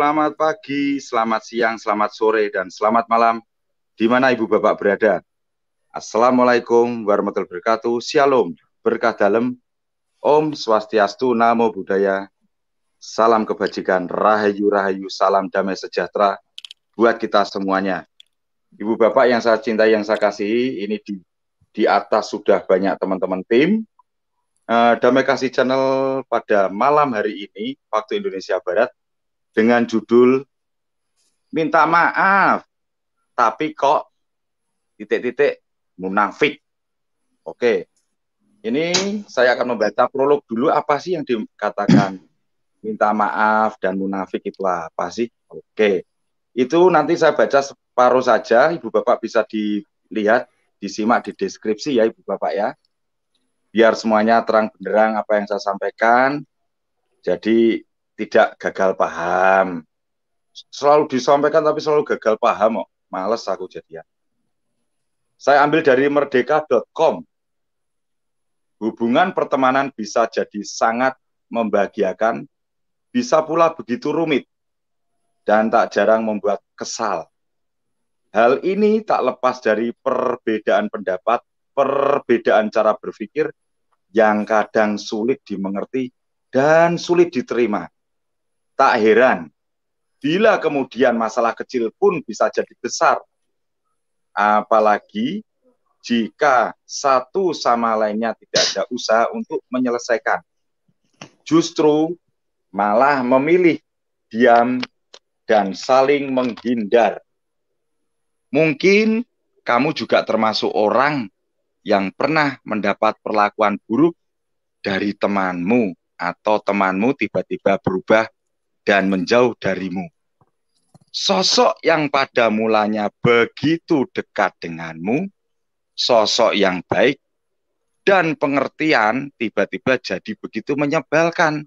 selamat pagi, selamat siang, selamat sore, dan selamat malam di mana Ibu Bapak berada. Assalamualaikum warahmatullahi wabarakatuh. Shalom, berkah dalam, Om Swastiastu, Namo Buddhaya, salam kebajikan, rahayu rahayu, salam damai sejahtera buat kita semuanya. Ibu Bapak yang saya cintai, yang saya kasihi, ini di, di atas sudah banyak teman-teman tim, eh, Damai Kasih Channel pada malam hari ini, waktu Indonesia Barat, dengan judul minta maaf tapi kok titik-titik munafik. Oke. Ini saya akan membaca prolog dulu apa sih yang dikatakan minta maaf dan munafik itu apa sih? Oke. Itu nanti saya baca separuh saja, Ibu Bapak bisa dilihat, disimak di deskripsi ya Ibu Bapak ya. Biar semuanya terang benderang apa yang saya sampaikan. Jadi tidak gagal paham. Selalu disampaikan tapi selalu gagal paham kok. Males aku jadian. Saya ambil dari merdeka.com. Hubungan pertemanan bisa jadi sangat membahagiakan, bisa pula begitu rumit dan tak jarang membuat kesal. Hal ini tak lepas dari perbedaan pendapat, perbedaan cara berpikir yang kadang sulit dimengerti dan sulit diterima. Tak heran bila kemudian masalah kecil pun bisa jadi besar. Apalagi jika satu sama lainnya tidak ada usaha untuk menyelesaikan. Justru malah memilih diam dan saling menghindar. Mungkin kamu juga termasuk orang yang pernah mendapat perlakuan buruk dari temanmu atau temanmu tiba-tiba berubah dan menjauh darimu. Sosok yang pada mulanya begitu dekat denganmu, sosok yang baik dan pengertian tiba-tiba jadi begitu menyebalkan.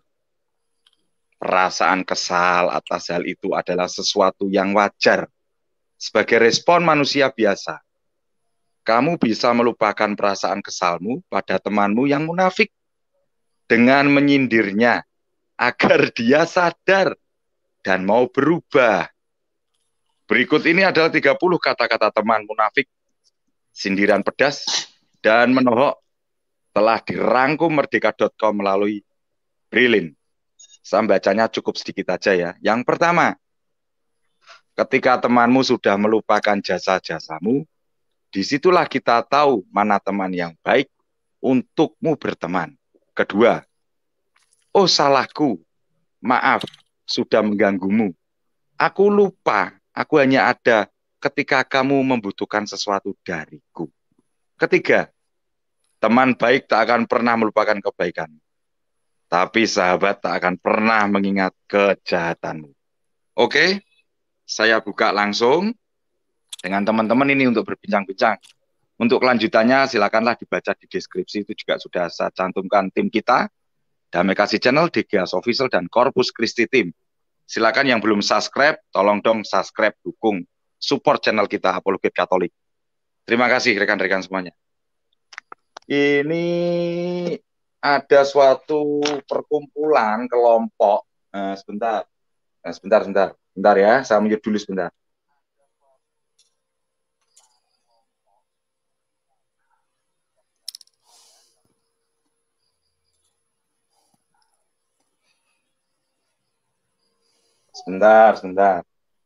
Perasaan kesal atas hal itu adalah sesuatu yang wajar. Sebagai respon manusia biasa, kamu bisa melupakan perasaan kesalmu pada temanmu yang munafik dengan menyindirnya agar dia sadar dan mau berubah. Berikut ini adalah 30 kata-kata teman munafik, sindiran pedas, dan menohok telah dirangkum merdeka.com melalui Brilin. Saya bacanya cukup sedikit aja ya. Yang pertama, ketika temanmu sudah melupakan jasa-jasamu, disitulah kita tahu mana teman yang baik untukmu berteman. Kedua, Oh salahku, maaf sudah mengganggumu. Aku lupa, aku hanya ada ketika kamu membutuhkan sesuatu dariku. Ketiga, teman baik tak akan pernah melupakan kebaikan. Tapi sahabat tak akan pernah mengingat kejahatanmu. Oke, saya buka langsung dengan teman-teman ini untuk berbincang-bincang. Untuk kelanjutannya silakanlah dibaca di deskripsi itu juga sudah saya cantumkan tim kita Damai Kasih Channel, DGAS Official, dan Korpus Christi Team. Silakan yang belum subscribe, tolong dong subscribe, dukung, support channel kita Apologet Katolik. Terima kasih rekan-rekan semuanya. Ini ada suatu perkumpulan kelompok. Nah, sebentar, nah, sebentar, sebentar, sebentar ya. Saya mute dulu sebentar. Sebentar, sebentar.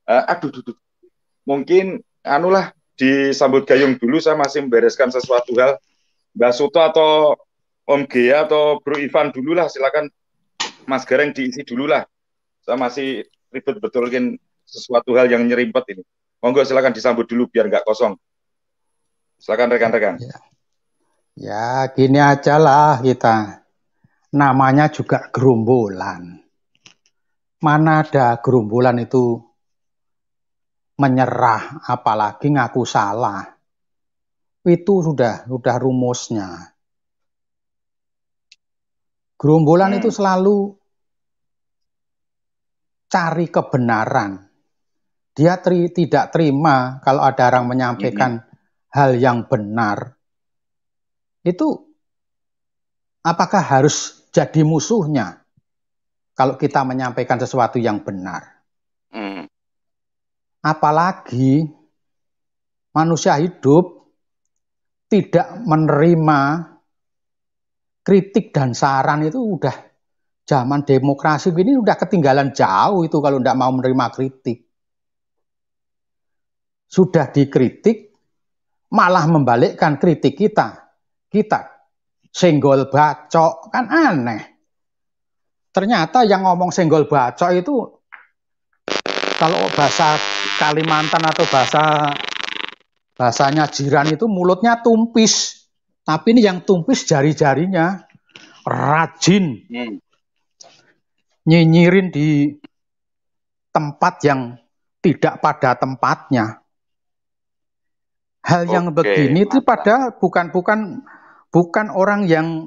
Uh, aduh, aduh, aduh. Mungkin anulah disambut gayung dulu saya masih membereskan sesuatu hal. Mbak Suto atau Om Gea atau Bro Ivan dulu lah silakan Mas Gareng diisi dulu lah. Saya masih ribet betulkin sesuatu hal yang nyerimpet ini. Monggo silakan disambut dulu biar nggak kosong. Silakan rekan-rekan. Ya. ya gini aja lah kita. Namanya juga gerombolan mana ada gerombolan itu menyerah apalagi ngaku salah. Itu sudah sudah rumusnya. Gerombolan hmm. itu selalu cari kebenaran. Dia tri, tidak terima kalau ada orang menyampaikan hmm. hal yang benar. Itu apakah harus jadi musuhnya? kalau kita menyampaikan sesuatu yang benar. Hmm. Apalagi manusia hidup tidak menerima kritik dan saran itu udah zaman demokrasi ini udah ketinggalan jauh itu kalau tidak mau menerima kritik. Sudah dikritik malah membalikkan kritik kita. Kita senggol bacok kan aneh ternyata yang ngomong senggol bacok itu kalau bahasa Kalimantan atau bahasa bahasanya jiran itu mulutnya tumpis tapi ini yang tumpis jari-jarinya rajin hmm. nyinyirin di tempat yang tidak pada tempatnya hal yang Oke, begini itu pada bukan bukan bukan orang yang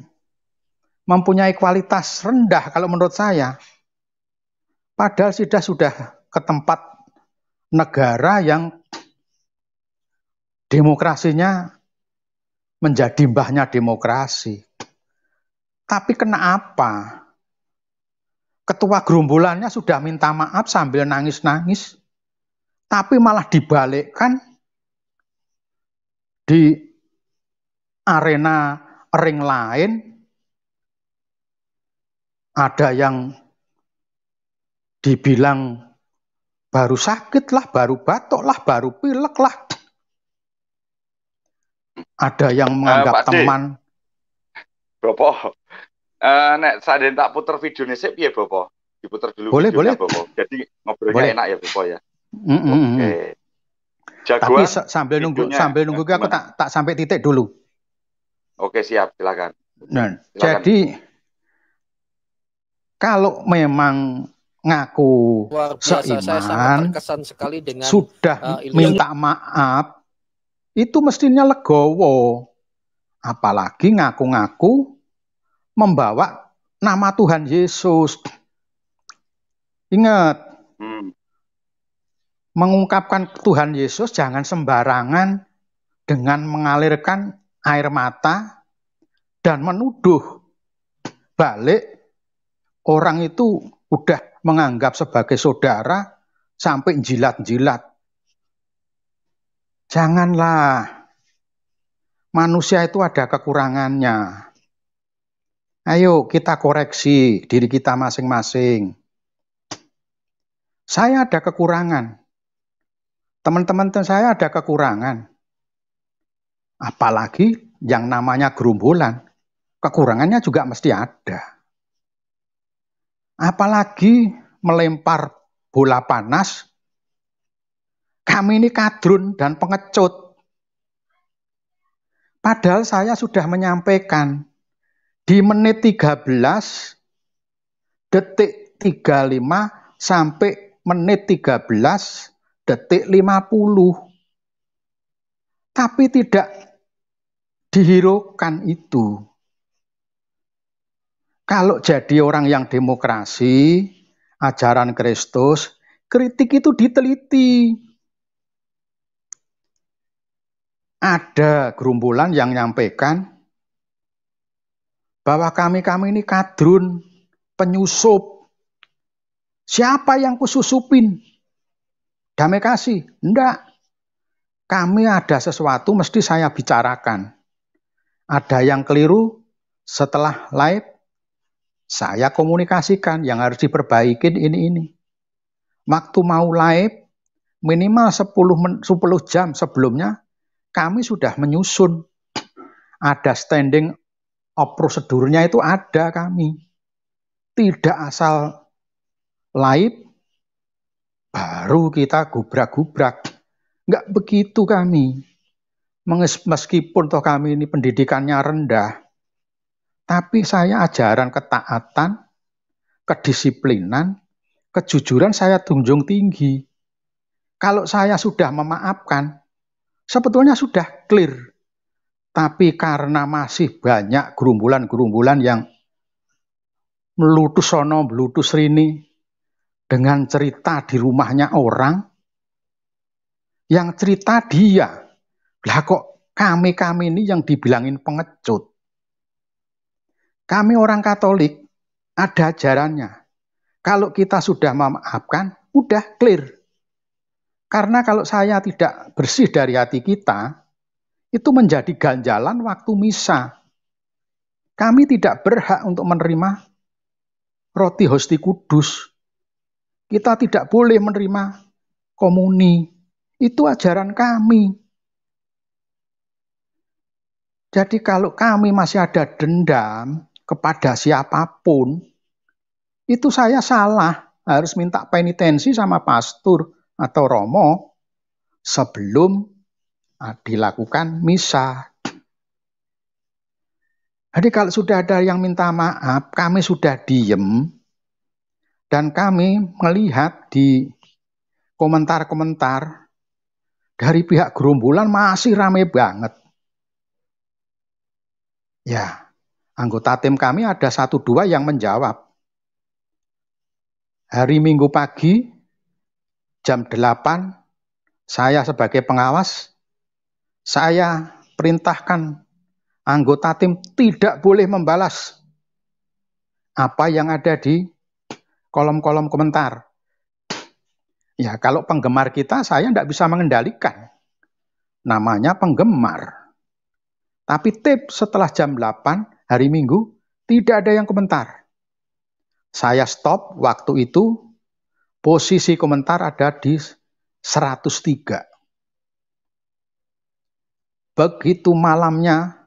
mempunyai kualitas rendah kalau menurut saya. Padahal sudah sudah ke tempat negara yang demokrasinya menjadi mbahnya demokrasi. Tapi kena apa? Ketua gerombolannya sudah minta maaf sambil nangis-nangis, tapi malah dibalikkan di arena ring lain ada yang dibilang baru sakit lah, baru batuk lah, baru pilek lah. Ada yang eh, menganggap uh, teman. Bapak, uh, nek saya tak putar video ini sih, ya Bapak. Diputar dulu. Boleh, boleh. Bapak. Jadi ngobrolnya boleh. enak ya Bapak ya. Mm -hmm. Oke. Okay. Tapi sambil nunggu, sambil nunggu aku tak tak sampai titik dulu. Oke siap, silakan. Nah, silakan. jadi kalau memang ngaku Luar seiman, sekali dengan sudah uh, minta maaf, itu mestinya legowo. Apalagi ngaku-ngaku membawa nama Tuhan Yesus. Ingat, hmm. mengungkapkan Tuhan Yesus jangan sembarangan dengan mengalirkan air mata dan menuduh balik orang itu udah menganggap sebagai saudara sampai jilat-jilat. Janganlah. Manusia itu ada kekurangannya. Ayo kita koreksi diri kita masing-masing. Saya ada kekurangan. Teman-teman saya ada kekurangan. Apalagi yang namanya gerombolan. Kekurangannya juga mesti ada. Apalagi melempar bola panas, kami ini kadrun dan pengecut. Padahal saya sudah menyampaikan di menit 13 detik 35 sampai menit 13 detik 50. Tapi tidak dihiraukan itu. Kalau jadi orang yang demokrasi, ajaran Kristus, kritik itu diteliti. Ada gerumbulan yang nyampaikan bahwa kami-kami ini kadrun, penyusup. Siapa yang kususupin? Damai kasih? Enggak. Kami ada sesuatu mesti saya bicarakan. Ada yang keliru setelah live saya komunikasikan yang harus diperbaiki ini ini. Waktu mau live minimal 10 men, 10 jam sebelumnya kami sudah menyusun ada standing of prosedurnya itu ada kami. Tidak asal live baru kita gubrak-gubrak. Enggak begitu kami. Meskipun toh kami ini pendidikannya rendah, tapi saya ajaran ketaatan, kedisiplinan, kejujuran saya tunjung tinggi. Kalau saya sudah memaafkan, sebetulnya sudah clear. Tapi karena masih banyak gerumbulan-gerumbulan yang melutus sono, melutus rini, dengan cerita di rumahnya orang, yang cerita dia, lah kok kami-kami ini yang dibilangin pengecut. Kami orang Katolik ada ajarannya. Kalau kita sudah memaafkan, udah clear. Karena kalau saya tidak bersih dari hati kita, itu menjadi ganjalan waktu misa. Kami tidak berhak untuk menerima roti hosti kudus. Kita tidak boleh menerima komuni. Itu ajaran kami. Jadi kalau kami masih ada dendam, kepada siapapun, itu saya salah. Harus minta penitensi sama pastor atau romo sebelum ah, dilakukan misa. Jadi kalau sudah ada yang minta maaf, kami sudah diem dan kami melihat di komentar-komentar dari pihak gerombolan masih rame banget. Ya, anggota tim kami ada satu dua yang menjawab. Hari Minggu pagi jam 8 saya sebagai pengawas saya perintahkan anggota tim tidak boleh membalas apa yang ada di kolom-kolom komentar. Ya, kalau penggemar kita saya tidak bisa mengendalikan. Namanya penggemar. Tapi tips setelah jam 8 hari Minggu, tidak ada yang komentar. Saya stop waktu itu, posisi komentar ada di 103. Begitu malamnya,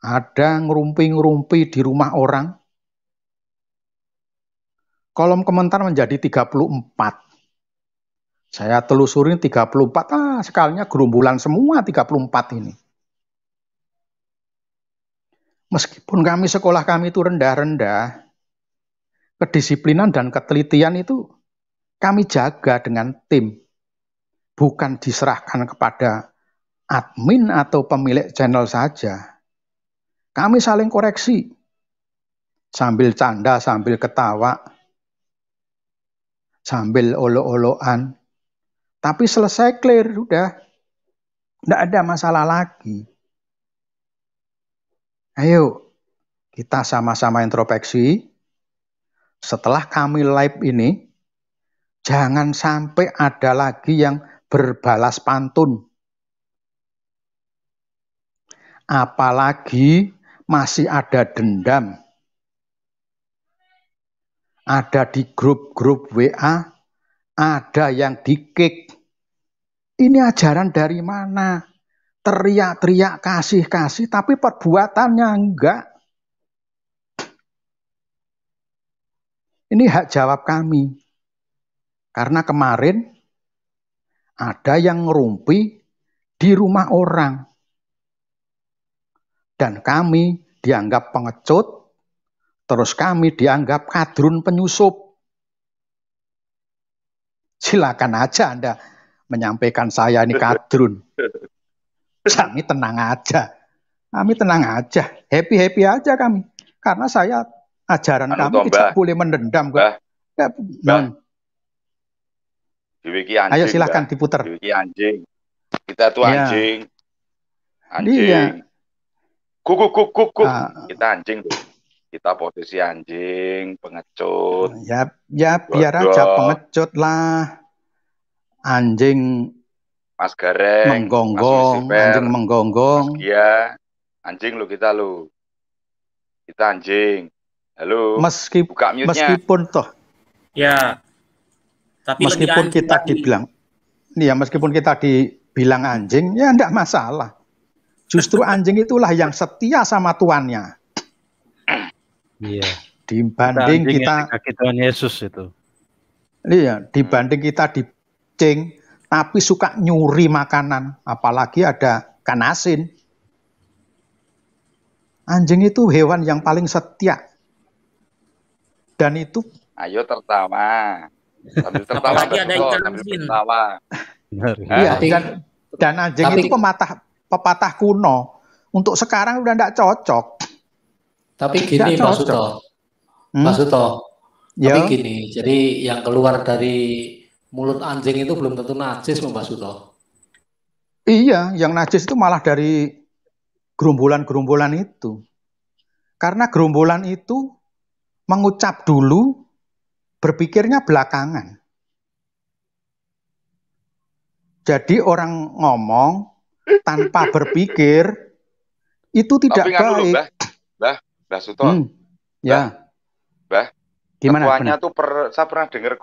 ada ngerumpi-ngerumpi di rumah orang, kolom komentar menjadi 34. Saya telusuri 34, ah sekalinya gerumbulan semua 34 ini meskipun kami sekolah kami itu rendah-rendah, kedisiplinan dan ketelitian itu kami jaga dengan tim. Bukan diserahkan kepada admin atau pemilik channel saja. Kami saling koreksi. Sambil canda, sambil ketawa, sambil olo-oloan. Tapi selesai clear, sudah. Tidak ada masalah lagi. Ayo, kita sama-sama introspeksi. Setelah kami live ini, jangan sampai ada lagi yang berbalas pantun. Apalagi masih ada dendam. Ada di grup-grup WA, ada yang di Ini ajaran dari mana? teriak-teriak kasih-kasih, tapi perbuatannya enggak. Ini hak jawab kami. Karena kemarin ada yang ngerumpi di rumah orang. Dan kami dianggap pengecut, terus kami dianggap kadrun penyusup. Silakan aja Anda menyampaikan saya ini kadrun. Terus kami tenang aja. Kami tenang aja. Happy-happy aja kami. Karena saya ajaran anu kami tidak boleh mendendam. Bah, bah. bah. anjing. Ayo silahkan diputar. anjing. Kita tuh ya. anjing. Iya. Anjing. Ya. Kukuk kukuk kuku. Uh, ah. Kita anjing tuh. Kita posisi anjing, pengecut. Ya, ya biar aja pengecut lah. Anjing Mas Gareng, menggonggong, anjing menggonggong. Iya, anjing lu kita lu, Kita anjing. Halo. Meski, Buka Meskipun toh. Ya. Tapi meskipun kita anjing. dibilang nih ya meskipun kita dibilang anjing ya enggak masalah. Justru anjing itulah yang setia sama tuannya. Iya. Dibanding kita, kita Tuhan Yesus itu. Iya, dibanding kita di dicing tapi suka nyuri makanan, apalagi ada kanasin. Anjing itu hewan yang paling setia. Dan itu Ayo tertawa. tertawa. Apalagi ada kanasin. Tertawa. Iya, dan, dan anjing tapi, itu pematah pepatah kuno. Untuk sekarang udah tidak cocok. Tapi gini Pak Suto. Hmm? Pak Suto. Tapi ya. gini, jadi yang keluar dari mulut anjing itu belum tentu najis loh Mbak Suto. Iya, yang najis itu malah dari gerombolan-gerombolan itu. Karena gerombolan itu mengucap dulu, berpikirnya belakangan. Jadi orang ngomong tanpa berpikir itu tidak Tapi baik. Dulu, bah, bah, bah Suto. Hmm, bah, ya. Bah, gimana? Ketuanya tuh per, saya pernah dengar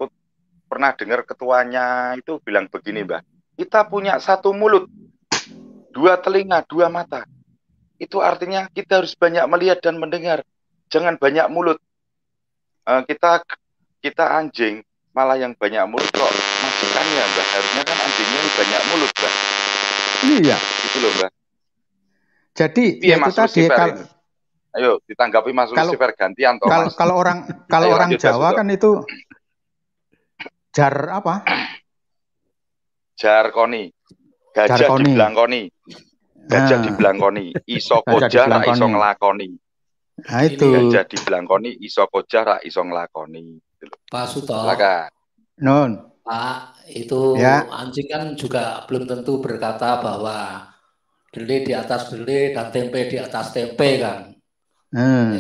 pernah dengar ketuanya itu bilang begini, hmm. Mbak. Kita punya satu mulut, dua telinga, dua mata. Itu artinya kita harus banyak melihat dan mendengar. Jangan banyak mulut. Uh, kita kita anjing malah yang banyak mulut kok masukannya, Mbak. Harusnya kan anjingnya banyak mulut, Mbak. Iya. Itu loh, Mbak. Jadi ya, ya itu tadi kalau Ayo ditanggapi Mas kalau, gantian Kalau, kalau orang kalau orang Jawa kan itu Jar apa? Jar koni. Gajah Jar koni. dibilang koni. Gajah nah. dibilang koni. Iso kojah rak iso ngelakoni. Nah itu. Gajah dibilang koni iso kojah rak iso ngelakoni. Pak Suto. non Nun. Pak, itu ya. anjing kan juga belum tentu berkata bahwa deli di atas deli dan tempe di atas tempe kan. Hmm.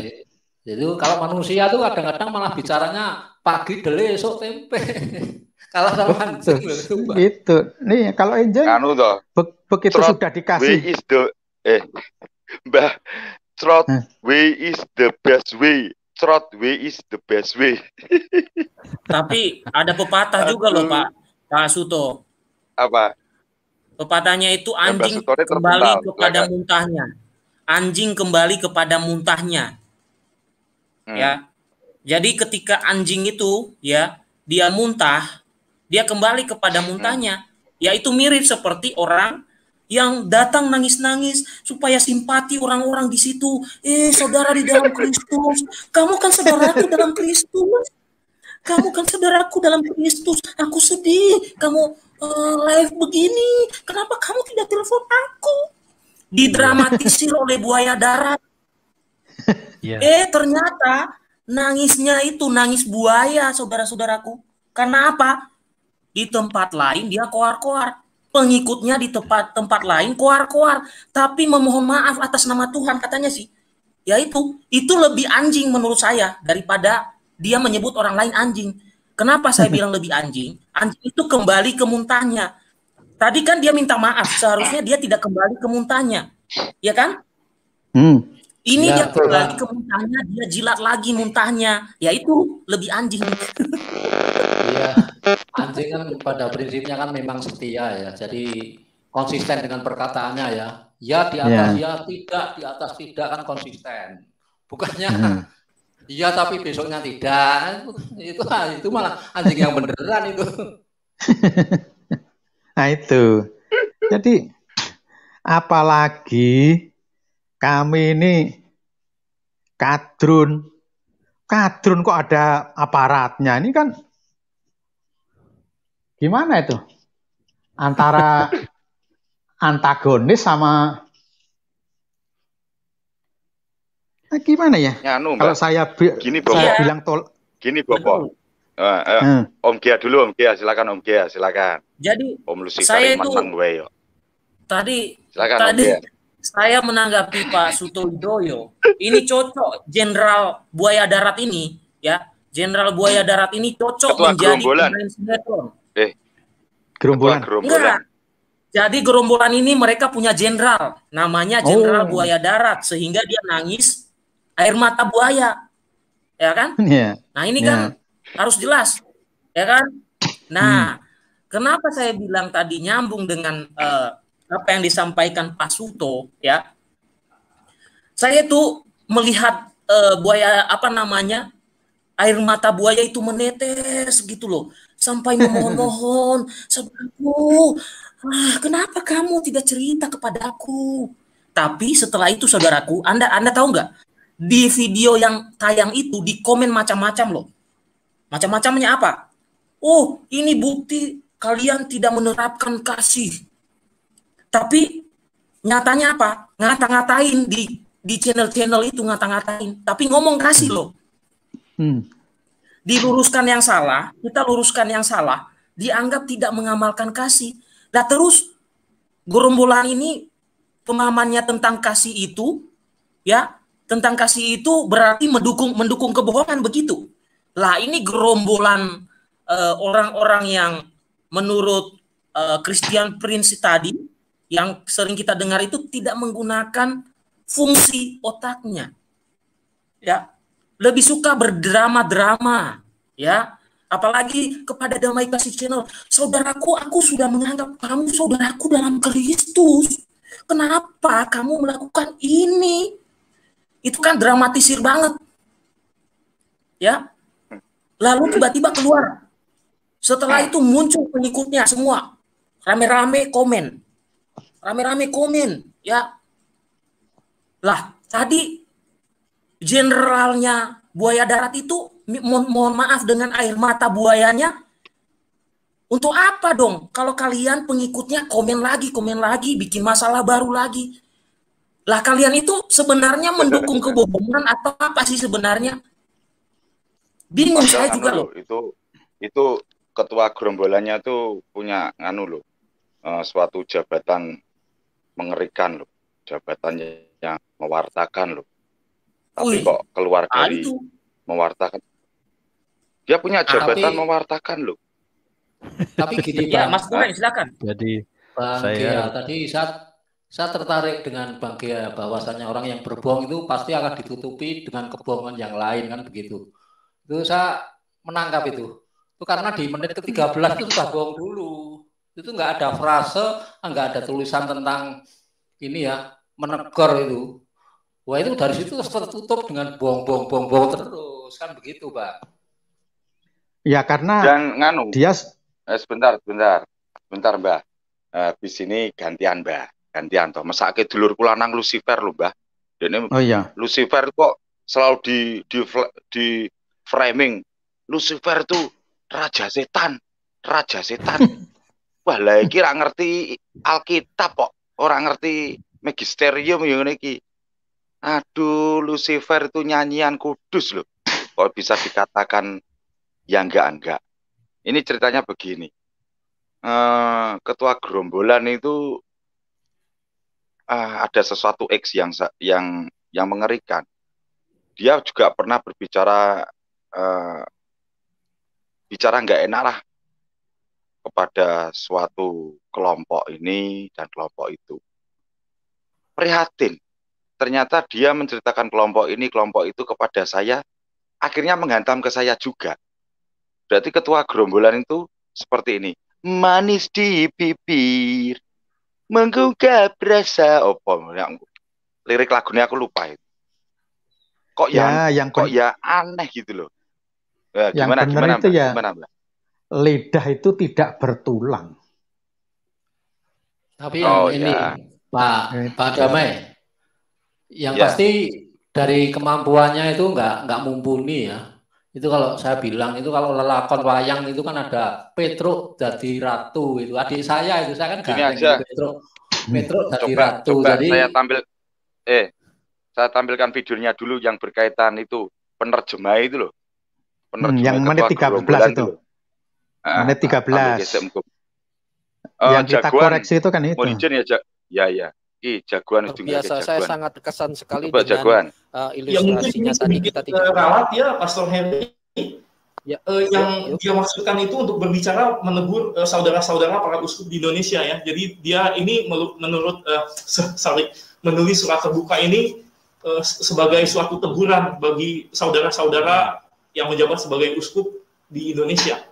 Jadi kalau manusia tuh kadang-kadang malah bicaranya pagi dele esok tempe kalah sama oh, anjing Itu, Gitu. Nih kalau Angel anu toh. Be begitu trot sudah dikasih. Way is the eh Mbah trot hmm. way is the best way. Trot way is the best way. Tapi ada pepatah juga loh Pak Pak Suto. Apa? Pepatahnya itu anjing ya, kembali kepada muntahnya. Anjing kembali kepada muntahnya. Hmm. Ya, jadi ketika anjing itu ya dia muntah, dia kembali kepada hmm. muntahnya, yaitu mirip seperti orang yang datang nangis-nangis supaya simpati orang-orang di situ. Eh, saudara di dalam Kristus, kamu kan saudaraku dalam Kristus. Kamu kan saudaraku dalam Kristus. Aku sedih, kamu uh, live begini. Kenapa kamu tidak telepon aku? Didramatisir oleh buaya darat. Yeah. Eh, ternyata Nangisnya itu nangis buaya, saudara-saudaraku. Karena apa? Di tempat lain dia koar-koar. Pengikutnya di tempat tempat lain koar-koar. Tapi memohon maaf atas nama Tuhan katanya sih. yaitu itu, itu lebih anjing menurut saya daripada dia menyebut orang lain anjing. Kenapa saya bilang lebih anjing? Anjing itu kembali ke muntahnya. Tadi kan dia minta maaf, seharusnya dia tidak kembali ke muntahnya. Ya kan? Hmm. Ini ya, dia kembali ke muntahnya, dia jilat lagi muntahnya. Ya itu lebih anjing. Iya. Anjing kan pada prinsipnya kan memang setia ya. Jadi konsisten dengan perkataannya ya. Ya di atas ya, ya tidak di atas tidak kan konsisten. Bukannya hmm. iya tapi besoknya tidak. Itu ah, itu malah anjing yang beneran itu. nah itu. Jadi apalagi kami ini kadrun. Kadrun kok ada aparatnya? Ini kan gimana itu? Antara antagonis sama nah, gimana ya? ya Kalau saya, bi gini, Bobo. saya bilang tol gini Bobo. Uh, uh, hmm. Om Kia dulu, Om Kia, silakan Om Kia, silakan. Jadi Om Lucifer saya itu tadi silakan, tadi Om Kia saya menanggapi Pak Suto Widoyo, ini cocok Jenderal Buaya Darat ini, ya. Jenderal Buaya Darat ini cocok Ketua menjadi gerombolan. pemain sinetron. Eh, gerombolan. gerombolan. Jadi gerombolan ini mereka punya jenderal, namanya Jenderal oh. Buaya Darat, sehingga dia nangis air mata buaya, ya kan? Yeah. Nah ini yeah. kan iya. harus jelas, ya kan? Nah, hmm. kenapa saya bilang tadi nyambung dengan uh, apa yang disampaikan Pak Suto ya saya tuh melihat uh, buaya apa namanya air mata buaya itu menetes gitu loh sampai memohon-mohon saudaraku ah kenapa kamu tidak cerita kepadaku tapi setelah itu saudaraku anda anda tahu nggak di video yang tayang itu di komen macam-macam loh macam-macamnya apa oh ini bukti kalian tidak menerapkan kasih tapi nyatanya apa? Ngata-ngatain di di channel-channel itu ngata-ngatain, tapi ngomong kasih loh. Hmm. Diluruskan yang salah, kita luruskan yang salah, dianggap tidak mengamalkan kasih. Nah terus gerombolan ini pemahamannya tentang kasih itu, ya tentang kasih itu berarti mendukung mendukung kebohongan begitu. Lah ini gerombolan eh, orang-orang uh, yang menurut uh, Christian Prince tadi yang sering kita dengar itu tidak menggunakan fungsi otaknya. Ya, lebih suka berdrama-drama, ya. Apalagi kepada damai kasih channel, saudaraku, aku sudah menganggap kamu saudaraku dalam Kristus. Kenapa kamu melakukan ini? Itu kan dramatisir banget. Ya. Lalu tiba-tiba keluar. Setelah hmm. itu muncul pengikutnya semua. Rame-rame komen rame-rame komen ya lah tadi generalnya buaya darat itu mo mohon maaf dengan air mata buayanya untuk apa dong kalau kalian pengikutnya komen lagi komen lagi bikin masalah baru lagi lah kalian itu sebenarnya mendukung kebohongan atau apa sih sebenarnya bingung saya juga anu loh itu itu ketua gerombolannya tuh punya nganu loh uh, suatu jabatan mengerikan loh jabatannya yang mewartakan loh tapi Ui, kok keluar ah, dari mewartakan dia punya ah, jabatan tapi, mewartakan loh tapi gini ya mas Kure silakan jadi bang saya... Gia, tadi saat saya tertarik dengan bang Gia bahwasannya orang yang berbohong itu pasti akan ditutupi dengan kebohongan yang lain kan begitu itu saya menangkap itu itu karena di menit ke 13 itu sudah bohong dulu itu nggak ada frase, ah, nggak ada tulisan tentang ini ya menegur itu. Wah itu dari situ tertutup dengan bohong-bohong-bohong terus kan begitu, Pak. Ya karena dan nganu dia eh, sebentar, sebentar, sebentar, mbak Eh, di sini gantian, mbak Gantian toh. Mesake dulur lanang Lucifer mbak dan ini oh, iya. Lucifer kok selalu di di di framing Lucifer tuh raja setan, raja setan. Wah, lah iki ra ngerti Alkitab kok, orang ngerti magisterium yang ini. Aduh, Lucifer itu nyanyian kudus loh. kalau bisa dikatakan ya enggak-enggak. Ini ceritanya begini. Uh, ketua gerombolan itu uh, ada sesuatu X yang yang yang mengerikan. Dia juga pernah berbicara uh, bicara nggak enak lah kepada suatu kelompok ini dan kelompok itu. Prihatin, ternyata dia menceritakan kelompok ini, kelompok itu kepada saya, akhirnya menghantam ke saya juga. Berarti ketua gerombolan itu seperti ini. Manis di bibir, menggugah rasa opo. Ya, lirik lagunya aku lupa itu. Kok ya, yang, yang kok ya aneh gitu loh. Ya, gimana, yang benar gimana, itu gimana, ya, gimana, lidah itu tidak bertulang. Tapi oh, yang iya. ini ya. Pak nah. eh, Pak Damai, yang ya. pasti dari kemampuannya itu nggak nggak mumpuni ya. Itu kalau saya bilang itu kalau lelakon wayang itu kan ada Petruk jadi ratu itu adik saya itu saya kan ini aja. Gitu, Petruk Petruk jadi coba, ratu. Coba jadi saya tampil eh saya tampilkan videonya dulu yang berkaitan itu penerjemah itu loh. Penerjemah hmm, yang menit 13 itu. itu. Ah, menit 13 uh, uh, yang oh, kita jagoan, koreksi itu kan itu mohon ya ja ya ya I, jagoan itu ya, biasa saya sangat kesan sekali Coba, dengan Uh, ilustrasinya yang tadi kita tidak rawat ya Pastor Henry ya. Uh, yang ya, dia maksudkan itu untuk berbicara menegur eh, saudara-saudara uh, para uskup di Indonesia ya. Jadi dia ini menurut uh, sorry, menulis surat terbuka ini uh, sebagai suatu teguran bagi saudara-saudara yang menjabat sebagai uskup di Indonesia.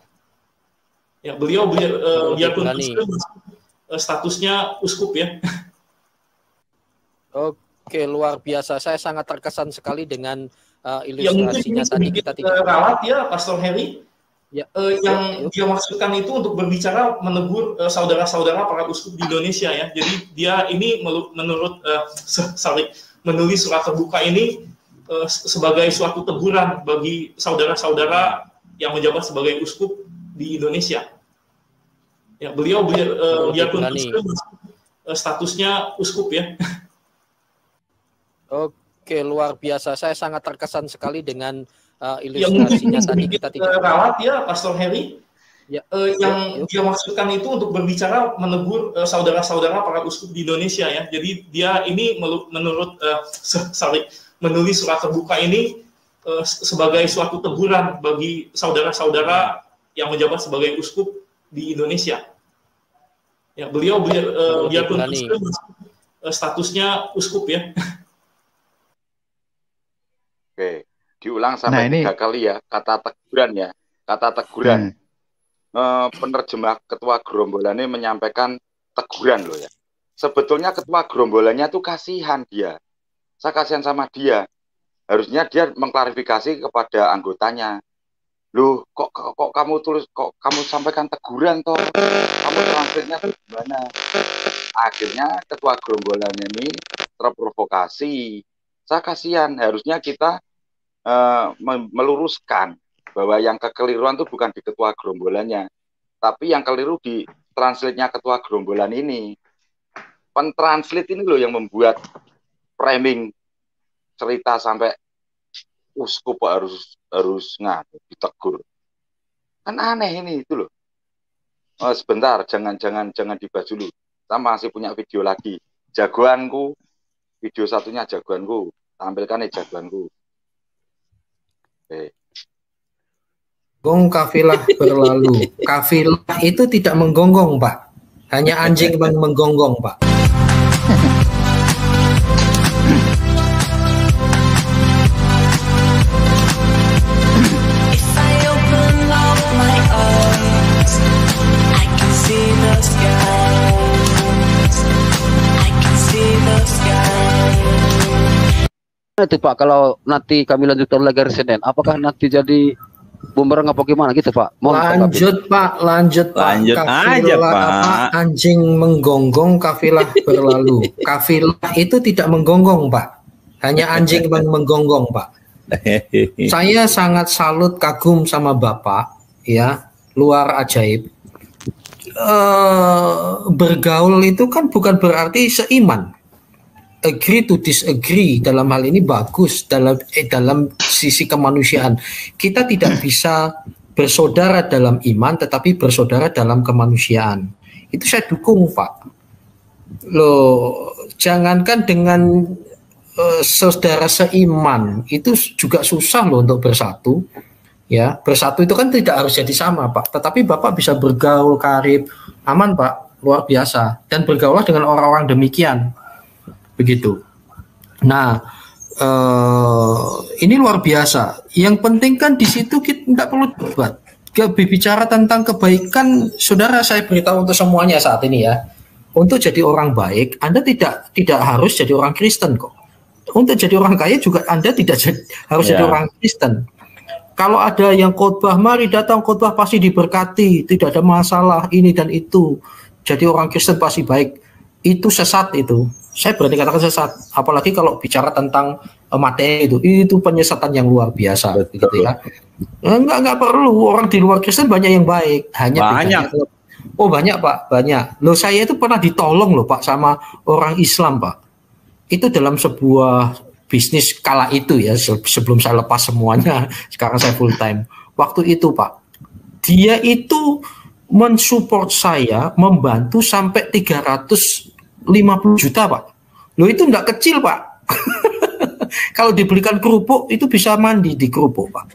Ya, beliau eh, beliau uh, biarpun eh, statusnya uskup ya. Oke, luar biasa. Saya sangat terkesan sekali dengan uh, ilustrasinya ya, tadi kita tidak ralat ya Pastor Harry. Ya. Uh, yang ya, dia maksudkan itu untuk berbicara menegur saudara-saudara para uskup di Indonesia ya. Jadi dia ini menurut uh, sorry, menulis surat terbuka ini uh, sebagai suatu teguran bagi saudara-saudara yang menjabat sebagai uskup di Indonesia. Ya, beliau eh, beliau uh, biarpun eh, statusnya uskup ya. Oke, luar biasa. Saya sangat terkesan sekali dengan uh, ilustrasinya ya, tadi kita tidak rawat ya, Pastor Harry. Ya, uh, yang ya, dia maksudkan itu untuk berbicara menegur saudara-saudara para uskup di Indonesia ya. Jadi dia ini menurut uh, sorry, menulis surat terbuka ini sebagai suatu teguran bagi saudara-saudara yang menjabat sebagai uskup di Indonesia. Ya, beliau beliau uh, biarpun Muslim, statusnya uskup ya. Oke, diulang sampai nah, ini... tiga kali ya kata teguran ya, kata teguran. Hmm. Eh, penerjemah ketua gerombolannya menyampaikan teguran loh ya. Sebetulnya ketua gerombolannya tuh kasihan dia. Saya kasihan sama dia. Harusnya dia mengklarifikasi kepada anggotanya loh kok, kok kok kamu tulis kok kamu sampaikan teguran toh kamu translate gimana akhirnya ketua gerombolan ini terprovokasi saya kasihan harusnya kita uh, meluruskan bahwa yang kekeliruan itu bukan di ketua gerombolannya tapi yang keliru di translate-nya ketua gerombolan ini pentranslate ini loh yang membuat framing cerita sampai uskup harus harus ngadu ditegur kan aneh ini itu loh oh, sebentar jangan jangan jangan dibahas dulu kita masih punya video lagi jagoanku video satunya jagoanku tampilkan ya jagoanku eh Gong kafilah berlalu. Kafilah itu tidak menggonggong, Pak. Hanya anjing yang menggonggong, Pak. itu Pak kalau nanti kami lanjutkan lagi hari Senin apakah nanti jadi bumerang apa gimana gitu Pak mohon lanjut kita, Pak lanjut lanjut Pak. aja Pak apa, anjing menggonggong kafilah berlalu kafilah itu tidak menggonggong Pak hanya anjing yang menggonggong Pak saya sangat salut kagum sama Bapak ya luar ajaib Eh, bergaul itu kan bukan berarti seiman. Agree to disagree dalam hal ini bagus dalam eh, dalam sisi kemanusiaan. Kita tidak bisa bersaudara dalam iman tetapi bersaudara dalam kemanusiaan. Itu saya dukung, Pak. Lo jangankan dengan uh, saudara seiman itu juga susah loh untuk bersatu ya bersatu itu kan tidak harus jadi sama pak tetapi bapak bisa bergaul karib aman pak luar biasa dan bergaulah dengan orang-orang demikian begitu nah eh, ini luar biasa yang penting kan di situ kita tidak perlu debat berbicara tentang kebaikan saudara saya beritahu untuk semuanya saat ini ya untuk jadi orang baik Anda tidak tidak harus jadi orang Kristen kok untuk jadi orang kaya juga Anda tidak jadi, harus yeah. jadi orang Kristen kalau ada yang khotbah, mari datang khotbah pasti diberkati, tidak ada masalah ini dan itu. Jadi orang Kristen pasti baik. Itu sesat itu. Saya berani katakan sesat. Apalagi kalau bicara tentang eh, materi itu, itu penyesatan yang luar biasa, Betul. gitu ya. Eh, enggak enggak perlu orang di luar Kristen banyak yang baik, hanya banyak. Bedanya. Oh banyak pak, banyak. Loh saya itu pernah ditolong loh pak sama orang Islam pak. Itu dalam sebuah bisnis kala itu ya sebelum saya lepas semuanya sekarang saya full time waktu itu pak dia itu mensupport saya membantu sampai 350 juta pak lo itu enggak kecil pak kalau dibelikan kerupuk itu bisa mandi di kerupuk pak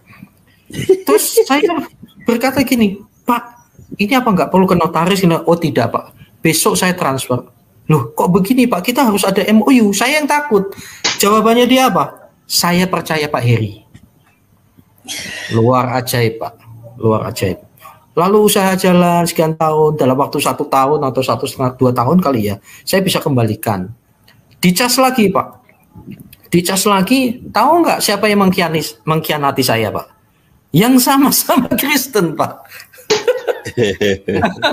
terus saya berkata gini pak ini apa nggak perlu ke notaris oh tidak pak besok saya transfer Loh, kok begini Pak? Kita harus ada MOU. Saya yang takut. Jawabannya dia apa? Saya percaya Pak Heri. Luar ajaib Pak. Luar ajaib. Lalu usaha jalan sekian tahun, dalam waktu satu tahun atau satu setengah dua tahun kali ya, saya bisa kembalikan. Dicas lagi Pak. Dicas lagi, tahu nggak siapa yang mengkianis, mengkhianati saya Pak? Yang sama-sama Kristen Pak.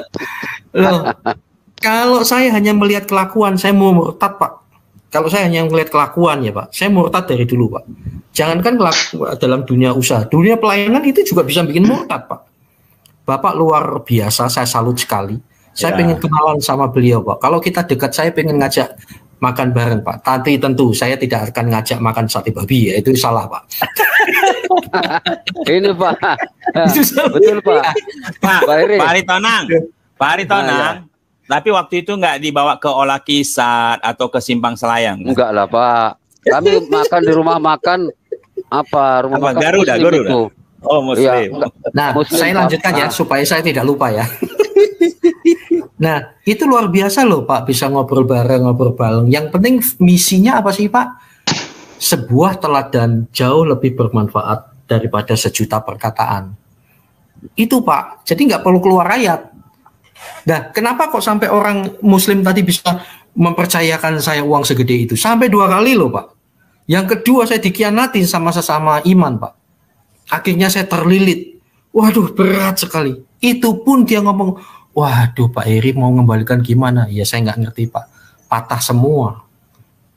Loh, kalau saya hanya melihat kelakuan, saya mau murtad, Pak. Kalau saya hanya melihat kelakuan ya, Pak. Saya murtad dari dulu, Pak. Jangankan dalam dunia usaha, dunia pelayanan itu juga bisa bikin murtad, Pak. Bapak luar biasa, saya salut sekali. Saya ya. pengen kenalan sama beliau, Pak. Kalau kita dekat, saya pengen ngajak makan bareng, Pak. Tapi tentu saya tidak akan ngajak makan sate babi, ya itu salah, Pak. ini Pak, itu salah. betul Pak. Iya. Pak, Pak, Pak Aritonang, Pak nah, ya. Tapi waktu itu nggak dibawa ke olah kisat atau ke simpang selayang. Enggak lah pak. Kami makan di rumah makan apa rumah apa, makan Garuda, muslim Garuda. itu. Oh muslim. Ya, nah muslim, saya lanjutkan ya ah. supaya saya tidak lupa ya. nah itu luar biasa loh pak bisa ngobrol bareng ngobrol bareng. Yang penting misinya apa sih pak? Sebuah teladan jauh lebih bermanfaat daripada sejuta perkataan. Itu pak. Jadi nggak perlu keluar rakyat. Nah, kenapa kok sampai orang Muslim tadi bisa mempercayakan saya uang segede itu? Sampai dua kali loh, Pak. Yang kedua saya dikianatin sama sesama iman, Pak. Akhirnya saya terlilit. Waduh, berat sekali. Itu pun dia ngomong, waduh Pak Eri mau mengembalikan gimana? Ya saya nggak ngerti, Pak. Patah semua.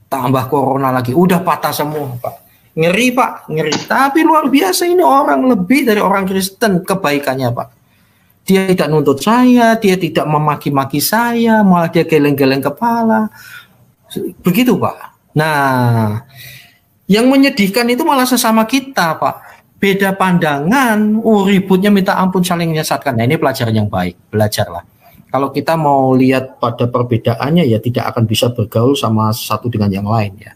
Tambah corona lagi. Udah patah semua, Pak. Ngeri, Pak. Ngeri. Tapi luar biasa ini orang lebih dari orang Kristen kebaikannya, Pak. Dia tidak nuntut saya, dia tidak memaki-maki saya, malah dia geleng-geleng kepala. Begitu, Pak. Nah, yang menyedihkan itu malah sesama kita, Pak. Beda pandangan, oh ributnya minta ampun saling menyesatkan. Nah, ini pelajaran yang baik, belajarlah. Kalau kita mau lihat pada perbedaannya ya tidak akan bisa bergaul sama satu dengan yang lain ya.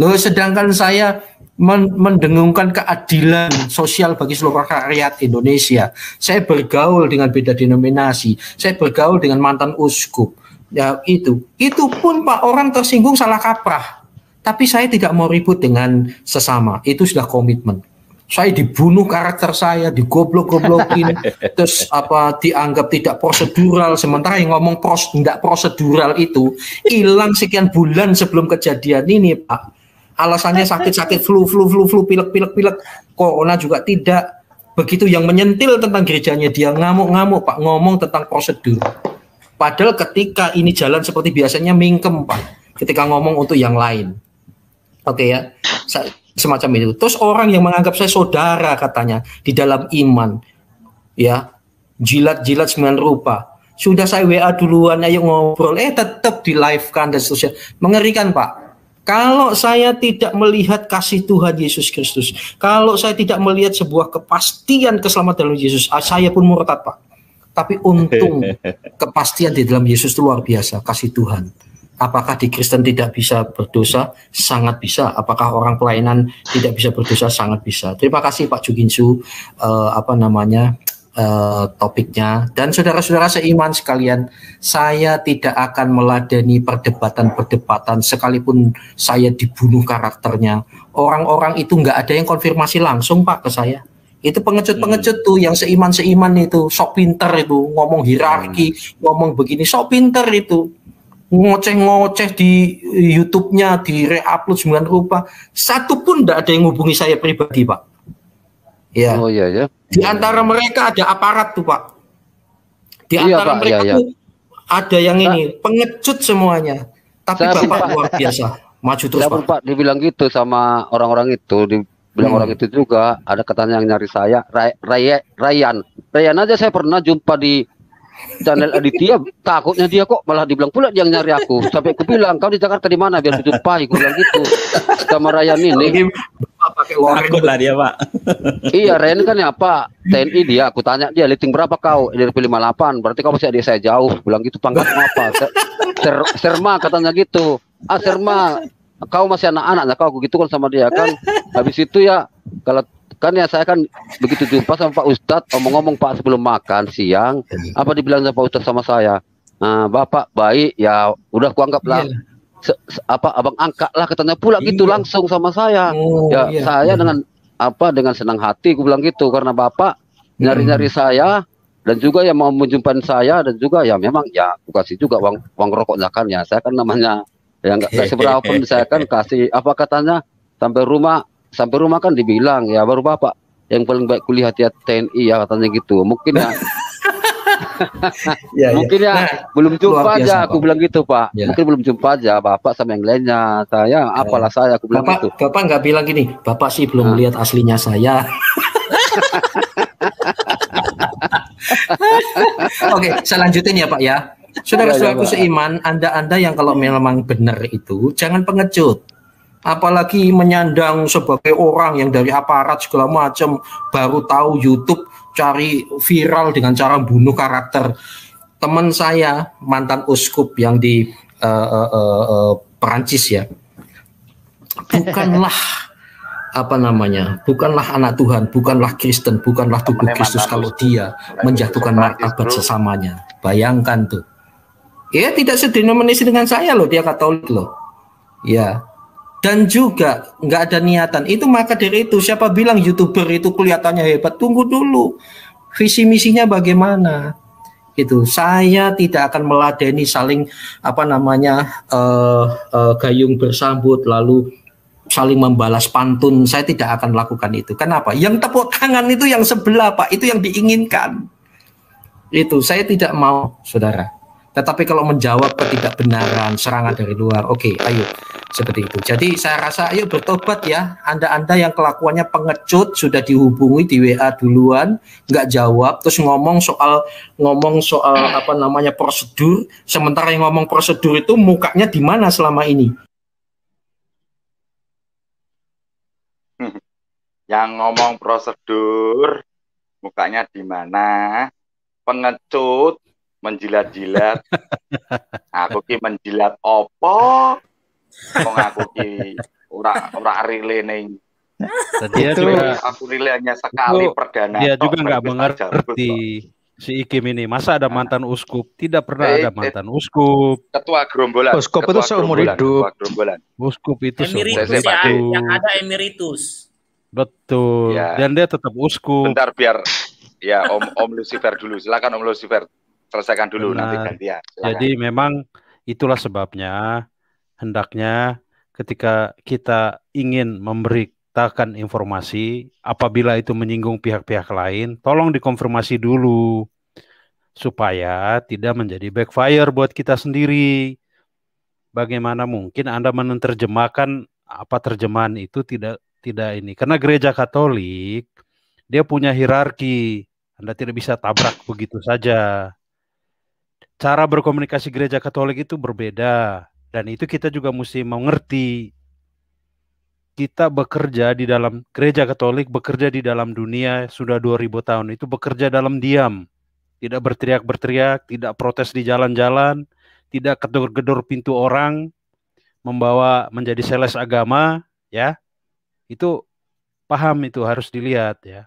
Loh, sedangkan saya mendengungkan keadilan sosial bagi seluruh rakyat Indonesia. Saya bergaul dengan beda denominasi, saya bergaul dengan mantan uskup. Ya itu, itu pun Pak orang tersinggung salah kaprah. Tapi saya tidak mau ribut dengan sesama. Itu sudah komitmen. Saya dibunuh karakter saya, digoblok-goblokin, terus apa dianggap tidak prosedural. Sementara yang ngomong pros, tidak prosedural itu hilang sekian bulan sebelum kejadian ini, Pak alasannya sakit-sakit flu flu flu flu pilek pilek pilek corona juga tidak begitu yang menyentil tentang gerejanya dia ngamuk-ngamuk Pak ngomong tentang prosedur padahal ketika ini jalan seperti biasanya mingkem Pak ketika ngomong untuk yang lain oke ya semacam itu terus orang yang menganggap saya saudara katanya di dalam iman ya jilat-jilat sembilan rupa sudah saya WA duluan ayo ngobrol eh tetap di live kan dan sosial, mengerikan Pak kalau saya tidak melihat kasih Tuhan Yesus Kristus, kalau saya tidak melihat sebuah kepastian keselamatan dalam Yesus, ah, saya pun murtad, Pak. Tapi untung kepastian di dalam Yesus itu luar biasa, kasih Tuhan. Apakah di Kristen tidak bisa berdosa? Sangat bisa. Apakah orang pelayanan tidak bisa berdosa? Sangat bisa. Terima kasih Pak Juginsu, uh, apa namanya Eh, topiknya. Dan saudara-saudara seiman sekalian, saya tidak akan meladeni perdebatan-perdebatan sekalipun saya dibunuh karakternya. Orang-orang itu nggak ada yang konfirmasi langsung Pak ke saya. Itu pengecut-pengecut hmm. tuh yang seiman-seiman itu, sok pinter itu, ngomong hierarki, hmm. ngomong begini, sok pinter itu ngoceh-ngoceh di YouTube-nya di reupload semuanya rupa satu pun tidak ada yang hubungi saya pribadi pak Ya. Oh iya ya. Di antara mereka ada aparat tuh Pak. Di iya, antara Pak, iya, mereka iya, tuh iya. ada yang nah, ini pengecut semuanya. Tapi saya Bapak pak. luar biasa. Maju terus saya Pak. Pak dibilang gitu sama orang-orang itu dibilang hmm. orang itu juga ada katanya yang nyari saya Ray, Ray, Rayan. Rayan aja saya pernah jumpa di channel Aditya takutnya dia kok malah dibilang pula yang nyari aku sampai aku bilang kau di Jakarta di mana biar jumpai aku bilang gitu sama Rayan ini pakai Takut lah dia, Pak. iya, Ren kan ya, Pak. TNI dia, aku tanya dia, leting berapa kau? lima 58. Berarti kau masih ada saya jauh. Bilang gitu, pangkat apa? Ser, serma katanya gitu. Ah, Serma, kau masih anak-anak lah kau aku gitu kan sama dia kan. Habis itu ya kalau kan ya saya kan begitu jumpa sama Pak Ustadz ngomong-ngomong Pak sebelum makan siang apa dibilang sama Pak Ustadz sama saya nah, bapak baik ya udah kuanggap lah iya se, se, apa abang angkat lah katanya pula gitu iya. gitu langsung sama saya oh, ya iya. saya iya. dengan apa dengan senang hati gue bilang gitu karena bapak hmm. nyari-nyari hmm. saya dan juga yang mau menjumpai saya dan juga ya memang ya aku kasih juga uang uang rokok zakarnya ya saya kan namanya ya nggak seberapa berapa pun saya kan kasih apa katanya sampai rumah sampai rumah kan dibilang ya baru bapak yang paling baik kuliah hati TNI ya katanya gitu mungkin ya Ya, ya, mungkin ya, nah, belum jumpa aja Pak. aku bilang gitu Pak ya. mungkin belum jumpa aja Bapak sama yang lainnya saya ya. apalah saya aku bilang Bapak, gitu Bapak nggak bilang gini Bapak sih belum nah. lihat aslinya saya Oke, saya lanjutin ya Pak ya. Iya, iya, sudah saudaraku ya, ya, seiman, Anda-anda yang kalau memang benar itu, jangan pengecut apalagi menyandang sebagai orang yang dari aparat segala macam baru tahu YouTube cari viral dengan cara bunuh karakter teman saya mantan uskup yang di uh, uh, uh, uh, Perancis ya bukanlah apa namanya bukanlah anak Tuhan bukanlah Kristen bukanlah tubuh Kristus kalau dia menjatuhkan martabat sesamanya bayangkan tuh ya tidak sedenominasi dengan saya loh dia Katolik loh ya dan juga nggak ada niatan itu maka dari itu siapa bilang youtuber itu kelihatannya hebat tunggu dulu visi misinya bagaimana gitu saya tidak akan meladeni saling apa namanya uh, uh, gayung bersambut lalu saling membalas pantun saya tidak akan lakukan itu kenapa yang tepuk tangan itu yang sebelah pak itu yang diinginkan itu saya tidak mau saudara tetapi kalau menjawab ketidakbenaran serangan dari luar oke okay, ayo seperti itu. Jadi saya rasa ayo bertobat ya Anda-anda yang kelakuannya pengecut sudah dihubungi di WA duluan nggak jawab terus ngomong soal ngomong soal apa namanya prosedur sementara yang ngomong prosedur itu mukanya di mana selama ini? Yang ngomong prosedur mukanya di mana? Pengecut menjilat-jilat. Aku ki menjilat opo? Wong aku ki ora ora rile ning Jadi itu aku rile hanya sekali perdana. Iya juga enggak mengerti si Ikim ini. Masa ada nah. mantan uskup? Tidak pernah eh, ada eh, mantan uskup. Ketua gerombolan. Uskup ketua itu seumur hidup. Uskup itu emiritus seumur ya, Yang ada emiritus. Betul. Ya. Dan dia tetap uskup. Bentar biar ya Om Om Lucifer dulu. Silakan Om Lucifer selesaikan dulu Benar. nanti gantian. Silakan. Jadi memang itulah sebabnya hendaknya ketika kita ingin memberitakan informasi, apabila itu menyinggung pihak-pihak lain, tolong dikonfirmasi dulu supaya tidak menjadi backfire buat kita sendiri. Bagaimana mungkin Anda menerjemahkan apa terjemahan itu tidak tidak ini? Karena gereja Katolik dia punya hierarki. Anda tidak bisa tabrak begitu saja. Cara berkomunikasi gereja Katolik itu berbeda dan itu kita juga mesti mengerti kita bekerja di dalam gereja Katolik, bekerja di dalam dunia sudah 2000 tahun itu bekerja dalam diam. Tidak berteriak-berteriak, tidak protes di jalan-jalan, tidak gedor-gedor pintu orang, membawa menjadi seles agama, ya. Itu paham itu harus dilihat ya.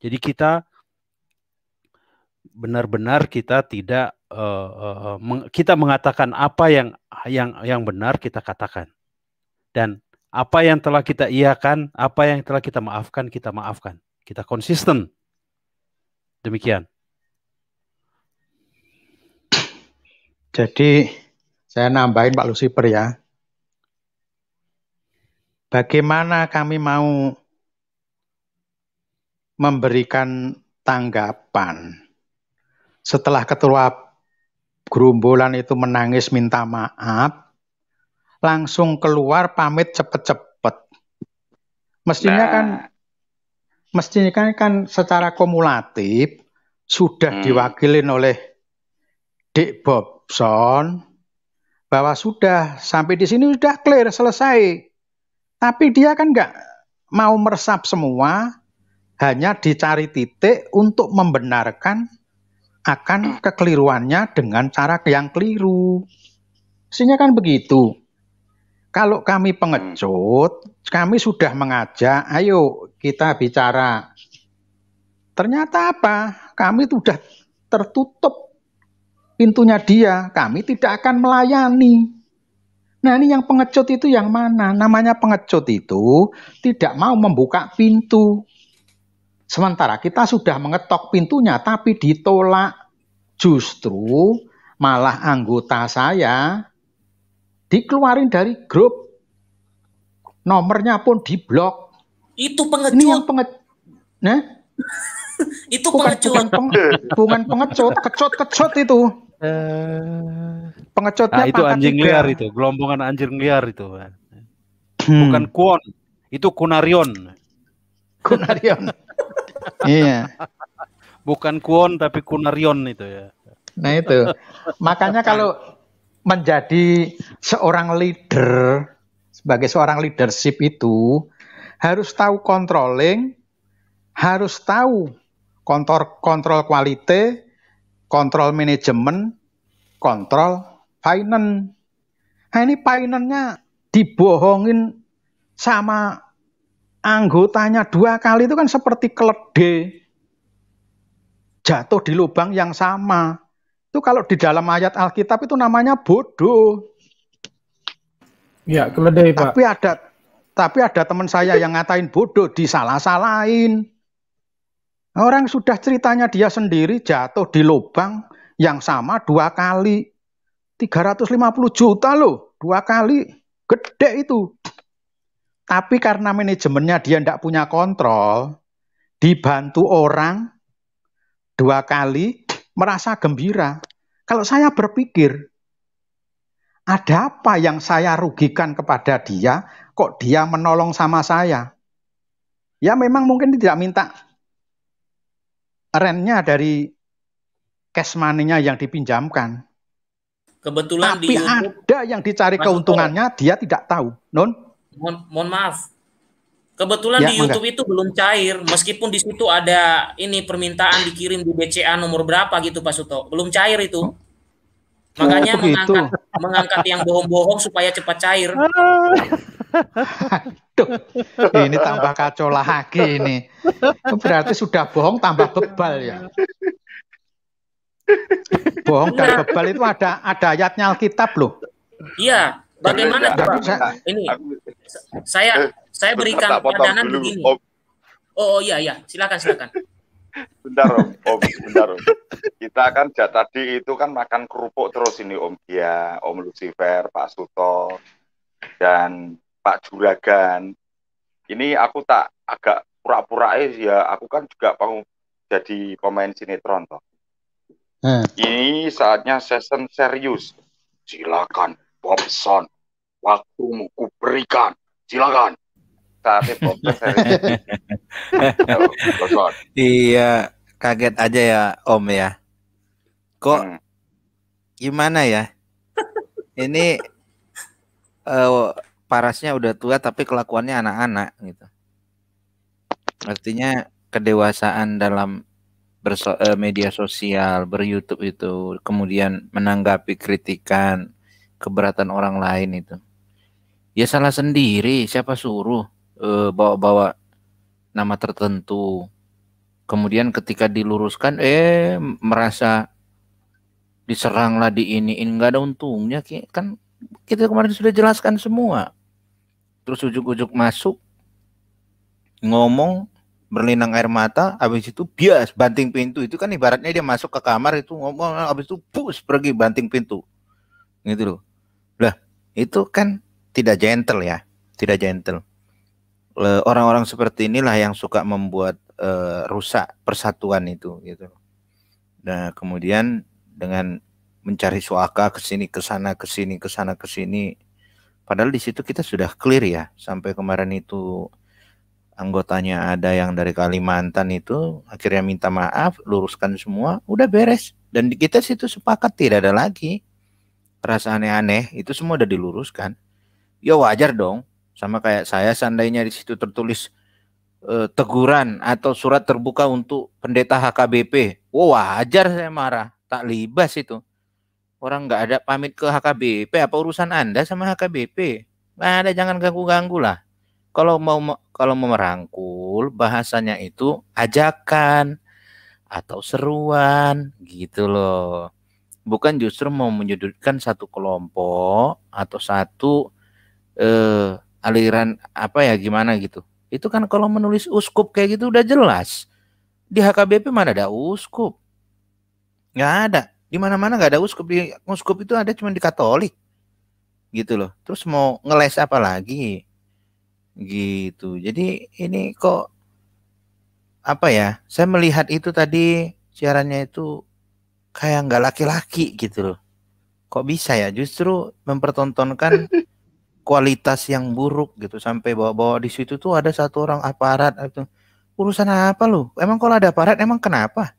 Jadi kita benar-benar kita tidak uh, uh, meng, kita mengatakan apa yang yang yang benar kita katakan dan apa yang telah kita iakan, apa yang telah kita maafkan, kita maafkan. Kita konsisten. Demikian. Jadi saya nambahin Pak Lucifer ya. Bagaimana kami mau memberikan tanggapan setelah ketua gerombolan itu menangis minta maaf, langsung keluar pamit cepet-cepet. Mestinya nah. kan mestinya kan, kan secara kumulatif sudah hmm. diwakilin oleh Dick Bobson bahwa sudah sampai di sini sudah clear selesai. Tapi dia kan nggak mau meresap semua, hanya dicari titik untuk membenarkan akan kekeliruannya dengan cara yang keliru. Sehingga kan begitu. Kalau kami pengecut, kami sudah mengajak, ayo kita bicara. Ternyata apa? Kami sudah tertutup pintunya dia, kami tidak akan melayani. Nah ini yang pengecut itu yang mana? Namanya pengecut itu tidak mau membuka pintu. Sementara kita sudah mengetok pintunya tapi ditolak. Justru malah anggota saya dikeluarin dari grup. Nomornya pun diblok. Itu pengecut. Ini yang pengecut. Nah? itu bukan, pengecut. Bukan, peng, bukan pengecut, kecut-kecut itu. Pengecutnya nah, itu anjing tiga. liar itu, gelombongan anjing liar itu. Bukan hmm. Bukan kuon, itu kunarion. Kunarion iya. Bukan kuon tapi kunarion itu ya. Nah itu. Makanya kalau menjadi seorang leader, sebagai seorang leadership itu harus tahu controlling, harus tahu kontrol kontrol kualite, kontrol manajemen, kontrol finance. Nah ini finance-nya dibohongin sama anggotanya dua kali itu kan seperti keledai jatuh di lubang yang sama. Itu kalau di dalam ayat Alkitab itu namanya bodoh. Ya, keledai, Pak. Tapi ada tapi ada teman saya yang ngatain bodoh di salah salahin Orang sudah ceritanya dia sendiri jatuh di lubang yang sama dua kali. 350 juta loh, dua kali. Gede itu. Tapi karena manajemennya dia tidak punya kontrol, dibantu orang dua kali merasa gembira. Kalau saya berpikir, ada apa yang saya rugikan kepada dia, kok dia menolong sama saya? Ya memang mungkin tidak minta rentnya dari cash money-nya yang dipinjamkan. Kebetulan Tapi di ada yang dicari keuntungannya, dia tidak tahu. Non? mohon, mohon maaf. Kebetulan ya, di YouTube enggak. itu belum cair, meskipun di situ ada ini permintaan dikirim di BCA nomor berapa gitu Pak Suto, belum cair itu. Oh. Makanya oh, gitu. mengangkat itu. mengangkat yang bohong-bohong supaya cepat cair. Aduh, ini tambah kacau lagi ini. Berarti sudah bohong tambah bebal ya. Bohong dan bebal itu ada ada ayatnya Alkitab loh. Iya, Bagaimana Pak? Ini saya saya berikan pandangan begini. Oh, oh iya iya, silakan silakan. Bentar Om, Om, bentar Om. Kita kan jat tadi itu kan makan kerupuk terus ini Om Kia, Om Lucifer, Pak Suto, dan Pak Juragan. Ini aku tak agak pura-pura ya, aku kan juga mau jadi pemain sinetron toh. Hmm. Ini saatnya season serius. Silakan Bobson, waktumu kuberikan. Silakan. Tapi Bobson. iya, kaget aja ya Om ya. Kok hmm. gimana ya? Ini uh, parasnya udah tua tapi kelakuannya anak-anak gitu. Artinya kedewasaan dalam berso eh, media sosial, ber YouTube itu, kemudian menanggapi kritikan, keberatan orang lain itu. Ya salah sendiri, siapa suruh eh, bawa-bawa uh, nama tertentu. Kemudian ketika diluruskan, eh merasa diseranglah di ini, ini nggak ada untungnya. Kan kita kemarin sudah jelaskan semua. Terus ujuk-ujuk masuk, ngomong, berlinang air mata, habis itu bias banting pintu. Itu kan ibaratnya dia masuk ke kamar itu ngomong, habis itu bus pergi banting pintu. Gitu loh itu kan tidak gentle ya, tidak gentle. Orang-orang seperti inilah yang suka membuat uh, rusak persatuan itu gitu. Nah, kemudian dengan mencari suaka ke sini ke sana ke sini ke sana ke sini padahal di situ kita sudah clear ya sampai kemarin itu anggotanya ada yang dari Kalimantan itu akhirnya minta maaf luruskan semua udah beres dan kita situ sepakat tidak ada lagi rasa aneh-aneh itu semua udah diluruskan ya wajar dong sama kayak saya seandainya di situ tertulis eh, teguran atau surat terbuka untuk pendeta HKBP wow wajar saya marah tak libas itu orang nggak ada pamit ke HKBP apa urusan anda sama HKBP nggak ada jangan ganggu ganggu lah kalau mau kalau mau merangkul bahasanya itu ajakan atau seruan gitu loh bukan justru mau menyudutkan satu kelompok atau satu eh, aliran apa ya gimana gitu. Itu kan kalau menulis uskup kayak gitu udah jelas. Di HKBP mana ada uskup? Nggak ada. Di mana-mana nggak ada uskup. Di uskup itu ada cuma di Katolik. Gitu loh. Terus mau ngeles apa lagi? Gitu. Jadi ini kok apa ya? Saya melihat itu tadi siarannya itu kayak nggak laki-laki gitu loh. Kok bisa ya? Justru mempertontonkan kualitas yang buruk gitu sampai bawa-bawa di situ tuh ada satu orang aparat itu urusan apa lu? Emang kalau ada aparat emang kenapa?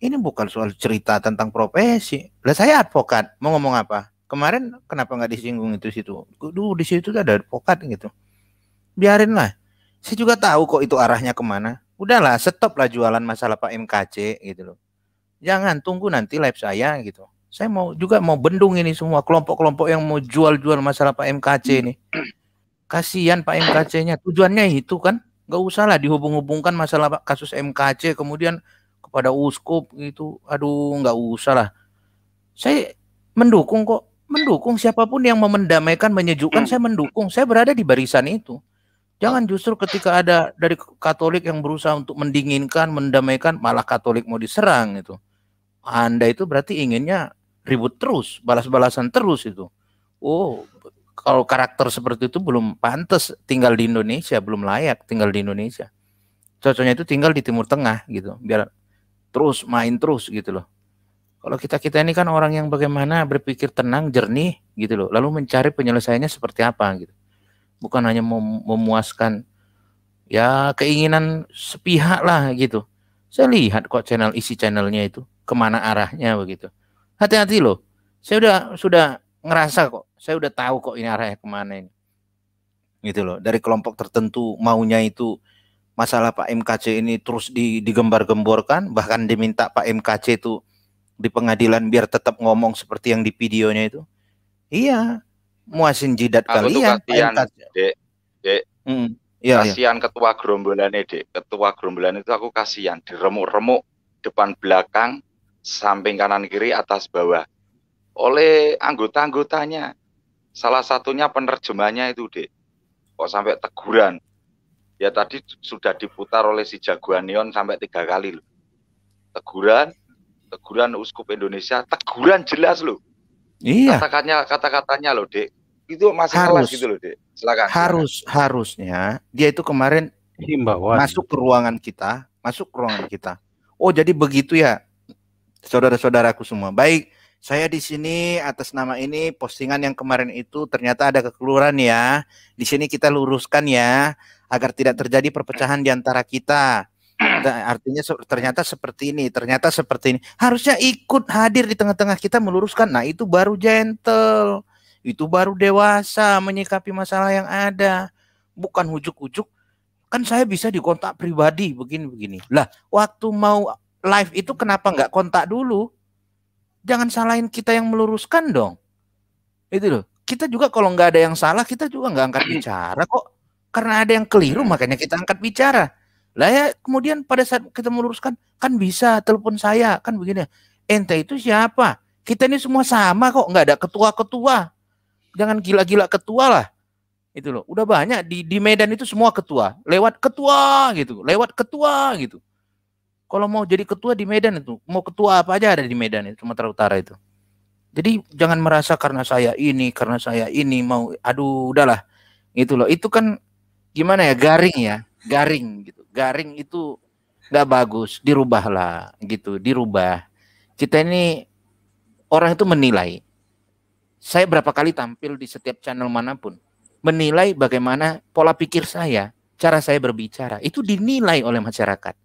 Ini bukan soal cerita tentang profesi. Lah saya advokat mau ngomong apa? Kemarin kenapa nggak disinggung itu situ? Duh di situ ada advokat gitu. Biarinlah. Saya juga tahu kok itu arahnya kemana. Udahlah, stoplah jualan masalah Pak MKC gitu loh. Jangan tunggu nanti live saya gitu. Saya mau juga mau bendung ini semua kelompok-kelompok yang mau jual-jual masalah Pak MKC hmm. ini. Kasihan Pak MKC-nya. Tujuannya itu kan usah lah dihubung-hubungkan masalah kasus MKC kemudian kepada uskup gitu. Aduh, nggak lah. Saya mendukung kok, mendukung siapapun yang mau mendamaikan, menyejukkan, saya mendukung. Saya berada di barisan itu. Jangan justru ketika ada dari Katolik yang berusaha untuk mendinginkan, mendamaikan, malah Katolik mau diserang itu. Anda itu berarti inginnya ribut terus, balas-balasan terus itu. Oh, kalau karakter seperti itu belum pantas tinggal di Indonesia, belum layak tinggal di Indonesia. Cocoknya itu tinggal di Timur Tengah gitu, biar terus main terus gitu loh. Kalau kita kita ini kan orang yang bagaimana berpikir tenang, jernih gitu loh. Lalu mencari penyelesaiannya seperti apa gitu. Bukan hanya mem memuaskan ya keinginan sepihak lah gitu. Saya lihat kok channel isi channelnya itu kemana arahnya begitu. Hati-hati loh. Saya udah sudah ngerasa kok. Saya udah tahu kok ini arahnya kemana ini. Gitu loh. Dari kelompok tertentu maunya itu masalah Pak MKC ini terus digembar-gemborkan bahkan diminta Pak MKC itu di pengadilan biar tetap ngomong seperti yang di videonya itu. Iya, hmm. muasin jidat Aku kalian. Kasihan, Pak MKC. Dek, dek. Hmm. Ya, kasihan ya. ketua gerombolan ini dek. Ketua gerombolan itu aku kasihan diremuk-remuk depan belakang samping kanan kiri atas bawah oleh anggota-anggotanya. Salah satunya penerjemahnya itu, Dek. Kok sampai teguran. Ya tadi sudah diputar oleh si jagoan neon sampai tiga kali loh. Teguran, teguran uskup Indonesia, teguran jelas loh. Iya. Katakannya kata-katanya loh, Dek. Itu masih harus gitu loh, Dek. Silakan. Harus silakan. harusnya dia itu kemarin himbauan masuk ke ruangan kita, masuk ke ruangan kita. Oh, jadi begitu ya saudara-saudaraku semua. Baik, saya di sini atas nama ini postingan yang kemarin itu ternyata ada kekeliruan ya. Di sini kita luruskan ya agar tidak terjadi perpecahan di antara kita. Nah, artinya ternyata seperti ini, ternyata seperti ini. Harusnya ikut hadir di tengah-tengah kita meluruskan. Nah, itu baru gentle. Itu baru dewasa menyikapi masalah yang ada. Bukan ujuk-ujuk kan saya bisa dikontak pribadi begini-begini. Lah, waktu mau live itu kenapa nggak kontak dulu? Jangan salahin kita yang meluruskan dong. Itu loh. Kita juga kalau nggak ada yang salah, kita juga nggak angkat bicara kok. Karena ada yang keliru, makanya kita angkat bicara. Lah ya, kemudian pada saat kita meluruskan, kan bisa telepon saya, kan begini. Ente itu siapa? Kita ini semua sama kok, nggak ada ketua-ketua. Jangan gila-gila ketua lah itu loh udah banyak di di Medan itu semua ketua lewat ketua gitu lewat ketua gitu kalau mau jadi ketua di Medan itu, mau ketua apa aja ada di Medan itu, Sumatera Utara itu. Jadi jangan merasa karena saya ini, karena saya ini mau, aduh udahlah. Itu loh, itu kan gimana ya, garing ya, garing gitu. Garing itu nggak bagus, dirubah lah gitu, dirubah. Kita ini orang itu menilai. Saya berapa kali tampil di setiap channel manapun, menilai bagaimana pola pikir saya, cara saya berbicara, itu dinilai oleh masyarakat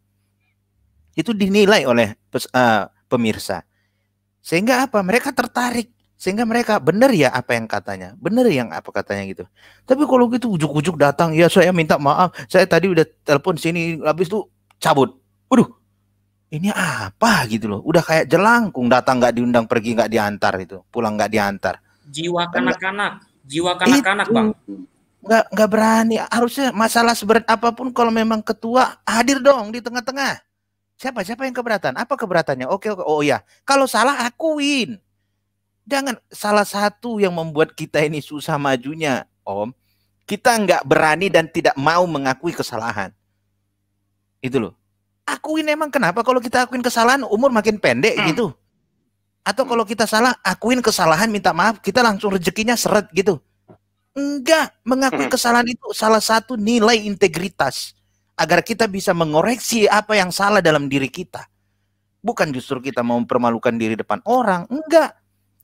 itu dinilai oleh uh, pemirsa. Sehingga apa? Mereka tertarik. Sehingga mereka benar ya apa yang katanya. Benar yang apa katanya gitu. Tapi kalau gitu ujuk-ujuk datang, ya saya minta maaf, saya tadi udah telepon sini, habis itu cabut. Waduh, ini apa gitu loh. Udah kayak jelangkung datang nggak diundang pergi nggak diantar itu. Pulang nggak diantar. Jiwa kanak-kanak. Jiwa kanak-kanak bang. Nggak nggak berani. Harusnya masalah seberat apapun kalau memang ketua hadir dong di tengah-tengah Siapa siapa yang keberatan? Apa keberatannya? Oke oke. Oh iya, kalau salah akuin. Jangan salah satu yang membuat kita ini susah majunya, Om. Kita nggak berani dan tidak mau mengakui kesalahan. Itu loh. Akuin emang kenapa kalau kita akuin kesalahan umur makin pendek hmm. gitu. Atau hmm. kalau kita salah akuin kesalahan minta maaf, kita langsung rezekinya seret gitu. Enggak, mengakui hmm. kesalahan itu salah satu nilai integritas agar kita bisa mengoreksi apa yang salah dalam diri kita. Bukan justru kita mau mempermalukan diri depan orang, enggak.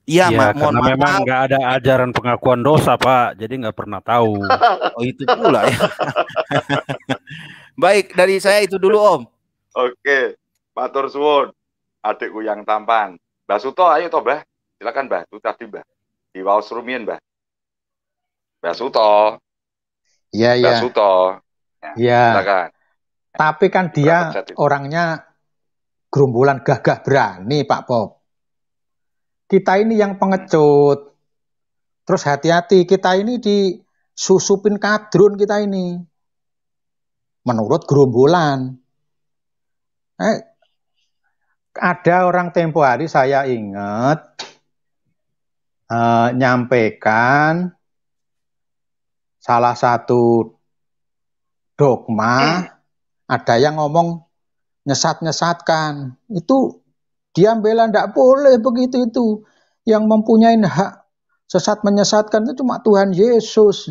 ya, ya mak, karena memang enggak ada ajaran pengakuan dosa, Pak. Jadi nggak pernah tahu. oh, itu pula ya. Baik, dari saya itu dulu, Om. Oke, Pak Suwun, adikku yang tampan. Mbak Suto, ayo toh, bah, Silakan, Mbak. Itu tadi, Mbak. Di Waos Rumien, Mbak Suto. Iya, iya. Mbak Suto. Ya, iya. Ya. Tapi kan dia orangnya gerombolan gagah berani, Pak Bob. Kita ini yang pengecut. Terus hati-hati, kita ini disusupin kadrun kita ini. Menurut gerombolan. Eh, ada orang tempo hari saya ingat eh, nyampaikan salah satu dogma, eh. ada yang ngomong nyesat-nyesatkan. Itu dia bela tidak boleh begitu itu. Yang mempunyai hak sesat menyesatkan itu cuma Tuhan Yesus.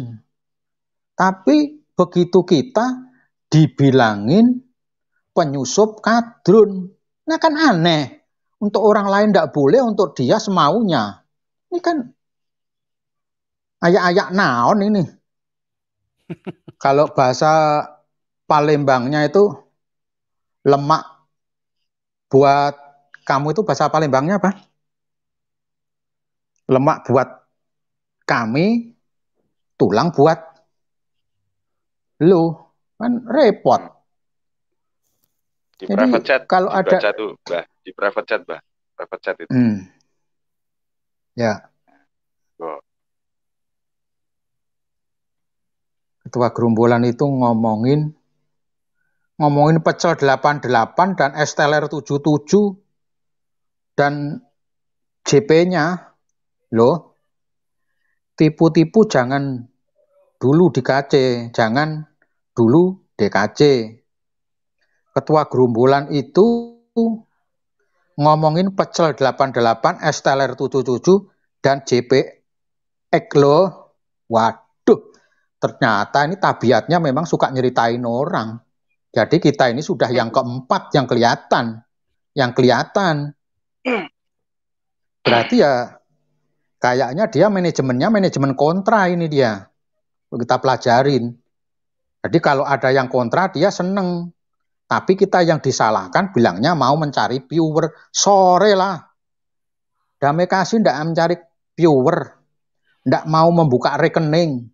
Tapi begitu kita dibilangin penyusup kadrun, nah kan aneh. Untuk orang lain ndak boleh, untuk dia semaunya. Ini kan ayak-ayak naon ini. Kalau bahasa Palembangnya itu lemak. Buat kamu itu bahasa Palembangnya apa? Lemak buat kami, tulang buat lu. Kan repot. Di Jadi, private chat, kalau di ada chat tuh, bah. Di private chat, bah, Private chat itu. Hmm. Ya. ketua gerombolan itu ngomongin ngomongin pecel 88 dan STLR 77 dan JP-nya loh tipu-tipu jangan dulu DKC, jangan dulu DKC. Ketua gerombolan itu ngomongin pecel 88, STLR 77 dan JP Eklo Waduh ternyata ini tabiatnya memang suka nyeritain orang. Jadi kita ini sudah yang hmm. keempat yang kelihatan, yang kelihatan. Hmm. Berarti ya kayaknya dia manajemennya manajemen kontra ini dia. Kita pelajarin. Jadi kalau ada yang kontra dia seneng. Tapi kita yang disalahkan bilangnya mau mencari viewer. Sore lah. Damai kasih ndak mencari viewer. ndak mau membuka rekening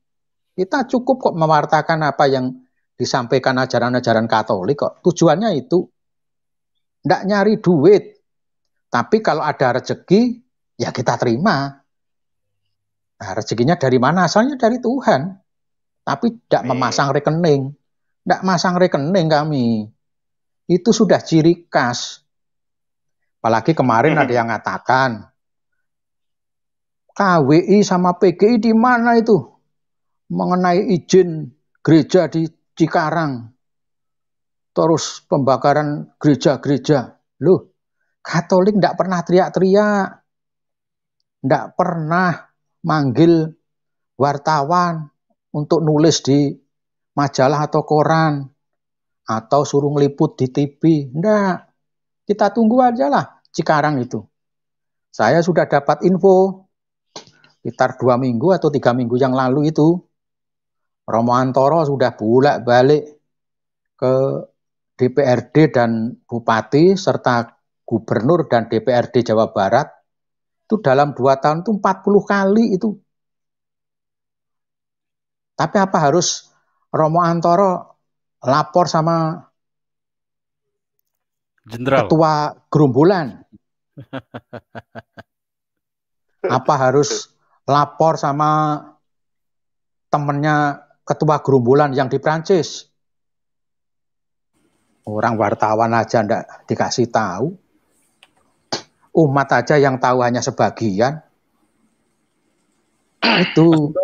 kita cukup kok mewartakan apa yang disampaikan ajaran-ajaran Katolik kok. Tujuannya itu ndak nyari duit. Tapi kalau ada rezeki, ya kita terima. Nah, rezekinya dari mana? Asalnya dari Tuhan. Tapi tidak memasang rekening. Tidak masang rekening kami. Itu sudah ciri khas. Apalagi kemarin ada yang mengatakan, KWI sama PGI di mana itu? mengenai izin gereja di Cikarang, terus pembakaran gereja-gereja. Loh, Katolik tidak pernah teriak-teriak, tidak pernah manggil wartawan untuk nulis di majalah atau koran, atau suruh ngeliput di TV. Tidak, kita tunggu aja lah Cikarang itu. Saya sudah dapat info sekitar dua minggu atau tiga minggu yang lalu itu Romo Antoro sudah bolak-balik ke DPRD dan Bupati serta Gubernur dan DPRD Jawa Barat itu dalam dua tahun itu 40 kali itu. Tapi apa harus Romo Antoro lapor sama Jenderal. ketua gerombolan? apa harus lapor sama temennya ketua gerombolan yang di Prancis. Orang wartawan aja ndak dikasih tahu. Umat aja yang tahu hanya sebagian. Itu.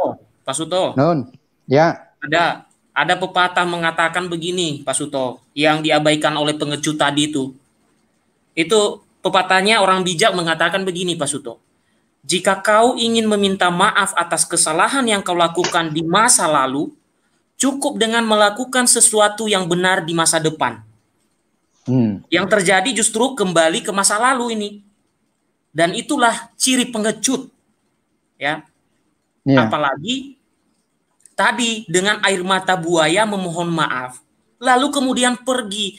Pak Suto. Nun, ya. Ada ada pepatah mengatakan begini, Pak Suto, yang diabaikan oleh pengecut tadi itu. Itu pepatahnya orang bijak mengatakan begini, Pak Suto jika kau ingin meminta maaf atas kesalahan yang kau lakukan di masa lalu, cukup dengan melakukan sesuatu yang benar di masa depan. Hmm. Yang terjadi justru kembali ke masa lalu ini. Dan itulah ciri pengecut. Ya. Yeah. Apalagi tadi dengan air mata buaya memohon maaf, lalu kemudian pergi.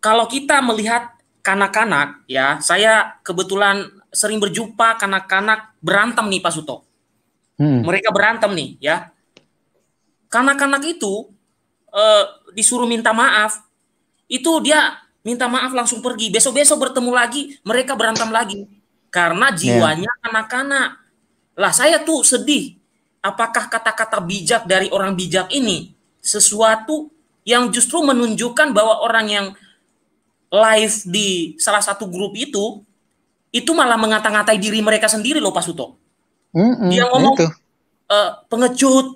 Kalau kita melihat kanak-kanak ya, saya kebetulan sering berjumpa kanak-kanak berantem nih Pak Suto. Hmm. Mereka berantem nih ya. Kanak-kanak itu eh, disuruh minta maaf, itu dia minta maaf langsung pergi. Besok-besok bertemu lagi, mereka berantem lagi karena ya. jiwanya anak-anak Yeah. Lah saya tuh sedih. Apakah kata-kata bijak dari orang bijak ini sesuatu yang justru menunjukkan bahwa orang yang live di salah satu grup itu itu malah mengata-ngatai diri mereka sendiri loh Pak Suto. mm -mm, dia ngomong itu. Uh, pengecut,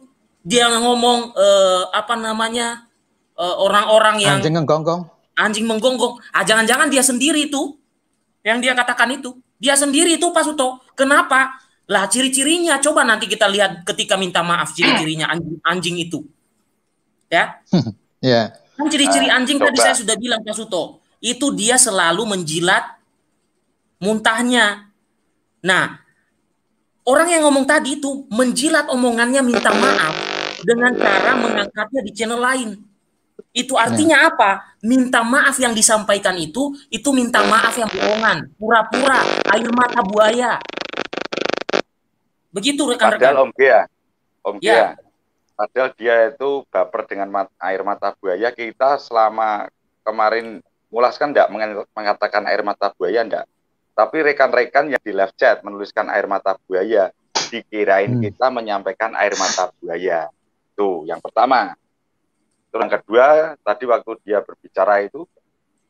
dia ngomong uh, apa namanya orang eh, orang-orang yang anjing menggonggong. Anjing menggonggong. Ah jangan-jangan dia sendiri itu yang dia katakan itu. Dia sendiri itu Pak Suto. Kenapa? Lah ciri-cirinya coba nanti kita lihat ketika minta maaf ciri-cirinya anjing, anjing itu. Ya. ya. Yeah. Kan ciri-ciri ah, anjing uh, tadi saya sudah bilang Pak Suto, itu dia selalu menjilat muntahnya. Nah, orang yang ngomong tadi itu menjilat omongannya minta maaf dengan cara mengangkatnya di channel lain. Itu artinya ya. apa? Minta maaf yang disampaikan itu, itu minta maaf yang bohongan, pura-pura, air mata buaya. Begitu rekan-rekan. Padahal Om Gia, Om ya. Gia, ya. padahal dia itu baper dengan mat, air mata buaya, kita selama kemarin mulas kan enggak mengatakan air mata buaya enggak? Tapi rekan-rekan yang di live chat menuliskan air mata buaya, dikirain hmm. kita menyampaikan air mata buaya. Itu yang pertama. Terus yang kedua, tadi waktu dia berbicara itu,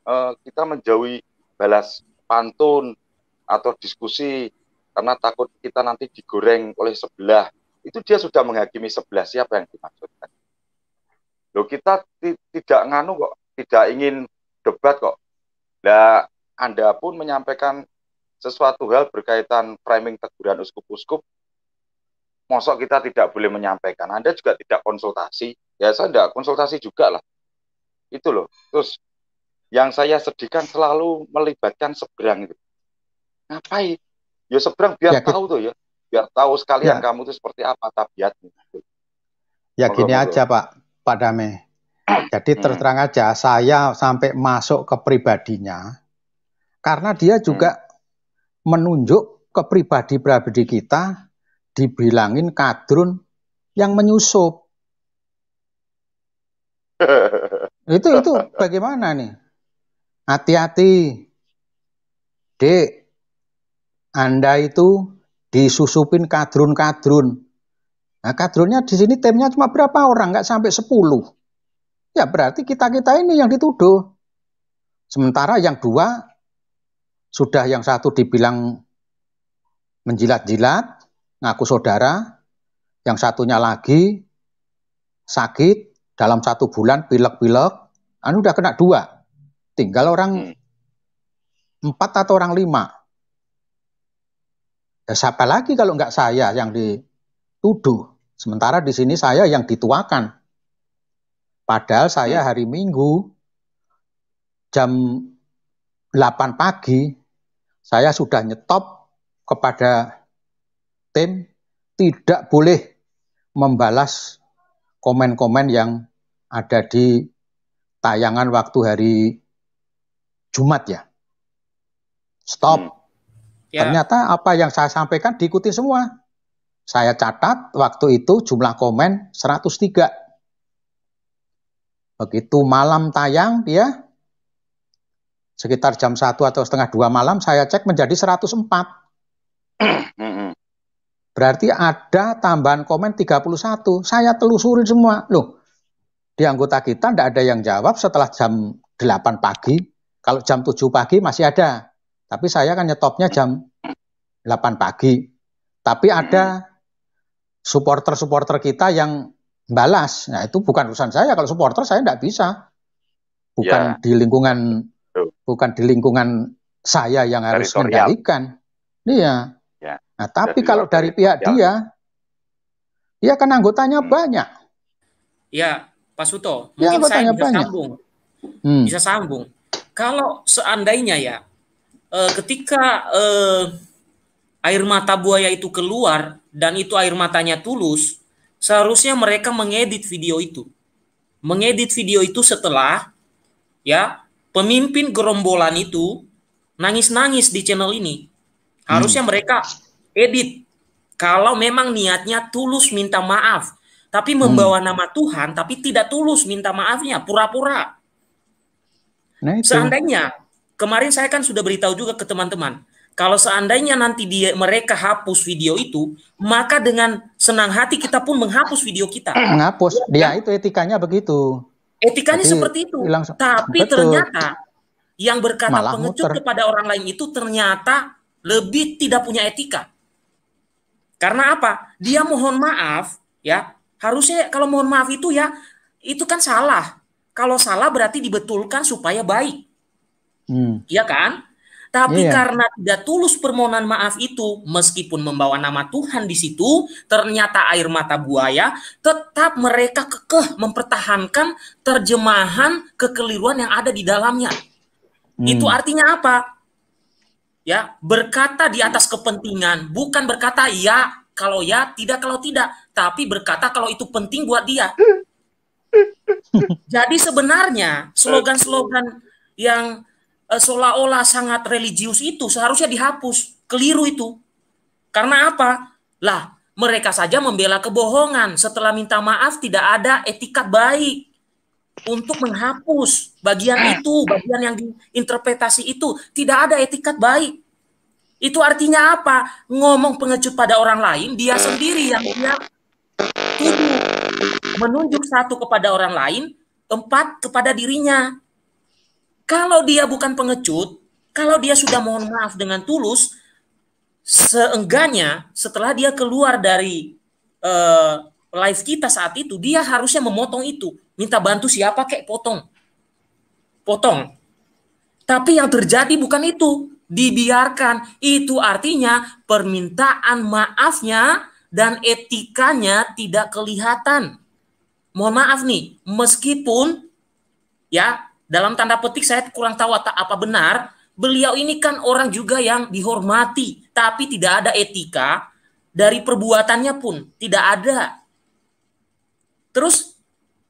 eh, kita menjauhi balas pantun atau diskusi karena takut kita nanti digoreng oleh sebelah. Itu dia sudah menghakimi sebelah siapa yang dimaksudkan. Loh kita tidak nganu kok, tidak ingin debat kok. Nah, Anda pun menyampaikan sesuatu hal berkaitan framing teguran uskup-uskup, mosok kita tidak boleh menyampaikan. Anda juga tidak konsultasi. Ya saya tidak konsultasi juga lah. Itu loh. Terus yang saya sedihkan selalu melibatkan seberang itu. Ngapain? Ya seberang biar ya, tahu tuh ya. Biar tahu sekalian ya. kamu tuh seperti apa tabiatnya. Ya Menurut gini aja Pak, Pak Dame. Jadi hmm. terang aja saya sampai masuk ke pribadinya karena dia juga hmm menunjuk ke pribadi-pribadi kita dibilangin kadrun yang menyusup. itu itu bagaimana nih? Hati-hati. Dek, Anda itu disusupin kadrun-kadrun. Nah, kadrunnya di sini timnya cuma berapa orang? Nggak sampai 10. Ya berarti kita-kita ini yang dituduh. Sementara yang dua sudah yang satu dibilang menjilat-jilat, ngaku saudara, yang satunya lagi sakit dalam satu bulan pilek-pilek, anu udah kena dua, tinggal orang hmm. empat atau orang lima. Ya, siapa lagi kalau nggak saya yang dituduh? Sementara di sini saya yang dituakan. Padahal saya hmm. hari Minggu jam 8 pagi saya sudah nyetop kepada tim tidak boleh membalas komen-komen yang ada di tayangan waktu hari Jumat ya. Stop. Hmm. Yeah. Ternyata apa yang saya sampaikan diikuti semua. Saya catat waktu itu jumlah komen 103. Begitu malam tayang dia sekitar jam 1 atau setengah dua malam saya cek menjadi 104. Berarti ada tambahan komen 31. Saya telusuri semua. Loh, di anggota kita tidak ada yang jawab setelah jam 8 pagi. Kalau jam 7 pagi masih ada. Tapi saya kan nyetopnya jam 8 pagi. Tapi ada supporter-supporter kita yang balas. Nah itu bukan urusan saya. Kalau supporter saya tidak bisa. Bukan yeah. di lingkungan Gitu. bukan di lingkungan saya yang harus mengendalikan. Iya. Ya. Nah, tapi dari kalau dari pihak ya. dia, dia kan anggotanya hmm. banyak. Ya, Pak Suto, ya, mungkin saya bisa banyak. sambung. Hmm. Bisa sambung. Kalau seandainya ya, eh, ketika eh, air mata buaya itu keluar dan itu air matanya tulus, seharusnya mereka mengedit video itu. Mengedit video itu setelah ya pemimpin gerombolan itu nangis-nangis di channel ini. Harusnya hmm. mereka edit. Kalau memang niatnya tulus minta maaf, tapi hmm. membawa hmm. nama Tuhan, tapi tidak tulus minta maafnya, pura-pura. Nah, Seandainya kemarin saya kan sudah beritahu juga ke teman-teman, kalau seandainya nanti dia mereka hapus video itu, maka dengan senang hati kita pun menghapus video kita. Menghapus, dia ya. ya, itu etikanya begitu. Etikanya Tapi, seperti itu. Langsung, Tapi betul. ternyata yang berkata Malah pengecut muter. kepada orang lain itu ternyata lebih tidak punya etika. Karena apa? Dia mohon maaf, ya. Harusnya kalau mohon maaf itu ya itu kan salah. Kalau salah berarti dibetulkan supaya baik. Hmm. Iya hmm. kan? Tapi yeah. karena tidak tulus permohonan maaf itu, meskipun membawa nama Tuhan di situ, ternyata air mata buaya, tetap mereka kekeh mempertahankan terjemahan kekeliruan yang ada di dalamnya. Hmm. Itu artinya apa? Ya, berkata di atas kepentingan, bukan berkata ya kalau ya, tidak kalau tidak, tapi berkata kalau itu penting buat dia. Jadi sebenarnya slogan-slogan yang Eh, seolah-olah sangat religius itu seharusnya dihapus. Keliru itu. Karena apa? Lah, mereka saja membela kebohongan. Setelah minta maaf tidak ada etikat baik untuk menghapus bagian ah. itu, bagian yang diinterpretasi itu. Tidak ada etikat baik. Itu artinya apa? Ngomong pengecut pada orang lain, dia sendiri yang dia tuduh menunjuk satu kepada orang lain, empat kepada dirinya. Kalau dia bukan pengecut, kalau dia sudah mohon maaf dengan tulus, seenggaknya setelah dia keluar dari uh, live kita saat itu, dia harusnya memotong itu. Minta bantu siapa kayak potong. Potong. Tapi yang terjadi bukan itu. Dibiarkan. Itu artinya permintaan maafnya dan etikanya tidak kelihatan. Mohon maaf nih, meskipun ya dalam tanda petik saya kurang tahu apa benar, beliau ini kan orang juga yang dihormati, tapi tidak ada etika dari perbuatannya pun tidak ada. Terus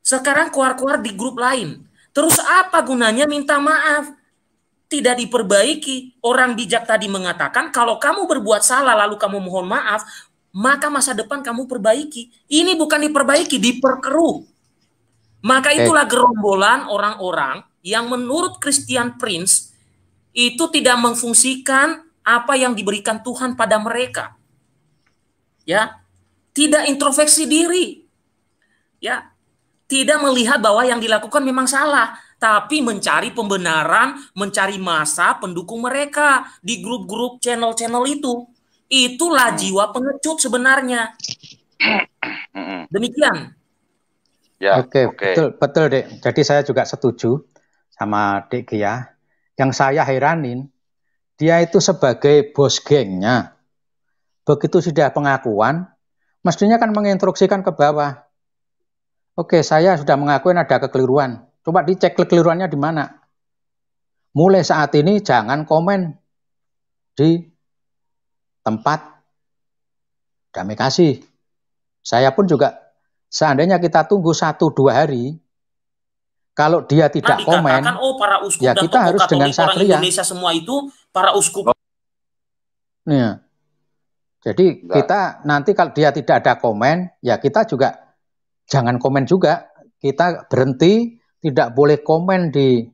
sekarang keluar-keluar di grup lain. Terus apa gunanya minta maaf? Tidak diperbaiki. Orang bijak tadi mengatakan kalau kamu berbuat salah lalu kamu mohon maaf, maka masa depan kamu perbaiki. Ini bukan diperbaiki, diperkeruh. Maka itulah gerombolan orang-orang yang menurut Christian Prince itu tidak memfungsikan apa yang diberikan Tuhan pada mereka. Ya, tidak introspeksi diri. Ya, tidak melihat bahwa yang dilakukan memang salah, tapi mencari pembenaran, mencari masa pendukung mereka di grup-grup channel-channel itu. Itulah jiwa pengecut sebenarnya. Demikian. Ya, oke, okay, betul, betul, Dek. Jadi saya juga setuju sama Dek ya. Yang saya heranin, dia itu sebagai bos gengnya. Begitu sudah pengakuan, mestinya kan menginstruksikan ke bawah. Oke, saya sudah mengakui ada kekeliruan. Coba dicek kekeliruannya di mana. Mulai saat ini jangan komen di tempat damai kasih. Saya pun juga seandainya kita tunggu satu dua hari, kalau dia nah, tidak Nanti komen, oh para uskup ya dan kita harus dengan satria. Indonesia semua itu para uskup. Ya. Jadi Enggak. kita nanti kalau dia tidak ada komen, ya kita juga jangan komen juga. Kita berhenti, tidak boleh komen di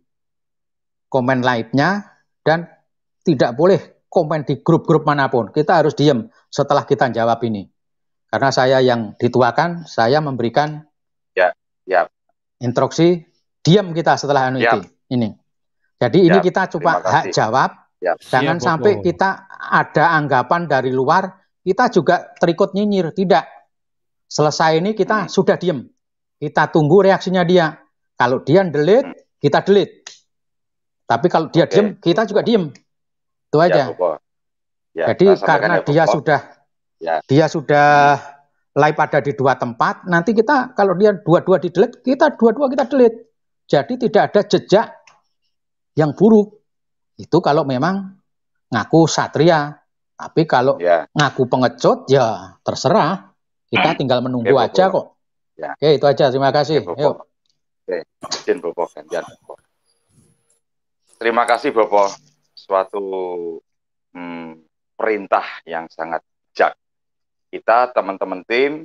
komen live-nya dan tidak boleh komen di grup-grup manapun. Kita harus diem setelah kita jawab ini. Karena saya yang dituakan, saya memberikan ya, ya. instruksi diam kita setelah anu ya. ini. Jadi ya. ini kita coba hak jawab. Ya. Jangan Siap, sampai kita ada anggapan dari luar kita juga terikut nyinyir. Tidak. Selesai ini kita hmm. sudah diam. Kita tunggu reaksinya dia. Kalau dia delete, hmm. kita delete. Tapi kalau dia okay. diam, kita juga diam. Itu aja. Ya, Jadi karena ya, dia sudah ya. dia sudah hmm. live ada di dua tempat, nanti kita kalau dia dua-dua di delete, kita dua-dua kita delete. Jadi tidak ada jejak yang buruk. Itu kalau memang ngaku satria. Tapi kalau ya. ngaku pengecut ya terserah. Kita tinggal menunggu ya, aja kok. Ya. Oke, itu aja. Terima kasih. Ya, Yuk. Terima kasih Bopo. suatu hmm, perintah yang sangat bijak. Kita teman-teman tim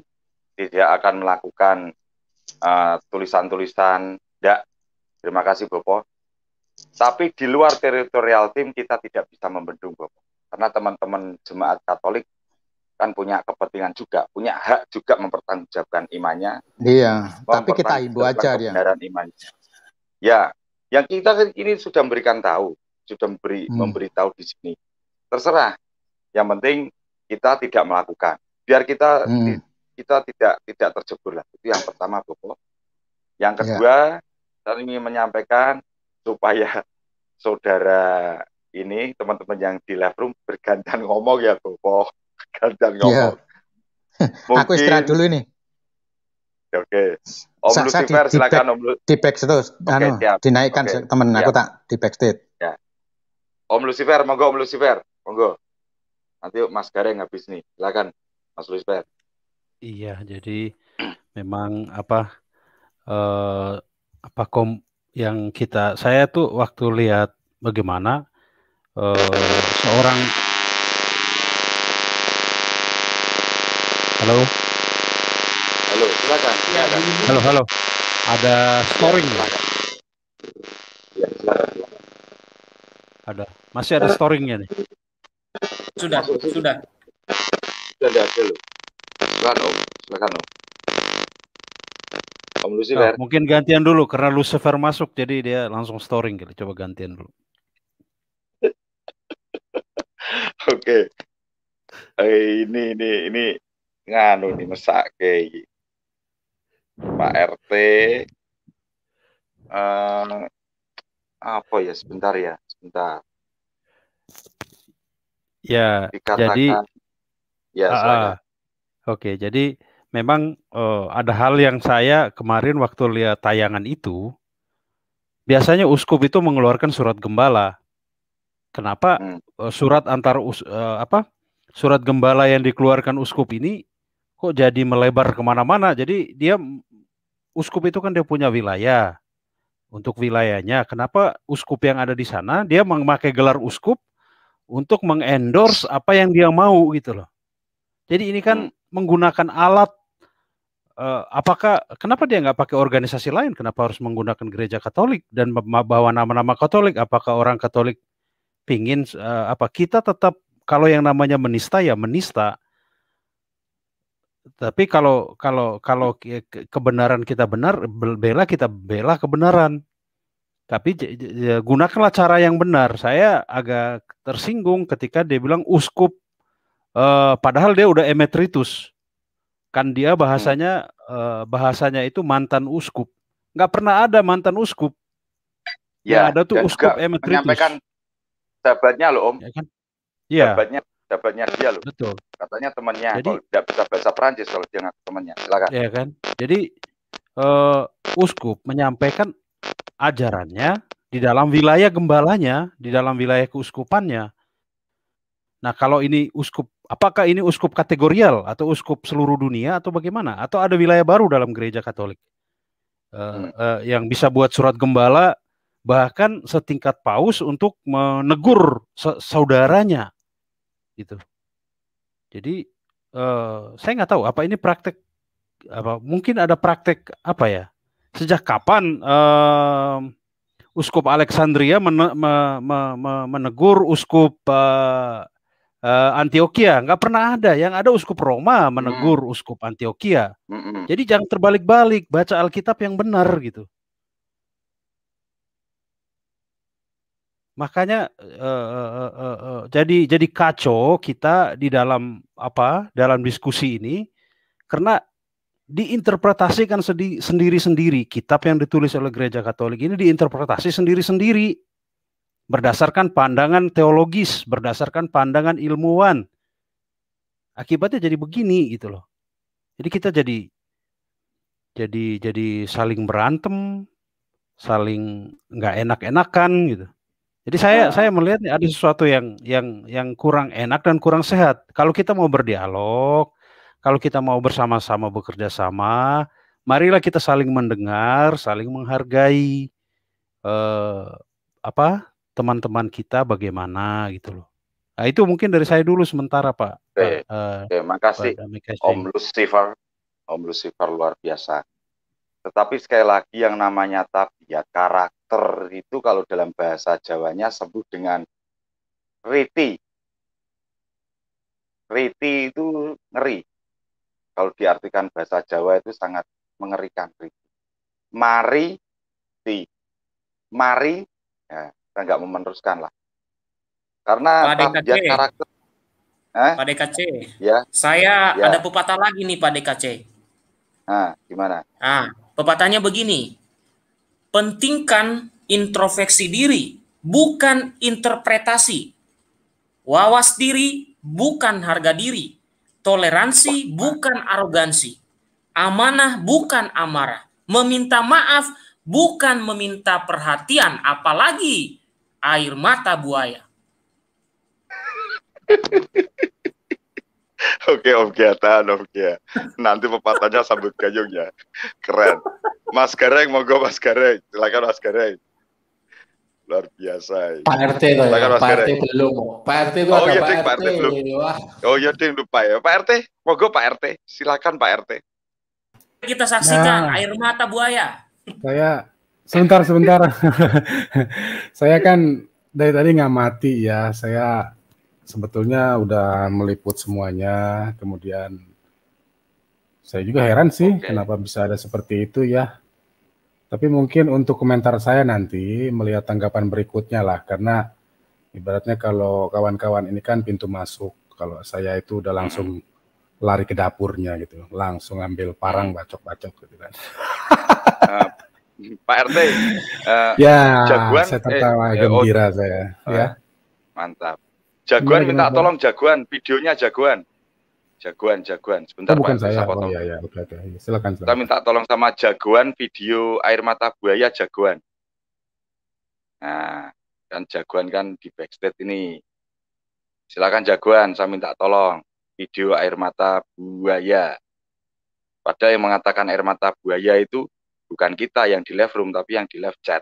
tidak akan melakukan eh, tulisan-tulisan uh, tidak Terima kasih Bopo. Tapi di luar teritorial tim kita tidak bisa membendung Bopo. Karena teman-teman jemaat Katolik kan punya kepentingan juga, punya hak juga mempertanggungjawabkan imannya. Iya, tapi kita ibu aja dia. Ya. imannya. Ya, yang kita ini sudah memberikan tahu, sudah memberi hmm. memberitahu di sini. Terserah. Yang penting kita tidak melakukan. Biar kita hmm. kita tidak tidak terjebur lah. Itu yang pertama, Bopo. Yang ya. kedua, ya saya ingin menyampaikan supaya saudara ini teman-teman yang di live room bergantian ngomong ya Bobo bergantian iya. ngomong yeah. Mungkin... aku istirahat dulu ini. Ya, oke okay. Om Sa Lucifer silakan Om Lucifer. di back terus okay, anu, dinaikkan okay. teman aku tak di backstage ya. Om Lucifer monggo Om Lucifer monggo nanti Mas Gareng habis nih silakan Mas Lucifer iya jadi memang apa eh uh apa kom yang kita saya tuh waktu lihat bagaimana uh, seorang halo halo silakan, ya, silakan. halo halo ada storing ya, ada masih ada storingnya nih sudah sudah sudah ada dulu silakan om silakan om Om Lucifer. Nah, mungkin gantian dulu karena Lucifer masuk jadi dia langsung storing kita Coba gantian dulu. Oke. okay. Eh, ini ini ini nganu nih mesak kayak Pak RT uh, eh, apa ya sebentar ya sebentar ya Dikatakan, ya, ah, ah. jadi ya uh, oke okay, jadi memang uh, ada hal yang saya kemarin waktu lihat tayangan itu biasanya uskup itu mengeluarkan surat gembala. Kenapa uh, surat antar us, uh, apa surat gembala yang dikeluarkan uskup ini kok jadi melebar kemana-mana? Jadi dia uskup itu kan dia punya wilayah untuk wilayahnya. Kenapa uskup yang ada di sana dia memakai gelar uskup untuk mengendorse apa yang dia mau gitu loh. Jadi ini kan hmm. menggunakan alat uh, apakah kenapa dia nggak pakai organisasi lain? Kenapa harus menggunakan gereja Katolik dan bawa nama-nama Katolik? Apakah orang Katolik pingin uh, apa kita tetap kalau yang namanya menista ya menista. Tapi kalau kalau kalau kebenaran kita benar, bela kita bela kebenaran. Tapi ya gunakanlah cara yang benar. Saya agak tersinggung ketika dia bilang uskup, uh, padahal dia udah emetritus kan dia hmm. bahasanya hmm. bahasanya itu mantan uskup nggak pernah ada mantan uskup ya yang ada tuh uskup emeritus menyampaikan sahabatnya loh om ya, kan? ya. sahabatnya sahabatnya dia loh betul katanya temannya jadi kalau tidak bisa bahasa Perancis kalau dia nggak temannya silakan ya kan jadi uh, uskup menyampaikan ajarannya di dalam wilayah gembalanya di dalam wilayah keuskupannya Nah, kalau ini uskup, apakah ini uskup kategorial atau uskup seluruh dunia atau bagaimana? Atau ada wilayah baru dalam gereja Katolik uh, uh, yang bisa buat surat gembala bahkan setingkat paus untuk menegur saudaranya, gitu. Jadi uh, saya nggak tahu apa ini praktek apa mungkin ada praktek apa ya? Sejak kapan? Uh, Uskup Alexandria men, me, me, me, menegur Uskup uh, uh, Antioquia nggak pernah ada yang ada uskup Roma menegur mm. uskup Antioquia mm jadi jangan terbalik-balik baca Alkitab yang benar gitu makanya uh, uh, uh, uh, jadi jadi kacau kita di dalam apa dalam diskusi ini karena diinterpretasikan sendiri-sendiri kitab yang ditulis oleh gereja Katolik ini diinterpretasi sendiri-sendiri berdasarkan pandangan teologis, berdasarkan pandangan ilmuwan. Akibatnya jadi begini gitu loh. Jadi kita jadi jadi jadi saling berantem, saling nggak enak-enakan gitu. Jadi saya ah. saya melihat ada sesuatu yang yang yang kurang enak dan kurang sehat. Kalau kita mau berdialog, kalau kita mau bersama-sama bekerja sama, marilah kita saling mendengar, saling menghargai eh, apa teman-teman kita bagaimana gitu loh. Nah, itu mungkin dari saya dulu sementara Pak. Oke, kasih. Eh, makasih Om Lucifer. Om Lucifer luar biasa. Tetapi sekali lagi yang namanya tabiat ya, karakter itu kalau dalam bahasa Jawanya sebut dengan riti. Riti itu ngeri. Kalau diartikan bahasa Jawa itu sangat mengerikan riti. Mari ti. Mari ya, kita nggak meneruskan lah. Karena Pak karakter. Eh? Pak DKC. Ya. Saya ya. ada pepatah lagi nih Pak DKC. Nah, gimana? Ah, pepatahnya begini. Pentingkan introspeksi diri, bukan interpretasi. Wawas diri, bukan harga diri. Toleransi, bukan arogansi. Amanah, bukan amarah. Meminta maaf, bukan meminta perhatian, apalagi air mata buaya. Oke, Om Kia, tahan oke. Kia. Nanti pepatahnya sambut gayung ya. Keren. Mas Gareng, monggo Mas Gareng. Silakan Mas Gareng. Luar biasa. Ya. Pak RT itu Silakan, ya, Pak RT belum. Pak RT itu oh, ada iya, Pak, Pak RT. belum. Oh iya, ding lupa ya. Pak RT, monggo Pak RT. Silakan Pak RT. Kita saksikan nah. air mata buaya. Saya sebentar sebentar. saya kan dari tadi nggak mati ya. Saya sebetulnya udah meliput semuanya. Kemudian saya juga heran sih okay. kenapa bisa ada seperti itu ya. Tapi mungkin untuk komentar saya nanti melihat tanggapan berikutnya lah karena ibaratnya kalau kawan-kawan ini kan pintu masuk. Kalau saya itu udah langsung lari ke dapurnya gitu, langsung ambil parang bacok-bacok gitu kan. Pak RT. Uh, eh, ya, jagoan, saya eh, tertawa eh, gembira oh, saya. Eh, ya. Mantap. Jagoan minta tolong jagoan, videonya jagoan. Jagoan, jagoan. Sebentar oh, Pak, saya. potong. Oh, ya, ya, Silakan, silakan. Kita minta tolong sama jagoan video air mata buaya jagoan. Nah, kan jagoan kan di backstage ini. Silakan jagoan, saya minta tolong video air mata buaya. Padahal yang mengatakan air mata buaya itu bukan kita yang di live room tapi yang di live chat.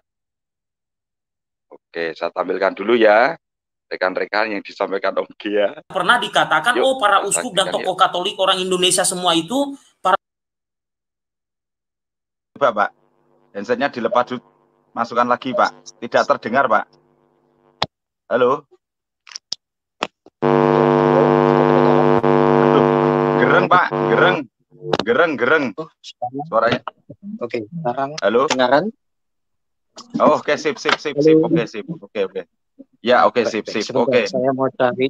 Oke, saya tampilkan dulu ya rekan-rekan yang disampaikan Om Gia. Pernah dikatakan yuk, oh para uskup dan tokoh yuk. Katolik orang Indonesia semua itu para Coba Pak, handsetnya dilepas dulu. Masukkan lagi Pak, tidak terdengar Pak. Halo. gereng Pak, gereng. Gereng, gereng. Oh, suaranya. Oke, sekarang Halo. Dengaran? Oh, oke, sip, sip, sip, sip. Oke, sip. Oke, okay, oke. Ya, oke, sip, sip. Oke. Saya mau cari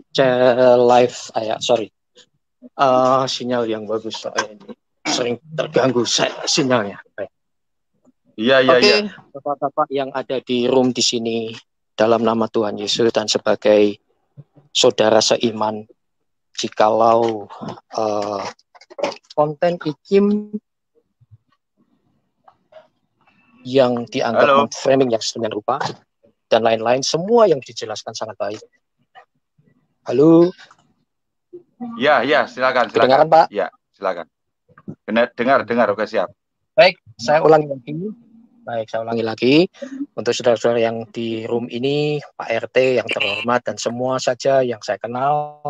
live. ayah. Ya, sorry. Uh, sinyal yang bagus soalnya ini sering terganggu sinyalnya. Iya, iya, iya. Okay. Bapak-bapak yang ada di room di sini dalam nama Tuhan Yesus dan sebagai saudara seiman, jikalau uh, konten ikim yang dianggap Halo. framing yang sedemikian rupa dan lain-lain semua yang dijelaskan sangat baik. Halo. Ya, ya, silakan, silakan. Dengarkan, Pak? Ya, silakan. Benar, dengar, dengar, oke siap. Baik, saya ulangi lagi. Baik, saya ulangi lagi untuk saudara-saudara yang di room ini, Pak RT yang terhormat dan semua saja yang saya kenal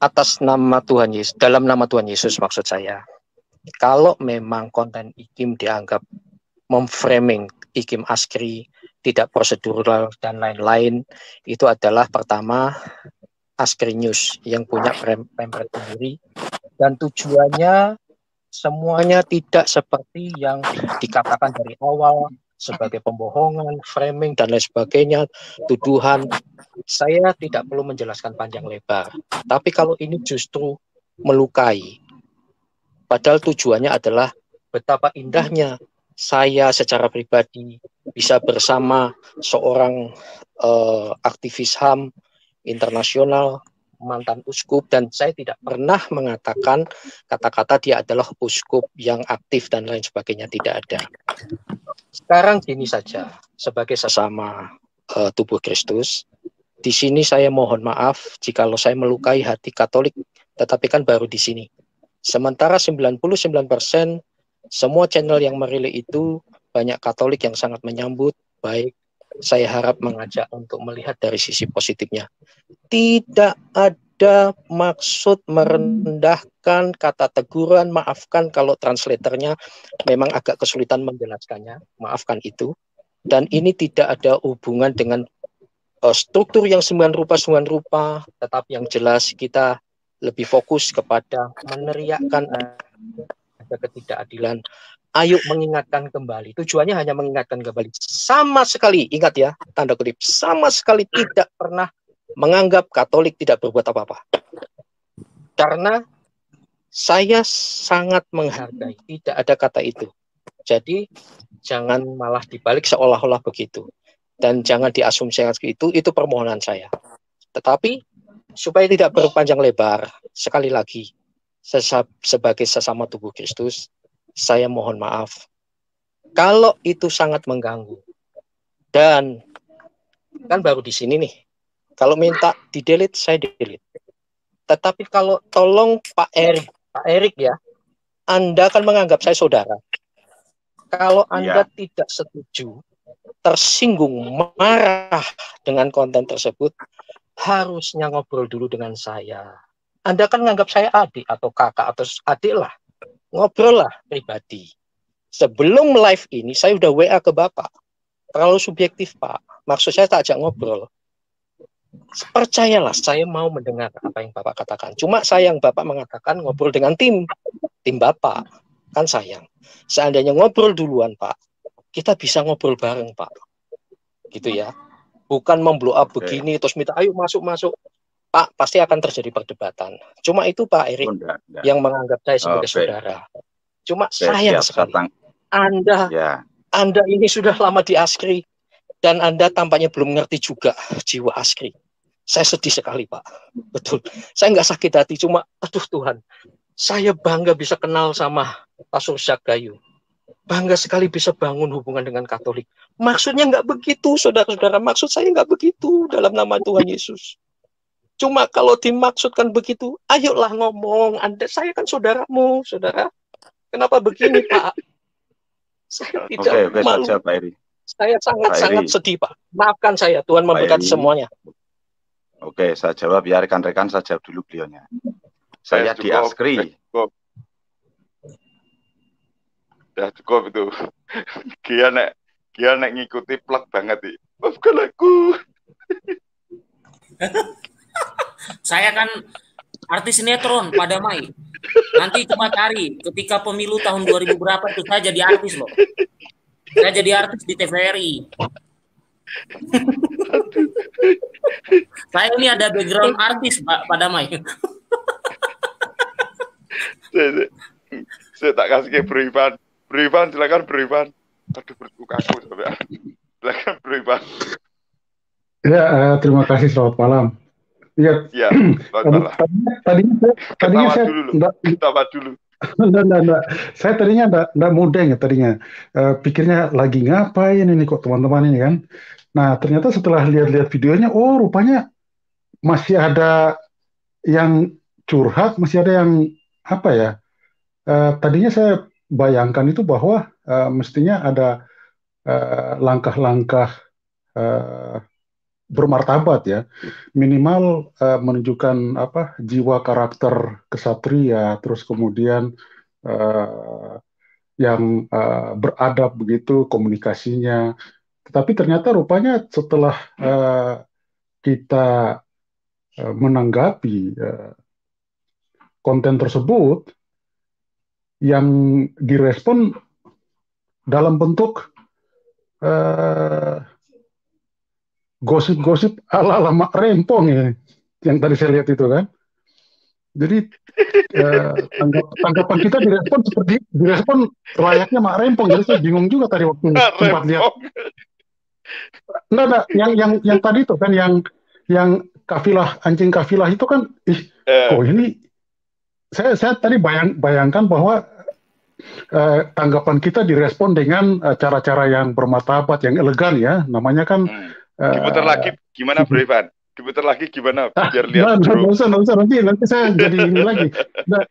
atas nama Tuhan Yesus, dalam nama Tuhan Yesus maksud saya. Kalau memang konten ikim dianggap memframing ikim askri tidak prosedural dan lain-lain itu adalah pertama askri news yang punya member sendiri dan tujuannya semuanya tidak seperti yang dikatakan dari awal sebagai pembohongan, framing dan lain sebagainya, tuduhan. Saya tidak perlu menjelaskan panjang lebar. Tapi kalau ini justru melukai, padahal tujuannya adalah betapa indahnya saya secara pribadi bisa bersama seorang uh, aktivis HAM internasional mantan uskup dan saya tidak pernah mengatakan kata-kata dia adalah uskup yang aktif dan lain sebagainya tidak ada. Sekarang gini saja, sebagai sesama uh, tubuh Kristus, di sini saya mohon maaf jika lo saya melukai hati Katolik, tetapi kan baru di sini. Sementara 99% semua channel yang merilis itu banyak Katolik yang sangat menyambut baik. Saya harap mengajak untuk melihat dari sisi positifnya. Tidak ada ada maksud merendahkan kata teguran, maafkan kalau translatornya memang agak kesulitan menjelaskannya, maafkan itu. Dan ini tidak ada hubungan dengan uh, struktur yang sembilan rupa sembilan rupa, tetap yang jelas kita lebih fokus kepada meneriakkan ada ketidakadilan. Ayo mengingatkan kembali. Tujuannya hanya mengingatkan kembali. Sama sekali, ingat ya, tanda kutip, sama sekali tidak pernah menganggap Katolik tidak berbuat apa-apa. Karena saya sangat menghargai, tidak ada kata itu. Jadi jangan malah dibalik seolah-olah begitu. Dan jangan diasumsikan itu, itu permohonan saya. Tetapi supaya tidak berpanjang lebar, sekali lagi, sesab, sebagai sesama tubuh Kristus, saya mohon maaf. Kalau itu sangat mengganggu, dan kan baru di sini nih, kalau minta di delete, saya di delete. Tetapi kalau tolong Pak Erik, Pak Erik ya, Anda akan menganggap saya saudara. Kalau iya. Anda ya. tidak setuju, tersinggung, marah dengan konten tersebut, harusnya ngobrol dulu dengan saya. Anda kan menganggap saya adik atau kakak atau adik lah. Ngobrol lah pribadi. Sebelum live ini saya udah WA ke Bapak. Terlalu subjektif Pak. Maksud saya tak ajak ngobrol percayalah saya mau mendengar apa yang Bapak katakan. Cuma sayang Bapak mengatakan ngobrol dengan tim, tim Bapak. Kan sayang. Seandainya ngobrol duluan, Pak, kita bisa ngobrol bareng, Pak. Gitu ya. Bukan memblow up begini terus minta ayo masuk masuk. Pak, pasti akan terjadi perdebatan. Cuma itu Pak Erik Bunda, oh, yang menganggap saya sebagai okay. saudara. Cuma okay, sayang siap, sekali. Anda yeah. Anda ini sudah lama di Askri dan Anda tampaknya belum ngerti juga jiwa Askri. Saya sedih sekali Pak, betul. Saya nggak sakit hati, cuma aduh Tuhan, saya bangga bisa kenal sama Pastor Syagayu. Bangga sekali bisa bangun hubungan dengan Katolik. Maksudnya nggak begitu, saudara-saudara. Maksud saya nggak begitu dalam nama Tuhan Yesus. Cuma kalau dimaksudkan begitu, ayolah ngomong. Anda, saya kan saudaramu, saudara. Kenapa begini, Pak? Saya tidak okay, malu. Saya sangat-sangat sangat sedih, Pak. Maafkan saya, Tuhan memberkati semuanya. Oke, saya jawab ya rekan-rekan, saya jawab dulu beliaunya. Saya, saya di Askri. Cukup. Ya cukup itu. Kia nek Kia nek ngikuti plak banget sih. Maafkan aku. saya kan artis sinetron pada Mai. Nanti cuma cari ketika pemilu tahun 2000 berapa itu saya jadi artis loh. Saya jadi artis di TVRI. Saya ini ada background iya. artis Pak Pak Damai. saya, saya tak kasih ke Brivan. Brivan, silakan Brivan. Tadi Aduh aku kaku sampai. Silakan Brivan. Ya, eh, terima kasih selamat malam. Iya. ya, ya Tadi tadi, malam. tadi saya dulu. Enggak, Ketawa dulu. Saya tadinya enggak, enggak mudeng ya tadinya. Uh, pikirnya lagi ngapain ini kok teman-teman ini kan. Nah, ternyata setelah lihat-lihat videonya, oh rupanya masih ada yang curhat, masih ada yang apa ya? Uh, tadinya saya bayangkan itu bahwa uh, mestinya ada eh, langkah-langkah uh, uh, bermartabat ya, minimal uh, menunjukkan apa jiwa karakter kesatria, terus kemudian uh, yang uh, beradab begitu komunikasinya. Tetapi ternyata rupanya setelah uh, kita Eh, menanggapi eh, konten tersebut yang direspon dalam bentuk eh, gosip-gosip ala-ala Mak Rempong ya, yang tadi saya lihat itu kan. Jadi eh, tanggap, tanggapan kita direspon seperti direspon layaknya Mak Rempong. Jadi saya bingung juga tadi waktu sempat lihat. Nah, nah, yang yang yang tadi itu kan yang yang kafilah anjing kafilah itu kan ih eh. kok oh, ini saya saya tadi bayang bayangkan bahwa eh, tanggapan kita direspon dengan eh, cara-cara eh, yang bermartabat yang elegan ya namanya kan hmm. eh, lagi gimana Bro Ivan diputar lagi gimana ah, biar ah, lihat nah, usah, usah nanti nanti saya jadi ini lagi nah,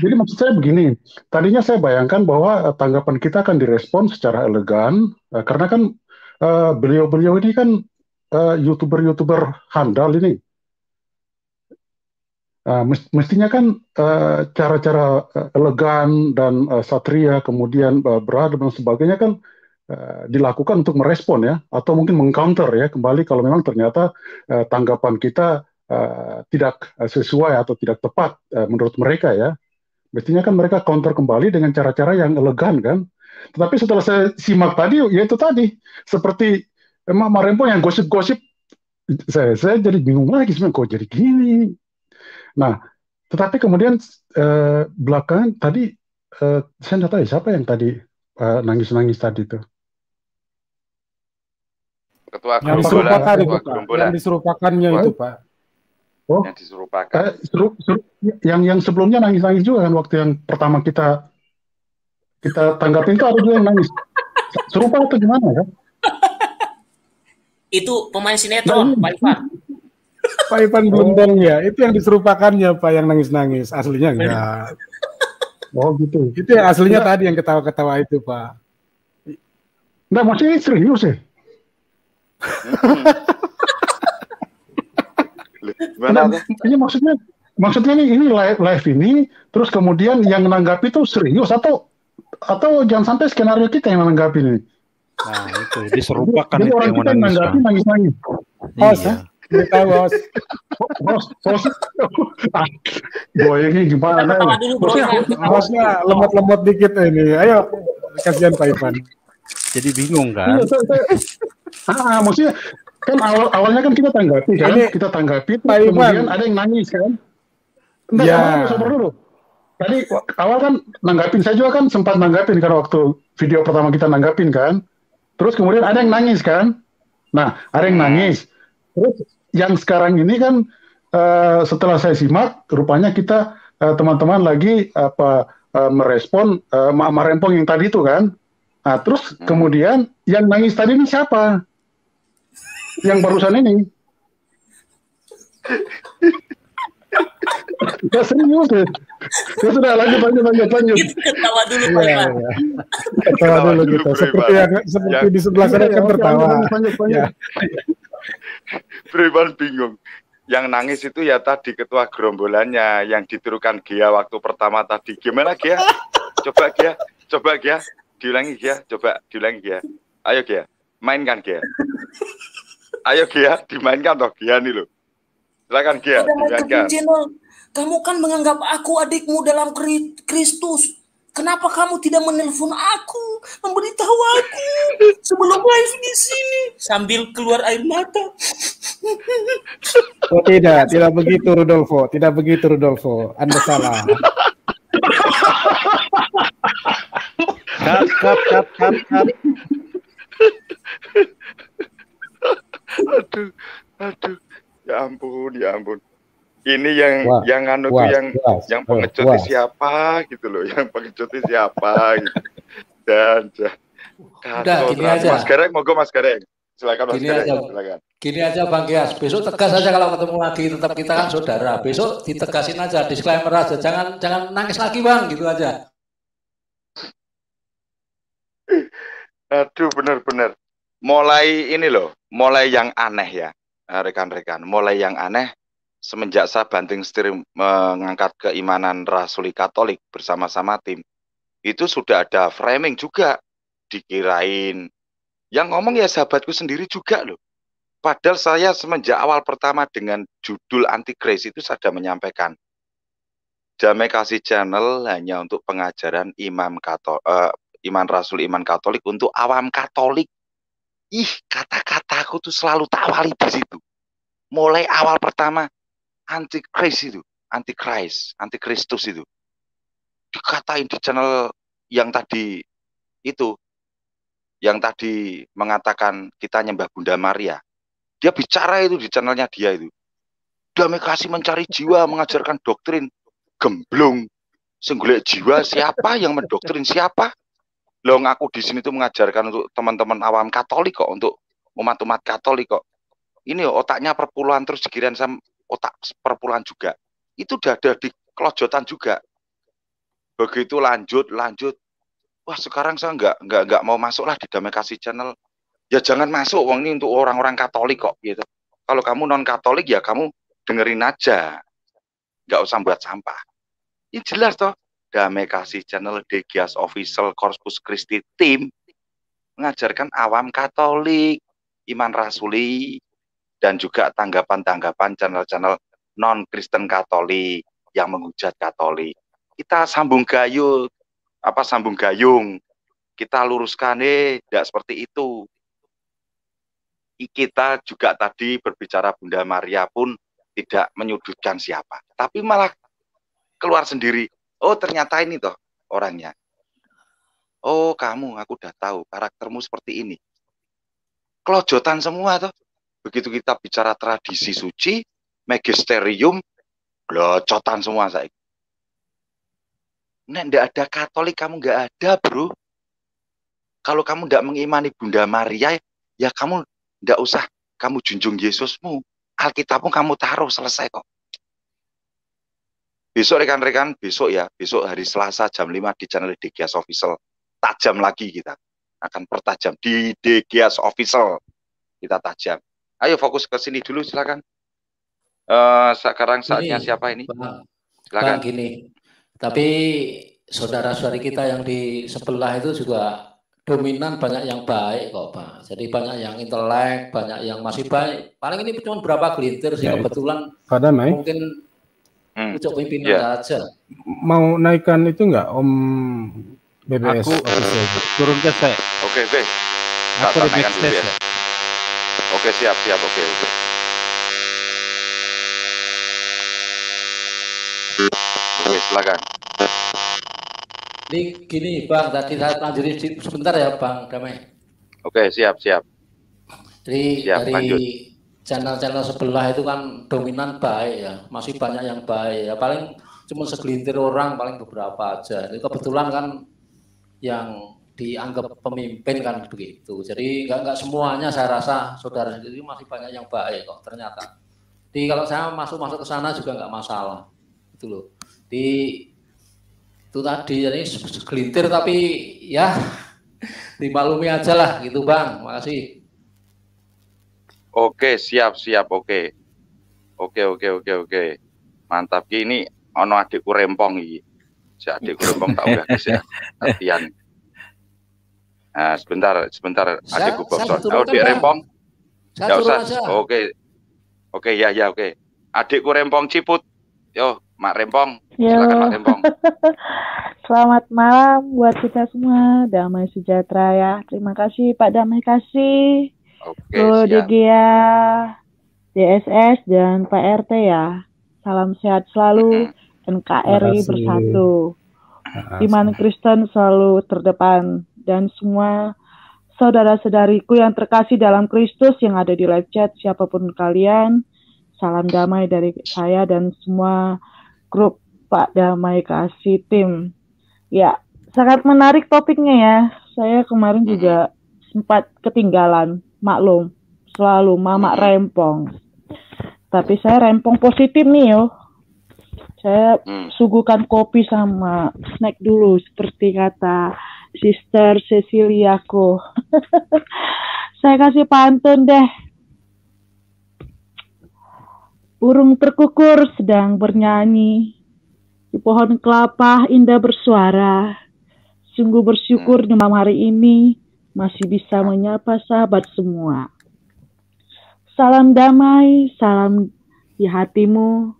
jadi maksud saya begini, tadinya saya bayangkan bahwa eh, tanggapan kita akan direspon secara elegan, eh, karena kan beliau-beliau ini kan youtuber eh, youtuber-youtuber handal ini. Uh, mestinya kan eh, cara-cara uh, elegan dan uh, satria kemudian uh, beradab dan sebagainya kan uh, dilakukan untuk merespon ya atau mungkin mengcounter ya kembali kalau memang ternyata uh, tanggapan kita uh, tidak sesuai atau tidak tepat uh, menurut mereka ya mestinya kan mereka counter kembali dengan cara-cara yang elegan kan tetapi setelah saya simak tadi ya itu tadi seperti emang kemarin pun yang gosip-gosip saya saya jadi bingung lagi sebenarnya kok jadi gini. Nah, tetapi kemudian eh, belakangan tadi eh, saya tidak tahu ya, siapa yang tadi nangis eh, nangis-nangis tadi itu. Ketua yang diserupakan itu Pak. Yang diserupakannya What? itu Pak. Oh, yang diserupakan. Eh, seru, seru, yang yang sebelumnya nangis-nangis juga kan waktu yang pertama kita kita tanggapin itu ada juga yang nangis. Serupa atau gimana kan? Ya? Itu pemain sinetron, Pak Ivan. Pak Ivan Blundong ya, itu yang diserupakannya Pak yang nangis-nangis. Aslinya enggak. Oh gitu. Itu yang aslinya ya. tadi yang ketawa-ketawa itu Pak. Enggak, maksudnya serius ya? Nah, ini maksudnya maksudnya nih ini live, live ini terus kemudian yang menanggapi itu serius atau atau jangan sampai skenario kita yang menanggapi ini Nah itu diserupakan Jadi itu orang yang kita nangis-nangis. Iya. Bos, kita ya? bos. Bos, bos. ini gimana? Ya? Bosnya, bosnya lemot-lemot dikit ini. Ayo, kasihan Pak Ivan. Jadi bingung kan? Iya, ah, maksudnya kan awal awalnya kan kita tanggapi kan, ini, kita tanggapi, Pak kemudian ada yang nangis kan? Enggak, ya. dulu. Tadi awal kan nanggapin, saya juga kan sempat nanggapin karena waktu video pertama kita nanggapin kan, Terus kemudian ada yang nangis kan? Nah, ada yang iya. nangis. Terus yang sekarang ini kan uh, setelah saya simak, rupanya kita eh, teman-teman uh, lagi apa uh, merespon uh, Marempong yang tadi itu kan. Nah, terus hmm. kemudian yang nangis tadi ini siapa? Yang barusan ini. Gak serius deh ya sudah lanjut lanjut lanjut lanjut. kita gitu, ketawa dulu iya, Pak ya, ya. Ketawa dulu gitu. gitu. Seperti yang seperti ya. di sebelah sana kan tertawa. Lanjut lanjut. Ya. bingung. Yang nangis itu ya tadi ketua gerombolannya yang diturunkan Gia waktu pertama tadi. Gimana Gia? Coba Gia, coba Gia, diulangi Gia, coba diulangi Gia. Ayo Gia, mainkan Gia. Ayo Gia, dimainkan toh Gia nih lo. Silakan Gia, dimainkan. Kamu kan menganggap aku adikmu dalam Kristus. Kenapa kamu tidak menelpon aku, memberitahu aku sebelum live di sini sambil keluar air mata? Oh, tidak, tidak begitu Rudolfo. tidak begitu Rudolfo. Anda salah. Cut, cut, cut, cut, aduh, aduh. Ya ampun, ya ampun ini yang wah, yang anu wah, yang wah, yang pengecut siapa gitu loh, yang pengecut siapa gitu. Dan, dan Udah, gini aja. Mas Gareng, monggo Mas Gareng. Silakan Mas gini Aja. Silakan. Gini aja Bang Kias, besok tegas aja kalau ketemu lagi tetap kita kan saudara. Besok ditegasin aja, disclaimer aja. Jangan jangan nangis lagi Bang, gitu aja. Aduh, benar-benar. Mulai ini loh, mulai yang aneh ya, rekan-rekan. Mulai yang aneh, semenjak saya banting setir mengangkat keimanan rasuli Katolik bersama-sama tim, itu sudah ada framing juga dikirain. Yang ngomong ya sahabatku sendiri juga loh. Padahal saya semenjak awal pertama dengan judul anti grace itu saya menyampaikan Damai Kasih Channel hanya untuk pengajaran Imam Katolik, uh, eh, Iman Rasul Iman Katolik untuk awam Katolik. Ih, kata-kataku tuh selalu tawali di situ mulai awal pertama antikris itu, antikris, antikristus itu. Dikatain di channel yang tadi itu, yang tadi mengatakan kita nyembah Bunda Maria. Dia bicara itu di channelnya dia itu. Damai kasih mencari jiwa, mengajarkan doktrin. Gemblung. Senggulek jiwa siapa yang mendoktrin siapa? Loh ngaku di sini tuh mengajarkan untuk teman-teman awam Katolik kok, untuk umat-umat Katolik kok. Ini otaknya perpuluhan terus dikirim sama otak perpuluhan juga. Itu udah ada di kelojotan juga. Begitu lanjut, lanjut. Wah sekarang saya nggak nggak nggak mau masuklah di Damai Kasih Channel. Ya jangan masuk, uang ini untuk orang-orang Katolik kok gitu. Kalau kamu non Katolik ya kamu dengerin aja, nggak usah buat sampah. Ini jelas toh. Damai Kasih Channel Degias Official Corpus Christi Tim mengajarkan awam Katolik, iman rasuli, dan juga tanggapan-tanggapan channel-channel non-Kristen Katolik yang menghujat Katolik. Kita sambung gayung, apa sambung gayung, kita luruskan eh tidak seperti itu. Kita juga tadi berbicara Bunda Maria pun tidak menyudutkan siapa, tapi malah keluar sendiri. Oh ternyata ini toh orangnya. Oh kamu, aku udah tahu karaktermu seperti ini. Kelojotan semua toh begitu kita bicara tradisi suci, magisterium, blocotan semua saya. Nek ndak ada Katolik kamu nggak ada bro. Kalau kamu ndak mengimani Bunda Maria, ya kamu ndak usah kamu junjung Yesusmu. Alkitabmu kamu taruh selesai kok. Besok rekan-rekan, besok ya, besok hari Selasa jam 5 di channel Degias Official. Tajam lagi kita. Akan pertajam di Degias Official. Kita tajam. Ayo fokus ke sini dulu silakan. Uh, sekarang saatnya ini, siapa ini? silakan. gini. Tapi saudara-saudari kita yang di sebelah itu juga dominan banyak yang baik kok Pak. Jadi banyak yang intelek, banyak yang masih baik. Paling ini cuma berapa gelintir sih ya, kebetulan. Pada naik. Mungkin hmm. pimpinan yeah. aja. Mau naikkan itu enggak Om BBS? Aku, turun ke saya. Oke, okay, Be. Aku di backstage. Ya siap siap oke okay, oke okay. silakan ini gini bang tadi saya lanjutin sebentar ya bang damai oke siap siap jadi siap, dari channel-channel sebelah itu kan dominan baik ya masih banyak yang baik ya paling cuma segelintir orang paling beberapa aja ini kebetulan kan yang dianggap pemimpin kan begitu. Jadi nggak nggak semuanya saya rasa saudara sendiri masih banyak yang baik kok ternyata. Di kalau saya masuk masuk ke sana juga nggak masalah itu loh. Di itu tadi jadi segelintir tapi ya dimaklumi aja lah gitu bang. Makasih. Oke siap siap oke. Oke oke oke oke. Mantap ini ono adikku rempong iki. Si adikku rempong tak udah ya. Latihan. Nah, sebentar, sebentar. Ada adikku Bob Son. Oh, rempong. Saya usah. Oh, oke. Okay. Oke, okay, ya, ya, oke. Okay. Adikku rempong ciput. Yo, Mak Rempong. Yo. Mak Rempong. Selamat malam buat kita semua. Damai sejahtera ya. Terima kasih Pak Damai Kasih. Oke, okay, DSS dan Pak RT ya. Salam sehat selalu. NKRI bersatu. Iman Kristen selalu terdepan dan semua saudara-saudariku yang terkasih dalam Kristus yang ada di live chat siapapun kalian. Salam damai dari saya dan semua grup Pak Damai Kasih Tim. Ya, sangat menarik topiknya ya. Saya kemarin juga sempat ketinggalan, maklum. Selalu mama rempong. Tapi saya rempong positif nih yo. Saya mm. suguhkan kopi sama snack dulu seperti kata Sister Ceciliaku. Saya kasih pantun deh. Burung terkukur sedang bernyanyi. Di pohon kelapa indah bersuara. Sungguh bersyukur di malam hari ini masih bisa menyapa sahabat semua. Salam damai, salam di hatimu.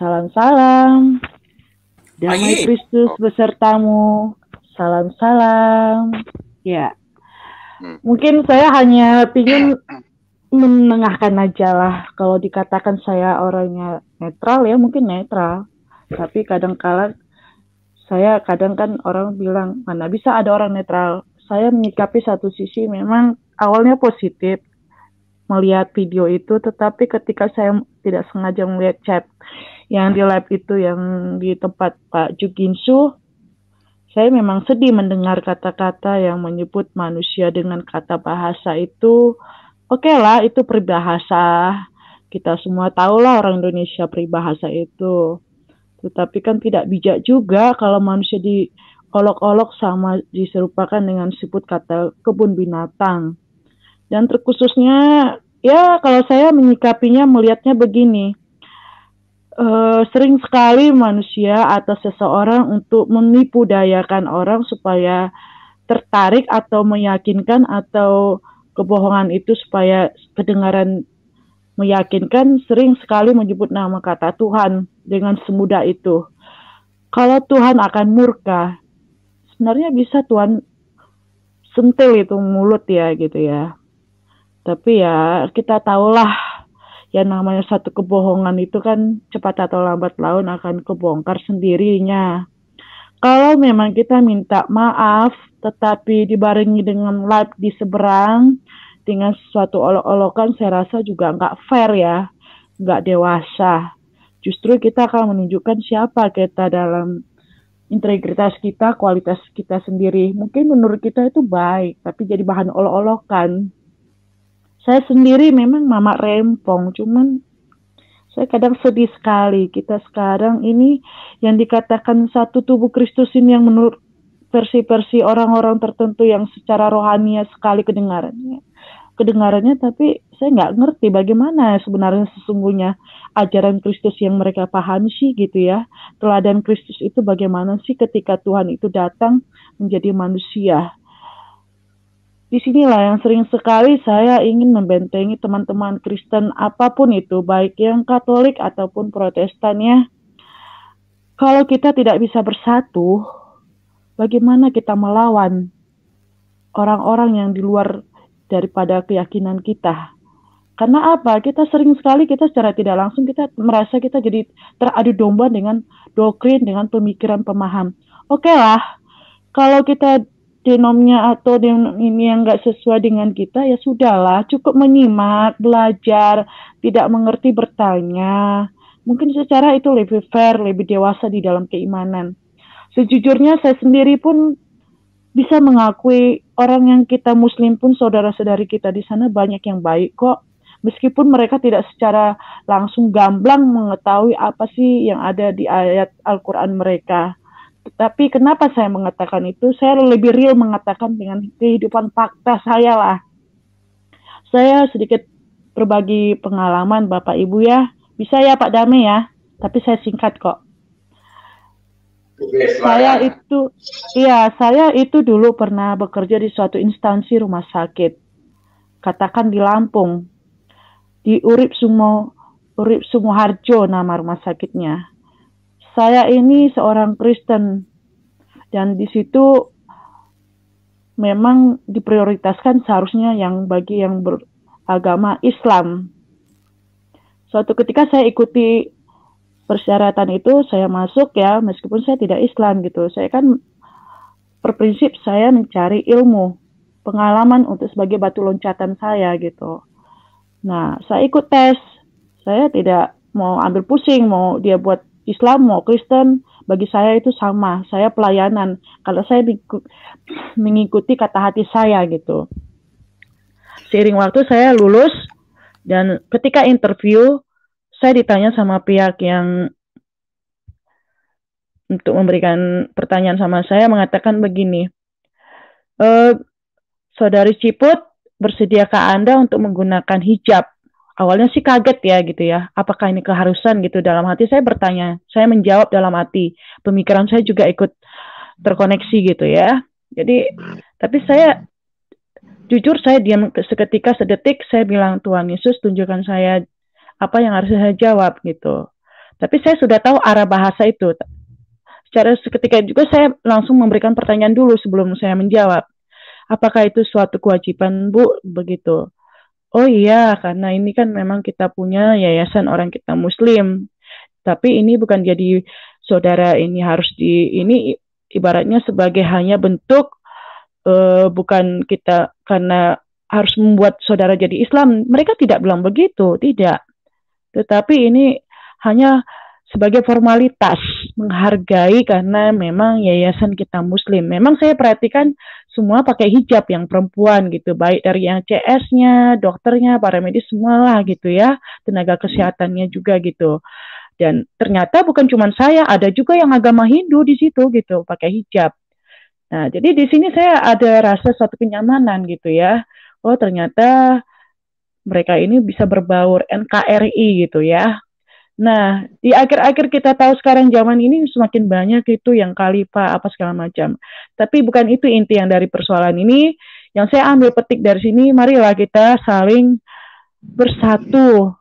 Salam-salam. Damai Kristus besertamu. Salam salam. Ya. Hmm. Mungkin saya hanya ingin menengahkan aja lah. Kalau dikatakan saya orangnya netral ya mungkin netral. Tapi kadang-kala saya kadang kan orang bilang mana bisa ada orang netral. Saya menyikapi satu sisi memang awalnya positif melihat video itu, tetapi ketika saya tidak sengaja melihat chat yang di live itu yang di tempat Pak Jukinsu saya memang sedih mendengar kata-kata yang menyebut manusia dengan kata bahasa itu oke okay lah itu peribahasa kita semua tahu lah orang Indonesia peribahasa itu tetapi kan tidak bijak juga kalau manusia diolok-olok sama diserupakan dengan sebut kata kebun binatang dan terkhususnya ya kalau saya menyikapinya melihatnya begini uh, sering sekali manusia atau seseorang untuk menipu dayakan orang supaya tertarik atau meyakinkan atau kebohongan itu supaya kedengaran meyakinkan sering sekali menyebut nama kata Tuhan dengan semudah itu. Kalau Tuhan akan murka, sebenarnya bisa Tuhan sentil itu mulut ya gitu ya. Tapi ya kita tahulah ya namanya satu kebohongan itu kan cepat atau lambat laun akan kebongkar sendirinya. Kalau memang kita minta maaf, tetapi dibarengi dengan live di seberang, dengan suatu olok-olokan saya rasa juga nggak fair ya, nggak dewasa. Justru kita akan menunjukkan siapa kita dalam integritas kita, kualitas kita sendiri. Mungkin menurut kita itu baik, tapi jadi bahan olok-olokan saya sendiri memang mama rempong, cuman saya kadang sedih sekali. Kita sekarang ini yang dikatakan satu tubuh Kristus ini yang menurut versi-versi orang-orang tertentu yang secara rohania sekali kedengarannya. Kedengarannya tapi saya nggak ngerti bagaimana sebenarnya sesungguhnya ajaran Kristus yang mereka pahami sih gitu ya. Teladan Kristus itu bagaimana sih ketika Tuhan itu datang menjadi manusia disinilah yang sering sekali saya ingin membentengi teman-teman Kristen apapun itu, baik yang Katolik ataupun Protestan ya. Kalau kita tidak bisa bersatu, bagaimana kita melawan orang-orang yang di luar daripada keyakinan kita? Karena apa? Kita sering sekali kita secara tidak langsung kita merasa kita jadi teradu domba dengan doktrin, dengan pemikiran pemaham. Oke okay lah, kalau kita denomnya atau denom ini yang nggak sesuai dengan kita ya sudahlah cukup menyimak belajar tidak mengerti bertanya mungkin secara itu lebih fair lebih dewasa di dalam keimanan sejujurnya saya sendiri pun bisa mengakui orang yang kita muslim pun saudara-saudari kita di sana banyak yang baik kok meskipun mereka tidak secara langsung gamblang mengetahui apa sih yang ada di ayat Al-Qur'an mereka tapi kenapa saya mengatakan itu? Saya lebih real mengatakan dengan kehidupan fakta saya lah. Saya sedikit berbagi pengalaman Bapak Ibu ya. Bisa ya Pak Dame ya, tapi saya singkat kok. saya itu, iya saya itu dulu pernah bekerja di suatu instansi rumah sakit, katakan di Lampung, di Urip Sumo, Urip Sumoharjo nama rumah sakitnya saya ini seorang Kristen dan di situ memang diprioritaskan seharusnya yang bagi yang beragama Islam. Suatu ketika saya ikuti persyaratan itu, saya masuk ya meskipun saya tidak Islam gitu. Saya kan berprinsip saya mencari ilmu, pengalaman untuk sebagai batu loncatan saya gitu. Nah, saya ikut tes. Saya tidak mau ambil pusing, mau dia buat Islam mau Kristen bagi saya itu sama saya pelayanan kalau saya mengikuti kata hati saya gitu seiring waktu saya lulus dan ketika interview saya ditanya sama pihak yang untuk memberikan pertanyaan sama saya mengatakan begini e, saudari Ciput bersediakah anda untuk menggunakan hijab awalnya sih kaget ya gitu ya. Apakah ini keharusan gitu dalam hati saya bertanya. Saya menjawab dalam hati. Pemikiran saya juga ikut terkoneksi gitu ya. Jadi tapi saya jujur saya diam seketika sedetik saya bilang Tuhan Yesus tunjukkan saya apa yang harus saya jawab gitu. Tapi saya sudah tahu arah bahasa itu. Secara seketika juga saya langsung memberikan pertanyaan dulu sebelum saya menjawab. Apakah itu suatu kewajiban, Bu? Begitu. Oh iya, karena ini kan memang kita punya yayasan orang kita muslim. Tapi ini bukan jadi saudara ini harus di ini ibaratnya sebagai hanya bentuk uh, bukan kita karena harus membuat saudara jadi Islam. Mereka tidak bilang begitu, tidak. Tetapi ini hanya sebagai formalitas menghargai karena memang yayasan kita muslim. Memang saya perhatikan semua pakai hijab yang perempuan gitu baik dari yang CS-nya, dokternya, para medis semualah gitu ya tenaga kesehatannya juga gitu dan ternyata bukan cuma saya ada juga yang agama Hindu di situ gitu pakai hijab nah jadi di sini saya ada rasa suatu kenyamanan gitu ya oh ternyata mereka ini bisa berbaur NKRI gitu ya Nah, di akhir-akhir kita tahu sekarang zaman ini semakin banyak itu yang kalifa apa segala macam. Tapi bukan itu inti yang dari persoalan ini. Yang saya ambil petik dari sini, marilah kita saling bersatu.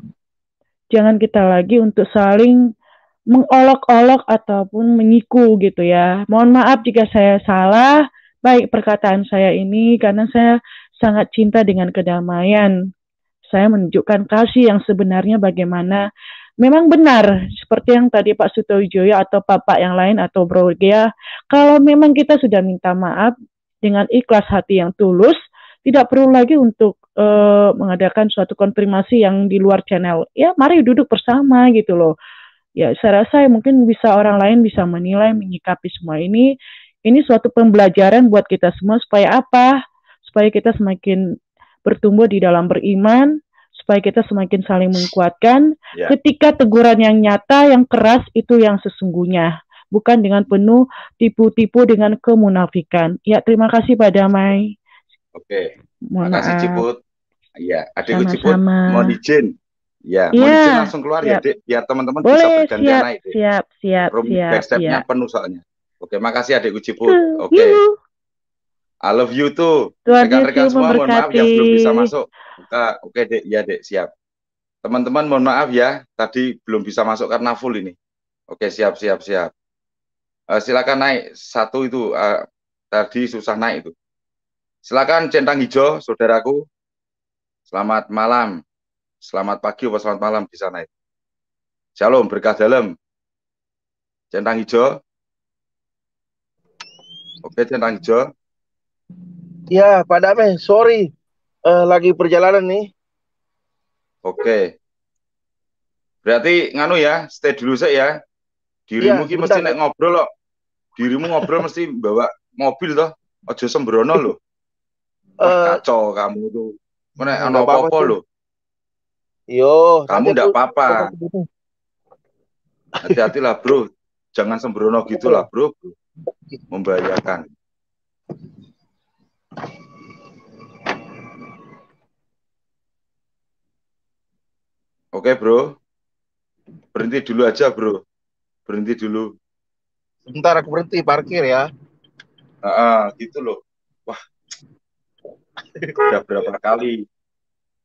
Jangan kita lagi untuk saling mengolok-olok ataupun menyiku gitu ya. Mohon maaf jika saya salah, baik perkataan saya ini karena saya sangat cinta dengan kedamaian. Saya menunjukkan kasih yang sebenarnya bagaimana memang benar seperti yang tadi Pak Sutowijoyo atau Bapak yang lain atau Bro Gia, kalau memang kita sudah minta maaf dengan ikhlas hati yang tulus, tidak perlu lagi untuk uh, mengadakan suatu konfirmasi yang di luar channel. Ya, mari duduk bersama gitu loh. Ya, saya rasa mungkin bisa orang lain bisa menilai, menyikapi semua ini. Ini suatu pembelajaran buat kita semua supaya apa? Supaya kita semakin bertumbuh di dalam beriman, supaya kita semakin saling menguatkan yeah. ketika teguran yang nyata yang keras itu yang sesungguhnya bukan dengan penuh tipu-tipu dengan kemunafikan. Ya, terima kasih Pak Damai. Oke. okay. terima kasih Ciput. Iya, adikku Ciput mohon izin. Ya, yeah. mohon iya. izin langsung keluar ya, siap. ya, dek biar teman-teman bisa bergantian naik. Siap, siap, siap. Room siap, siap. penuh soalnya. Oke, makasih adikku Ciput. Oke. okay. I love you Tuhan Rekan-rekan semua mohon maaf yang belum bisa masuk. Buka. Oke dek, ya dek, siap. Teman-teman mohon maaf ya, tadi belum bisa masuk karena full ini. Oke siap, siap, siap. Uh, silakan naik satu itu uh, tadi susah naik itu. Silakan centang hijau, saudaraku. Selamat malam, selamat pagi, atau selamat malam bisa naik. itu. Shalom, berkah dalam. Centang hijau. Oke, centang hijau. Ya, Pak Dame, sorry. Uh, lagi perjalanan nih. Oke. Berarti nganu ya, stay dulu saya ya. Dirimu ya, mesti naik ngobrol loh. Dirimu ngobrol mesti bawa mobil toh. Ojo sembrono loh. Uh, eh, kamu tuh. Mana ana apa-apa loh. Yo, kamu ndak apa-apa. hati lah Bro. Jangan sembrono gitu lah, Bro. Membahayakan. Oke, bro. Berhenti dulu aja, bro. Berhenti dulu. Sebentar aku berhenti parkir ya. Ah, gitu loh. Wah. Udah berapa kali?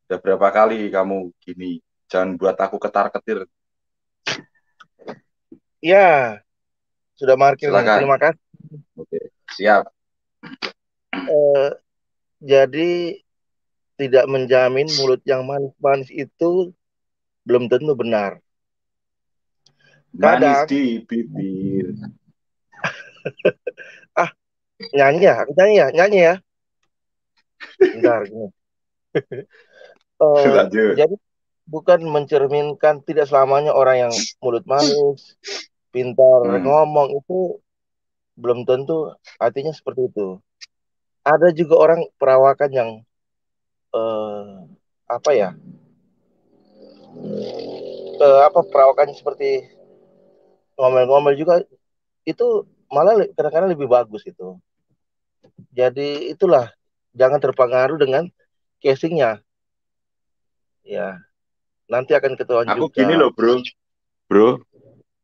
Udah berapa kali kamu gini? Jangan buat aku ketar-ketir. Iya, Sudah parkir. Terima kasih. Oke, siap eh, jadi tidak menjamin mulut yang manis-manis itu belum tentu benar. Kadang, manis di bibir. ah, nyanyi ya, nyanyi ya, nyanyi ya. Bentar. uh, Jadi bukan mencerminkan tidak selamanya orang yang mulut manis, pintar hmm. ngomong itu belum tentu artinya seperti itu ada juga orang perawakan yang uh, apa ya uh, apa perawakan seperti ngomel-ngomel juga itu malah kadang-kadang lebih bagus itu jadi itulah jangan terpengaruh dengan casingnya ya nanti akan ketahuan aku juga. gini loh bro bro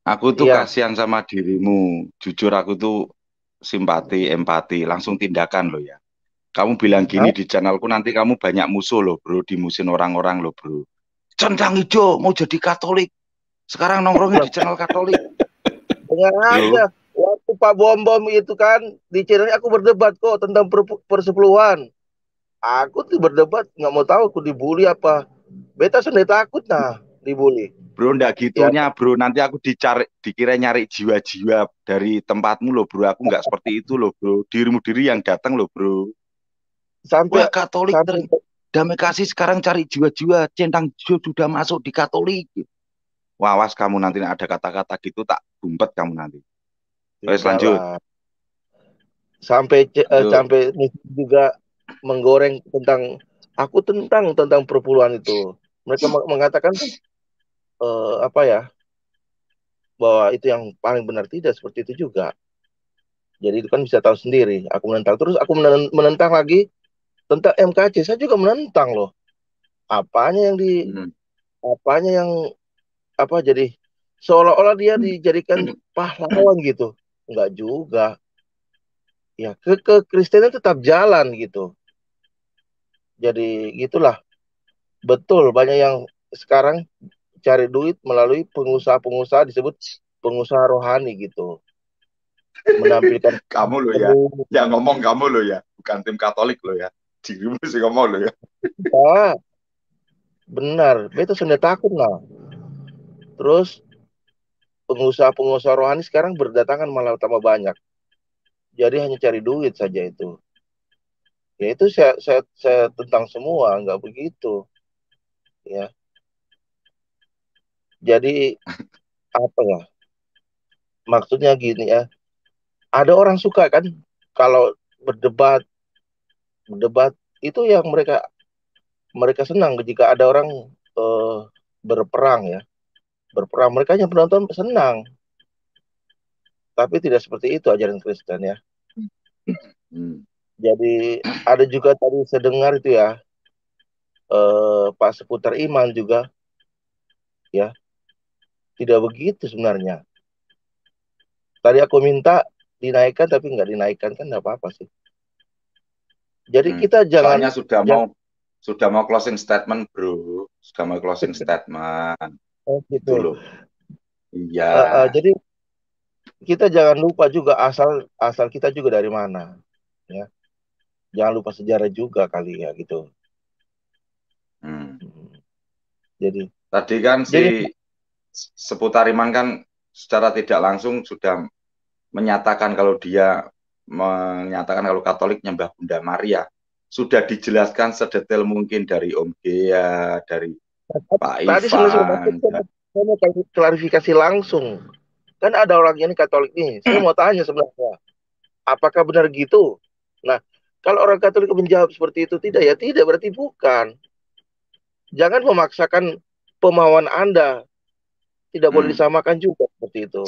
aku tuh ya. kasihan sama dirimu jujur aku tuh simpati, empati, langsung tindakan lo ya. Kamu bilang gini Hah? di channelku nanti kamu banyak musuh loh bro, di orang-orang loh bro. Centang hijau mau jadi Katolik, sekarang nongkrongnya di channel Katolik. dengan aja, waktu Pak Bom Bom itu kan di channelnya aku berdebat kok tentang per persepuluhan. Aku tuh berdebat nggak mau tahu aku dibully apa. Beta sendiri takut nah dibully. Bro, ndak gitunya, ya. Bro. Nanti aku dicari dikira nyari jiwa-jiwa dari tempatmu loh, Bro. Aku nggak seperti itu loh, Bro. Dirimu diri yang datang loh, Bro. Sampai Wah, Katolik sampai, damai kasih sekarang cari jiwa-jiwa centang jiwa sudah masuk di Katolik. Wawas kamu nanti ada kata-kata gitu tak bumpet kamu nanti. oke iya, eh, lanjut. Sampai uh, sampai juga menggoreng tentang aku tentang tentang perpuluhan itu. Mereka mengatakan uh, apa ya bahwa itu yang paling benar tidak seperti itu juga jadi itu kan bisa tahu sendiri aku menentang terus aku menentang lagi tentang MKC saya juga menentang loh apanya yang di hmm. apanya yang apa jadi seolah-olah dia hmm. dijadikan hmm. pahlawan gitu nggak juga ya ke Kristennya tetap jalan gitu jadi gitulah betul banyak yang sekarang cari duit melalui pengusaha-pengusaha disebut pengusaha rohani gitu. Menampilkan kamu lo ya. yang ngomong kamu lo ya, bukan tim Katolik lo ya. Dirimu sih ngomong lo ya. Nah, benar, itu sudah takut lah. Terus pengusaha-pengusaha rohani sekarang berdatangan malah tambah banyak. Jadi hanya cari duit saja itu. Ya itu saya, saya, saya tentang semua, nggak begitu. Ya, jadi apa ya? Maksudnya gini ya. Ada orang suka kan kalau berdebat berdebat itu yang mereka mereka senang jika ada orang uh, berperang ya. Berperang mereka yang penonton senang. Tapi tidak seperti itu ajaran Kristen ya. Hmm. Jadi ada juga tadi saya dengar itu ya Uh, Pak seputar iman juga ya tidak begitu sebenarnya. Tadi aku minta dinaikkan tapi nggak dinaikkan kan nggak apa-apa sih. Jadi hmm. kita jangan Soalnya sudah mau mau sudah mau closing statement, Bro. Sudah mau closing statement. Oh, gitu. Dulu. Iya. Uh, uh, jadi kita jangan lupa juga asal asal kita juga dari mana, ya. Jangan lupa sejarah juga kali ya gitu. Hmm. hmm. Jadi tadi kan si jadi, seputar Iman kan secara tidak langsung sudah menyatakan kalau dia menyatakan kalau Katolik nyembah Bunda Maria sudah dijelaskan sedetail mungkin dari Om Gea, dari Pak Ivan. Tadi saya mau klarifikasi langsung. Kan ada orang yang Katolik nih. Saya mau tanya sebenarnya, apakah benar gitu? Nah, kalau orang Katolik menjawab seperti itu tidak ya tidak berarti bukan. Jangan memaksakan pemahaman Anda tidak hmm. boleh disamakan juga seperti itu.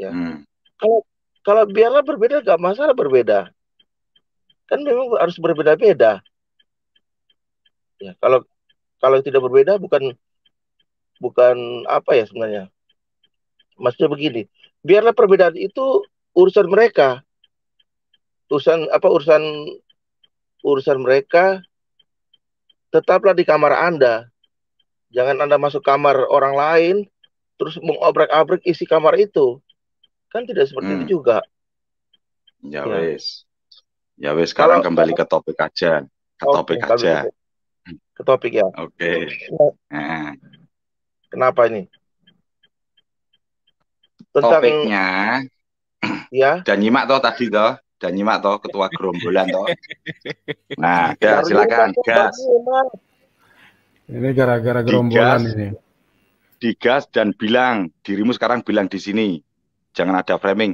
Ya. Hmm. Kalau kalau biarlah berbeda gak masalah berbeda. Kan memang harus berbeda-beda. Ya, kalau kalau tidak berbeda bukan bukan apa ya sebenarnya. Maksudnya begini, biarlah perbedaan itu urusan mereka. Urusan apa urusan urusan mereka tetaplah di kamar Anda. Jangan Anda masuk kamar orang lain terus mengobrak abrik isi kamar itu. Kan tidak seperti hmm. itu juga. Ya, wes. Ya wes ya sekarang Kalau, kembali ke topik aja. Ke topik okay, aja. Ke topik ya. Oke. Okay. Nah. Kenapa ini? Tentang topiknya ya. Dan nyimak toh tadi toh dan nyimak toh ketua gerombolan toh. Nah, gas silakan, gas. Ini gara-gara gerombolan ini. Digas dan bilang, dirimu sekarang bilang di sini. Jangan ada framing.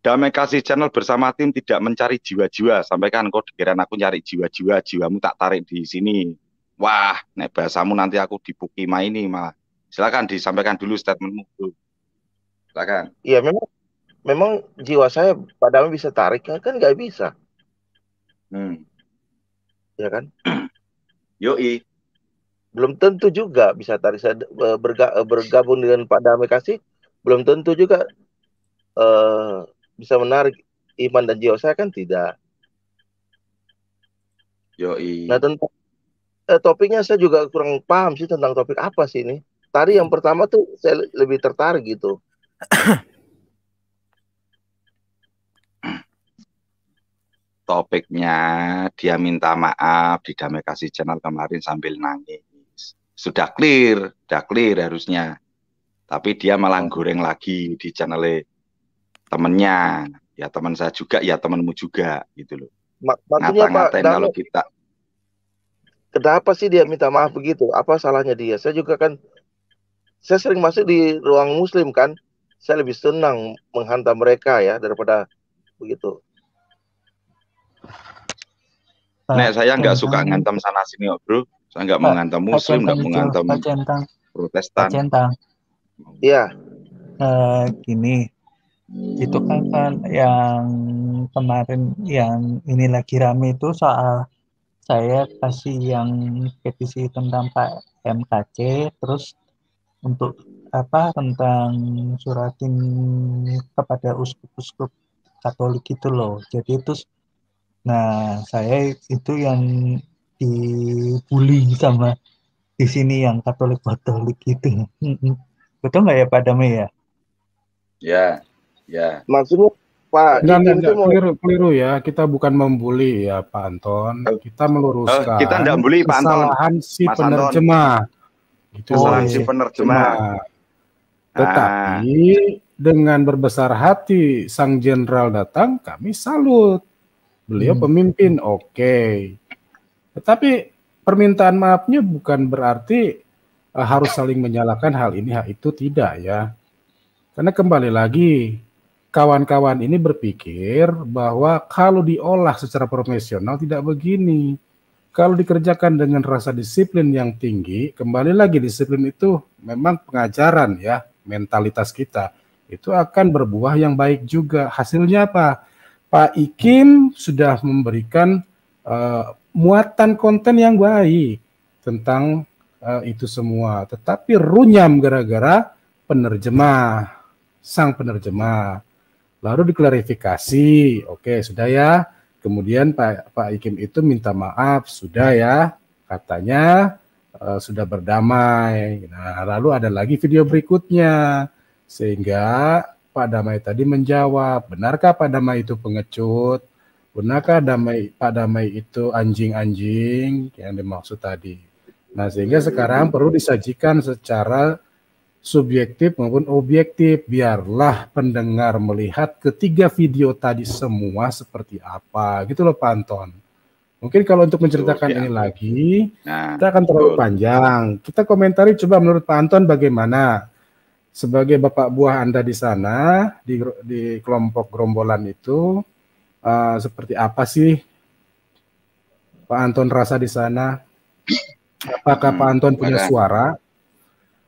Damai Kasih Channel bersama tim tidak mencari jiwa-jiwa. Sampaikan kok dikira aku nyari jiwa-jiwa, jiwamu tak tarik di sini. Wah, nek bahasamu nanti aku dibuki ini malah. Silakan disampaikan dulu statementmu. Silakan. Iya, memang memang jiwa saya padamu bisa tarik ya kan nggak bisa. Hmm. Ya kan? Yoi belum tentu juga bisa tarik eh, berga, eh, bergabung dengan Pak Damai Kasih belum tentu juga uh, bisa menarik iman dan jiwa saya kan tidak. Yoi. Nah tentang eh, topiknya saya juga kurang paham sih tentang topik apa sih ini. Tari yang pertama tuh saya lebih tertarik gitu. Topiknya dia minta maaf di Damai Kasih Channel kemarin sambil nangis sudah clear, sudah clear harusnya. Tapi dia malah goreng lagi di channel temennya. Ya teman saya juga, ya temanmu juga gitu loh. Mak Ngata Pak, kalau kita kenapa sih dia minta maaf begitu? Apa salahnya dia? Saya juga kan saya sering masuk di ruang muslim kan. Saya lebih senang menghantam mereka ya daripada begitu. Nek saya nggak suka nah. ngantem sana sini, oh, bro. Saya nggak mengantam Muslim, nggak mengantam Protestan. Pak Iya. Uh, gini, itu kan kan yang kemarin yang ini lagi rame itu soal saya kasih yang petisi tentang Pak MKC, terus untuk apa tentang suratin kepada uskup-uskup Katolik itu loh. Jadi itu, nah saya itu yang dibully sama di sini yang Katolik Katolik gitu. Betul nggak ya Pak Dame ya? Ya, ya. Maksudnya Pak, nah, enggak, enggak, keliru, keliru ya. Kita bukan membuli ya Pak Anton. Oh. Kita meluruskan. Oh, kita enggak membuli Pak Anton. Kesalahan si Mas penerjemah. Anton. Itu oh, si penerjemah. Nah, tetapi ah. dengan berbesar hati sang jenderal datang, kami salut. Beliau hmm. pemimpin, oke. Okay. Tetapi permintaan maafnya bukan berarti uh, harus saling menyalahkan hal ini hal itu tidak ya. Karena kembali lagi kawan-kawan ini berpikir bahwa kalau diolah secara profesional tidak begini. Kalau dikerjakan dengan rasa disiplin yang tinggi, kembali lagi disiplin itu memang pengajaran ya, mentalitas kita. Itu akan berbuah yang baik juga. Hasilnya apa? Pak Ikim sudah memberikan uh, muatan konten yang baik tentang uh, itu semua, tetapi runyam gara-gara penerjemah, sang penerjemah. Lalu diklarifikasi, oke sudah ya. Kemudian Pak Pak Ikim itu minta maaf, sudah ya, katanya uh, sudah berdamai. Nah, lalu ada lagi video berikutnya sehingga Pak Damai tadi menjawab, benarkah Pak Damai itu pengecut? benarkah damai Pak Damai itu anjing-anjing yang dimaksud tadi? Nah, sehingga sekarang perlu disajikan secara subjektif maupun objektif. Biarlah pendengar melihat ketiga video tadi semua seperti apa. Gitu loh Panton. Mungkin kalau untuk menceritakan betul, ini ya. lagi, nah, kita akan terlalu panjang. Kita komentari coba menurut Panton bagaimana sebagai bapak buah Anda di sana di di kelompok gerombolan itu uh, seperti apa sih Pak Anton rasa di sana? Apakah hmm, Pak Anton punya ada. suara?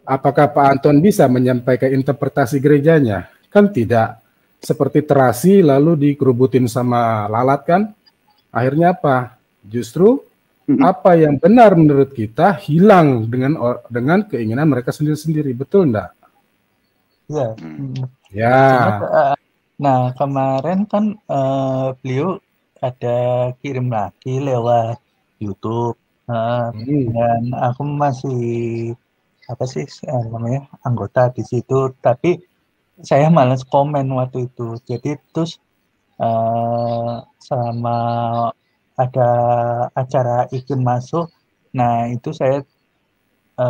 Apakah Pak Anton bisa menyampaikan interpretasi gerejanya? Kan tidak. Seperti terasi lalu dikerubutin sama lalat kan? Akhirnya apa? Justru hmm. apa yang benar menurut kita hilang dengan dengan keinginan mereka sendiri-sendiri. Betul enggak? Iya. Hmm. Ya. Ya. uh, Nah, kemarin kan, uh, beliau ada kirim lagi lewat YouTube, Uh, hmm. dan aku masih, apa sih, eh, namanya, anggota di situ, tapi saya males komen waktu itu. Jadi terus, uh, selama ada acara IKIM masuk, nah itu saya, nggak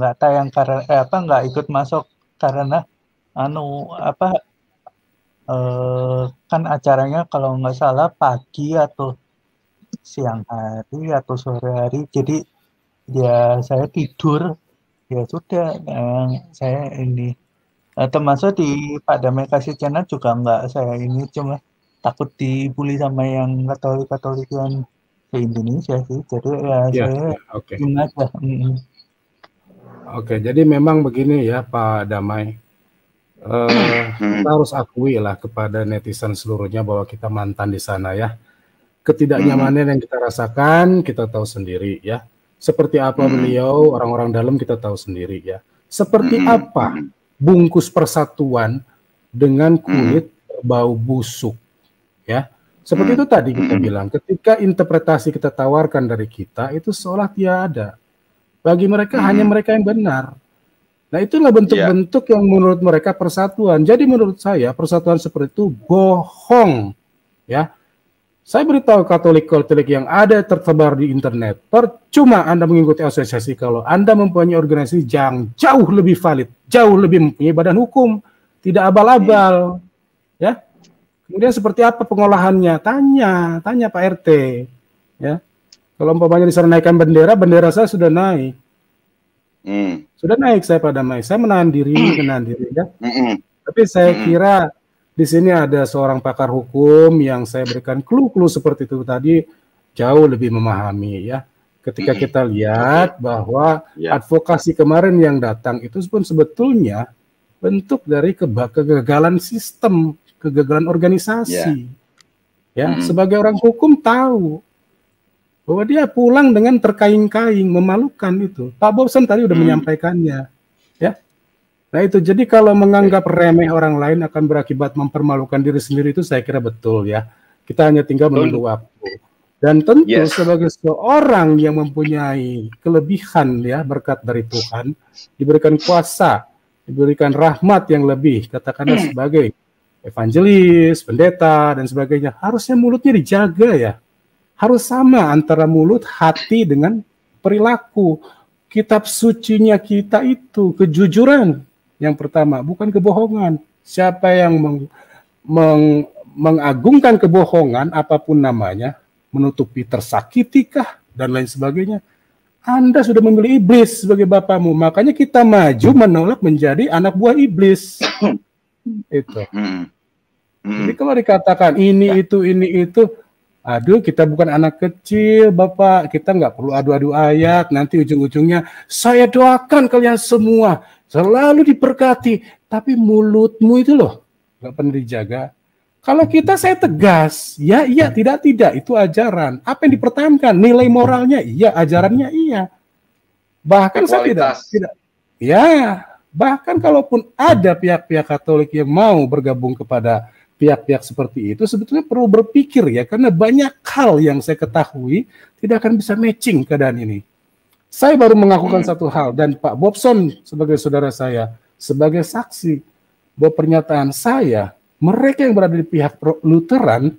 nggak tayang karena eh, apa, nggak ikut masuk karena anu, apa Eh, kan acaranya kalau nggak salah pagi atau siang hari atau sore hari jadi ya saya tidur ya sudah eh, saya ini eh, termasuk di pada Mekasi Channel juga nggak saya ini cuma takut dibully sama yang Katolik Katolik yang di Indonesia sih jadi ya, ya saya ya, okay. aja mm Oke, jadi memang begini ya Pak Damai. Eh, hmm. kita harus akui lah kepada netizen seluruhnya bahwa kita mantan di sana ya. Ketidaknyamanan hmm. yang kita rasakan kita tahu sendiri ya. Seperti apa hmm. beliau orang-orang dalam kita tahu sendiri ya. Seperti apa bungkus persatuan dengan kulit bau busuk ya. Seperti itu tadi kita bilang, ketika interpretasi kita tawarkan dari kita itu seolah tiada. Bagi mereka hanya mereka yang benar Nah itulah bentuk-bentuk iya. yang menurut mereka persatuan. Jadi menurut saya persatuan seperti itu bohong, ya. Saya beritahu Katolik-Katolik yang ada tersebar di internet, percuma Anda mengikuti asosiasi kalau Anda mempunyai organisasi yang jauh lebih valid, jauh lebih mempunyai badan hukum, tidak abal-abal, ya. Kemudian seperti apa pengolahannya? Tanya, tanya Pak RT, ya. Kalau umpamanya naikkan bendera, bendera saya sudah naik Mm. Sudah naik saya pada naik Saya menahan diri, hmm. menahan diri ya. Mm-mm. Tapi saya Mm-mm. kira di sini ada seorang pakar hukum yang saya berikan clue-clue seperti itu tadi jauh lebih memahami ya. Ketika Mm-mm. kita lihat okay. bahwa yeah. advokasi kemarin yang datang itu pun sebetulnya bentuk dari kegagalan sistem, kegagalan organisasi. Yeah. Ya, mm-hmm. sebagai orang hukum tahu bahwa dia pulang dengan terkaing-kaing, memalukan itu. Pak bobson tadi udah hmm. menyampaikannya, ya. Nah itu jadi kalau menganggap remeh orang lain akan berakibat mempermalukan diri sendiri itu saya kira betul ya. Kita hanya tinggal menunggu waktu. Dan tentu yes. sebagai seorang yang mempunyai kelebihan ya berkat dari Tuhan, diberikan kuasa, diberikan rahmat yang lebih, katakanlah hmm. sebagai evangelis, pendeta dan sebagainya, harusnya mulutnya dijaga ya harus sama antara mulut, hati dengan perilaku. Kitab sucinya kita itu kejujuran yang pertama, bukan kebohongan. Siapa yang meng, meng, mengagungkan kebohongan apapun namanya, menutupi tersakitikah dan lain sebagainya, anda sudah memilih iblis sebagai bapamu, makanya kita maju menolak menjadi anak buah iblis. Hmm. itu. Hmm. Hmm. Jadi kalau dikatakan ini ya. itu ini itu, Aduh, kita bukan anak kecil, Bapak. Kita nggak perlu adu-adu ayat. Nanti ujung-ujungnya, saya doakan kalian semua selalu diberkati. Tapi mulutmu itu loh, nggak pernah dijaga. Kalau kita saya tegas, ya iya, tidak tidak, itu ajaran. Apa yang dipertahankan? Nilai moralnya iya, ajarannya iya. Bahkan saya tidak tidak ya, bahkan kalaupun ada pihak-pihak Katolik yang mau bergabung kepada pihak-pihak seperti itu sebetulnya perlu berpikir ya karena banyak hal yang saya ketahui tidak akan bisa matching keadaan ini. Saya baru mengakukan hmm. satu hal dan Pak Bobson sebagai saudara saya sebagai saksi bahwa pernyataan saya mereka yang berada di pihak Lutheran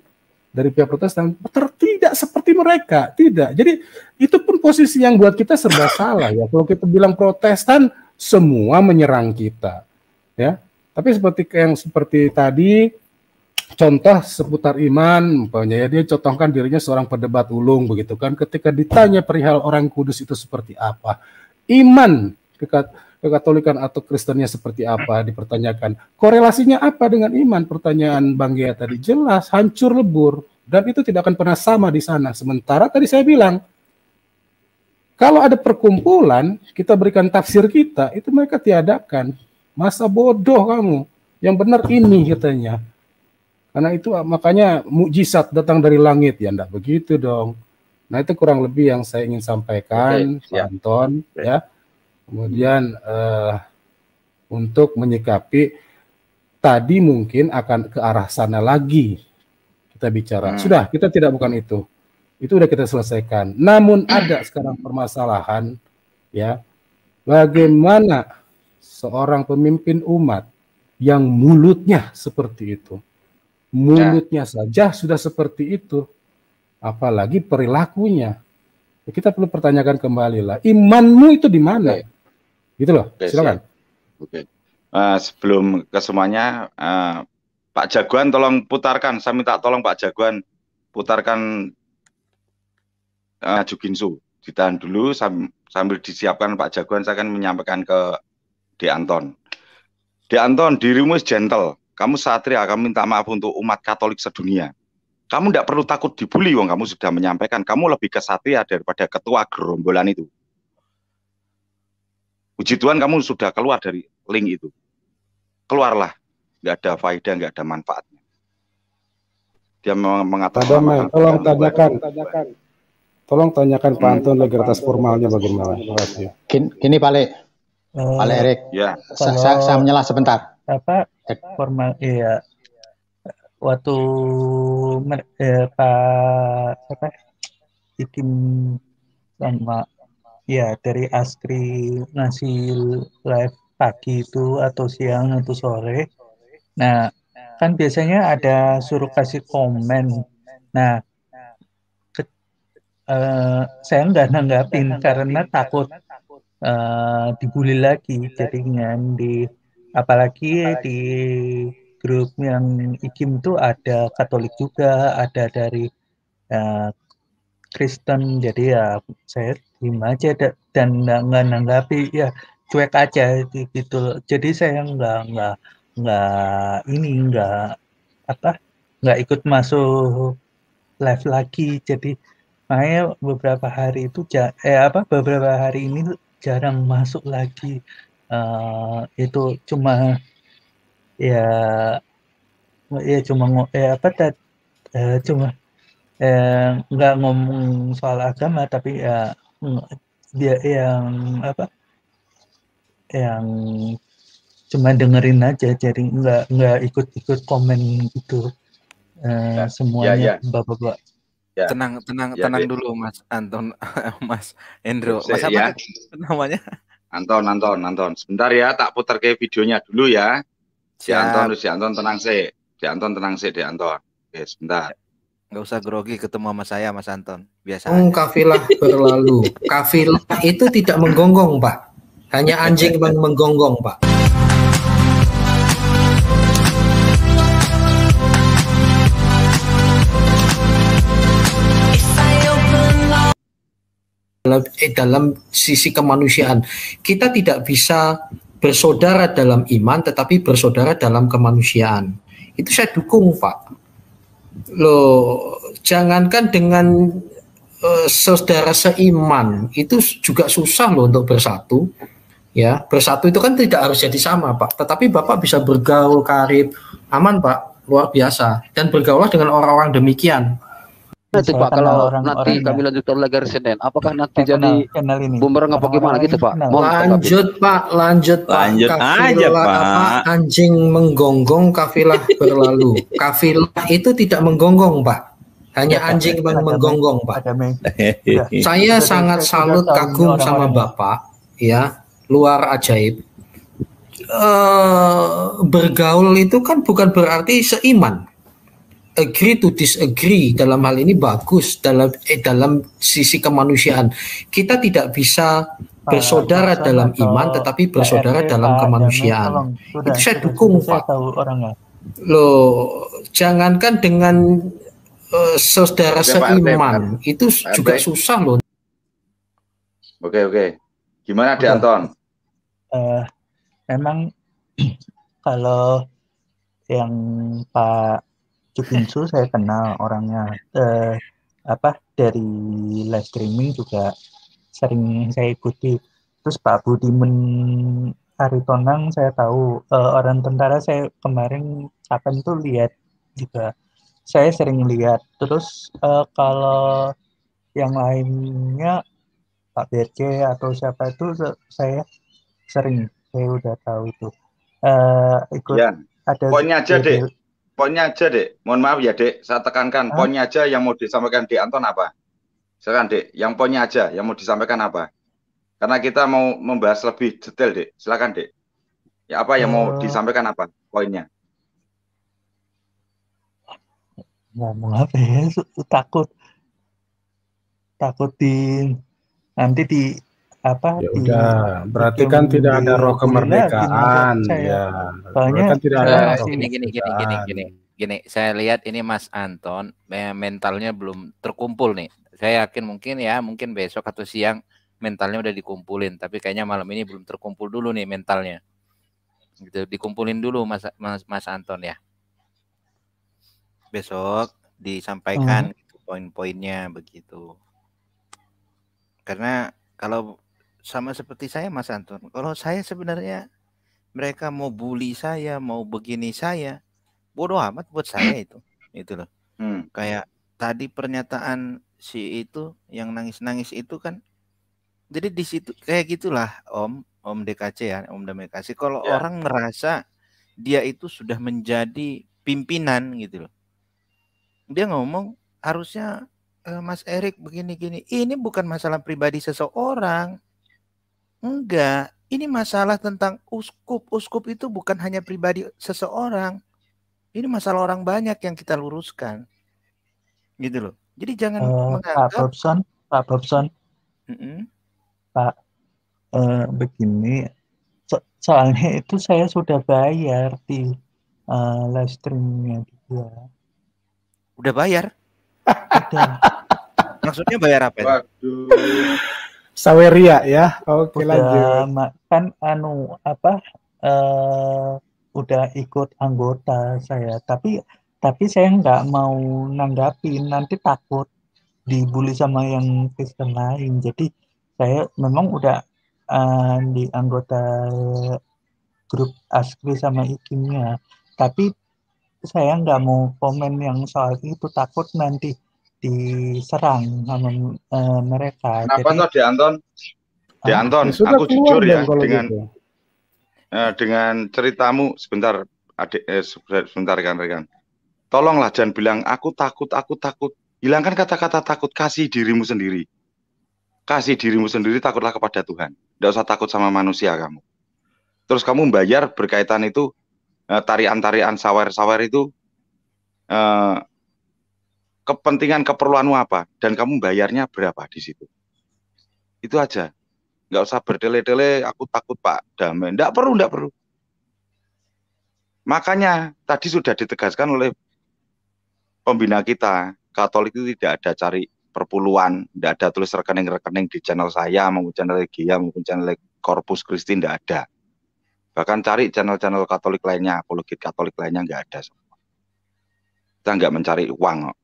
dari pihak Protestan tidak seperti mereka tidak. Jadi itu pun posisi yang buat kita serba salah ya kalau kita bilang Protestan semua menyerang kita ya. Tapi seperti yang seperti tadi contoh seputar iman umpamanya ya dia contohkan dirinya seorang pendebat ulung begitu kan ketika ditanya perihal orang kudus itu seperti apa iman kekat kekatolikan atau kristennya seperti apa dipertanyakan korelasinya apa dengan iman pertanyaan Bang Gia tadi jelas hancur lebur dan itu tidak akan pernah sama di sana sementara tadi saya bilang kalau ada perkumpulan kita berikan tafsir kita itu mereka tiadakan masa bodoh kamu yang benar ini katanya karena itu ah, makanya mukjizat datang dari langit ya enggak begitu dong. Nah, itu kurang lebih yang saya ingin sampaikan, okay, Pak Anton okay. ya. Kemudian uh, untuk menyikapi tadi mungkin akan ke arah sana lagi kita bicara. Hmm. Sudah, kita tidak bukan itu. Itu sudah kita selesaikan. Namun ada sekarang permasalahan ya. Bagaimana seorang pemimpin umat yang mulutnya seperti itu mulutnya saja sudah seperti itu, apalagi perilakunya. Ya, kita perlu pertanyakan kembali lah, imanmu itu di mana? Ya. Gitu loh, Oke, silakan. Oke. Uh, sebelum ke semuanya, uh, Pak Jagoan tolong putarkan. Saya minta tolong Pak Jagoan putarkan uh, eh, Juginsu. Ditahan dulu sam sambil disiapkan Pak Jagoan. Saya akan menyampaikan ke De Anton. De Anton, dirimu gentle kamu satria, kamu minta maaf untuk umat Katolik sedunia. Kamu tidak perlu takut dibully, wong kamu sudah menyampaikan. Kamu lebih ke satria daripada ketua gerombolan itu. Puji Tuhan kamu sudah keluar dari link itu. Keluarlah, nggak ada faedah, nggak ada manfaatnya. Dia mengatakan. tolong tanyakan. tanyakan. Tolong tanyakan hmm. Pak Anton atas formalnya bagaimana. Gini, gini Pak eh, Pak Erik, ya. saya, saya, saya menyela sebentar apa formal iya waktu eh, ya, Pak apa Ikim sama ya dari Askri ngasih live pagi itu atau siang atau sore. Nah kan biasanya ada suruh kasih komen. Nah ke, eh, saya nggak nanggapin karena takut eh, dibully lagi nggak di apalagi di grup yang ikim itu ada Katolik juga ada dari uh, Kristen jadi ya saya diem aja dan nggak nanggapi ya cuek aja gitu, gitu jadi saya nggak nggak nggak ini nggak apa nggak ikut masuk live lagi jadi makanya beberapa hari itu eh apa beberapa hari ini jarang masuk lagi uh, itu cuma ya ya cuma ya apa tet eh, cuma eh, nggak ngomong soal agama tapi ya dia yang apa yang cuma dengerin aja jadi nggak nggak ikut-ikut komen itu eh, nah, ya, semuanya bapak-bapak ya. tenang tenang ya, tenang ya. dulu mas Anton mas Endro mas apa ya. namanya Anton, Anton, Anton. Sebentar ya, tak putar ke videonya dulu ya. Si Siap. Anton, si Anton tenang sih. Si Anton tenang sih, si Anton. Oke, sebentar. Gak usah grogi ketemu sama saya, Mas Anton. Biasa. Oh, kafilah berlalu. kafilah itu tidak menggonggong, Pak. Hanya anjing yang menggonggong, Pak. dalam eh, dalam sisi kemanusiaan. Kita tidak bisa bersaudara dalam iman tetapi bersaudara dalam kemanusiaan. Itu saya dukung, Pak. lo jangankan dengan eh, saudara seiman, itu juga susah loh untuk bersatu. Ya, bersatu itu kan tidak harus jadi sama, Pak. Tetapi Bapak bisa bergaul karib, aman, Pak. Luar biasa dan bergaulah dengan orang-orang demikian nanti Pak kalau orang nanti kami ya. lanjutkan lagi hari apakah nanti saya eh, jadi kenal, ini. bumerang apa gimana gitu Pak? Mau lanjut Pak, lanjut Pak. Lanjut aja Pak. Apa, anjing menggonggong kafilah berlalu. kafilah itu tidak menggonggong Pak. Hanya ya, anjing yang menggonggong Pak. Iya. Iya. Saya sangat salut kagum sama Bapak ya, luar ajaib. Uh, bergaul itu kan bukan berarti seiman agree to disagree dalam hal ini bagus dalam eh, dalam sisi kemanusiaan. Kita tidak bisa ah, bersaudara uh, dalam iman tetapi bersaudara dalam kemanusiaan. Sudah, itu saya dukung sudah, Pak. lo jangankan dengan uh, saudara oke, seiman Pak, itu juga susah loh. Oke, oke. Gimana Di Anton? Uh, eh, memang kalau yang Pak Jubinsu saya kenal orangnya eh, apa dari live streaming juga sering saya ikuti terus Pak Budiman Aritonang saya tahu eh, orang tentara saya kemarin kapan tuh lihat juga saya sering lihat terus eh, kalau yang lainnya Pak BC atau siapa itu saya sering saya udah tahu itu eh, ikut ya. ada pokoknya aja deh poinnya aja dek mohon maaf ya dek saya tekankan Hah? poinnya aja yang mau disampaikan di Anton apa silakan dek yang poinnya aja yang mau disampaikan apa karena kita mau membahas lebih detail dek silakan dek ya apa yang mau eh. disampaikan apa poinnya ngomong apa ya takut takut di nanti di apa ya udah berarti kan di, tidak ada roh kemerdekaan ya soalnya kan tidak ada eh, roh gini gini gini gini gini gini saya lihat ini Mas Anton mentalnya belum terkumpul nih saya yakin mungkin ya mungkin besok atau siang mentalnya udah dikumpulin tapi kayaknya malam ini belum terkumpul dulu nih mentalnya gitu dikumpulin dulu Mas Mas, mas Anton ya besok disampaikan hmm. Gitu poin-poinnya begitu karena kalau sama seperti saya Mas Anton. Kalau saya sebenarnya mereka mau bully saya, mau begini saya, bodoh amat buat saya itu. Itu loh. Hmm. Kayak tadi pernyataan si itu yang nangis-nangis itu kan jadi di situ kayak gitulah Om Om DKC ya Om Damekasi. kalau ya. orang merasa dia itu sudah menjadi pimpinan gitu loh dia ngomong harusnya eh, Mas Erik begini-gini ini bukan masalah pribadi seseorang Enggak, ini masalah tentang uskup. Uskup itu bukan hanya pribadi seseorang. Ini masalah orang banyak yang kita luruskan. Gitu loh. Jadi jangan uh, menganggap Pak bobson Pak bobson Mm -hmm. Pak uh, eh, begini so soalnya itu saya sudah bayar di uh, live streamingnya dia. Udah bayar? Udah. Maksudnya bayar apa? Saweria ya. Oke udah lanjut. Kan anu apa? Uh, udah ikut anggota saya, tapi tapi saya nggak mau nanggapi, nanti takut dibully sama yang Kristen lain. Jadi saya memang udah uh, di anggota grup Askri sama Ikimnya, tapi saya nggak mau komen yang soal itu takut nanti diserang sama uh, mereka. Kenapa Jadi, di Anton? Di ah, Anton, ya aku jujur ya dengan uh, dengan ceritamu sebentar adik eh, sebentar kan rekan Tolonglah jangan bilang aku takut, aku takut. Hilangkan kata-kata takut, kasih dirimu sendiri. Kasih dirimu sendiri, takutlah kepada Tuhan. Tidak usah takut sama manusia kamu. Terus kamu membayar berkaitan itu eh, tarian-tarian sawer-sawer itu kepentingan keperluanmu apa dan kamu bayarnya berapa di situ. Itu aja. Nggak usah berdele-dele, aku takut Pak Damen. Nggak perlu, nggak perlu. Makanya tadi sudah ditegaskan oleh pembina kita, Katolik itu tidak ada cari perpuluhan, tidak ada tulis rekening-rekening di channel saya, maupun channel Gia, maupun channel Corpus Christi, tidak ada. Bahkan cari channel-channel Katolik lainnya, apologi Katolik lainnya nggak ada. Kita nggak mencari uang kok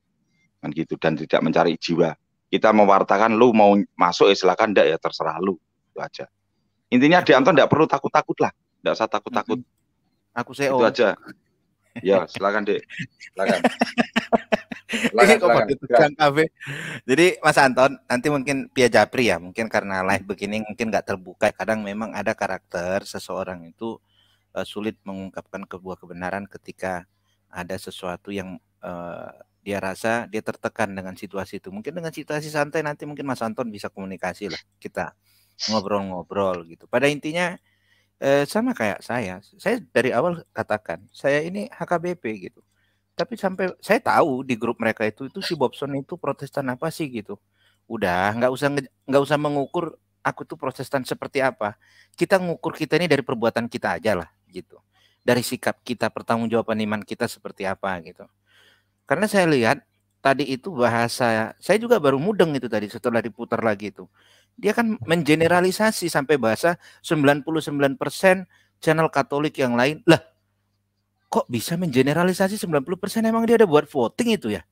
kan gitu dan tidak mencari jiwa kita mewartakan lu mau masuk ya silakan ndak ya terserah lu itu aja intinya di Anton ndak perlu takut takut lah ndak usah takut takut aku CEO itu aja ya silakan dek silakan Lagi, Kafe. Jadi Mas Anton, nanti mungkin Pia Japri ya, mungkin karena live begini mungkin nggak terbuka. Kadang memang ada karakter seseorang itu uh, sulit mengungkapkan kebuah kebenaran ketika ada sesuatu yang uh, dia rasa dia tertekan dengan situasi itu. Mungkin dengan situasi santai nanti mungkin Mas Anton bisa komunikasi lah kita ngobrol-ngobrol gitu. Pada intinya eh, sama kayak saya. Saya dari awal katakan saya ini HKBP gitu. Tapi sampai saya tahu di grup mereka itu itu si Bobson itu Protestan apa sih gitu. Udah nggak usah nggak usah mengukur aku tuh Protestan seperti apa. Kita ngukur kita ini dari perbuatan kita aja lah gitu. Dari sikap kita, pertanggungjawaban iman kita seperti apa gitu karena saya lihat tadi itu bahasa saya juga baru mudeng itu tadi setelah diputar lagi itu. Dia kan mengeneralisasi sampai bahasa 99% channel Katolik yang lain. Lah, kok bisa mengeneralisasi 90% emang dia ada buat voting itu ya?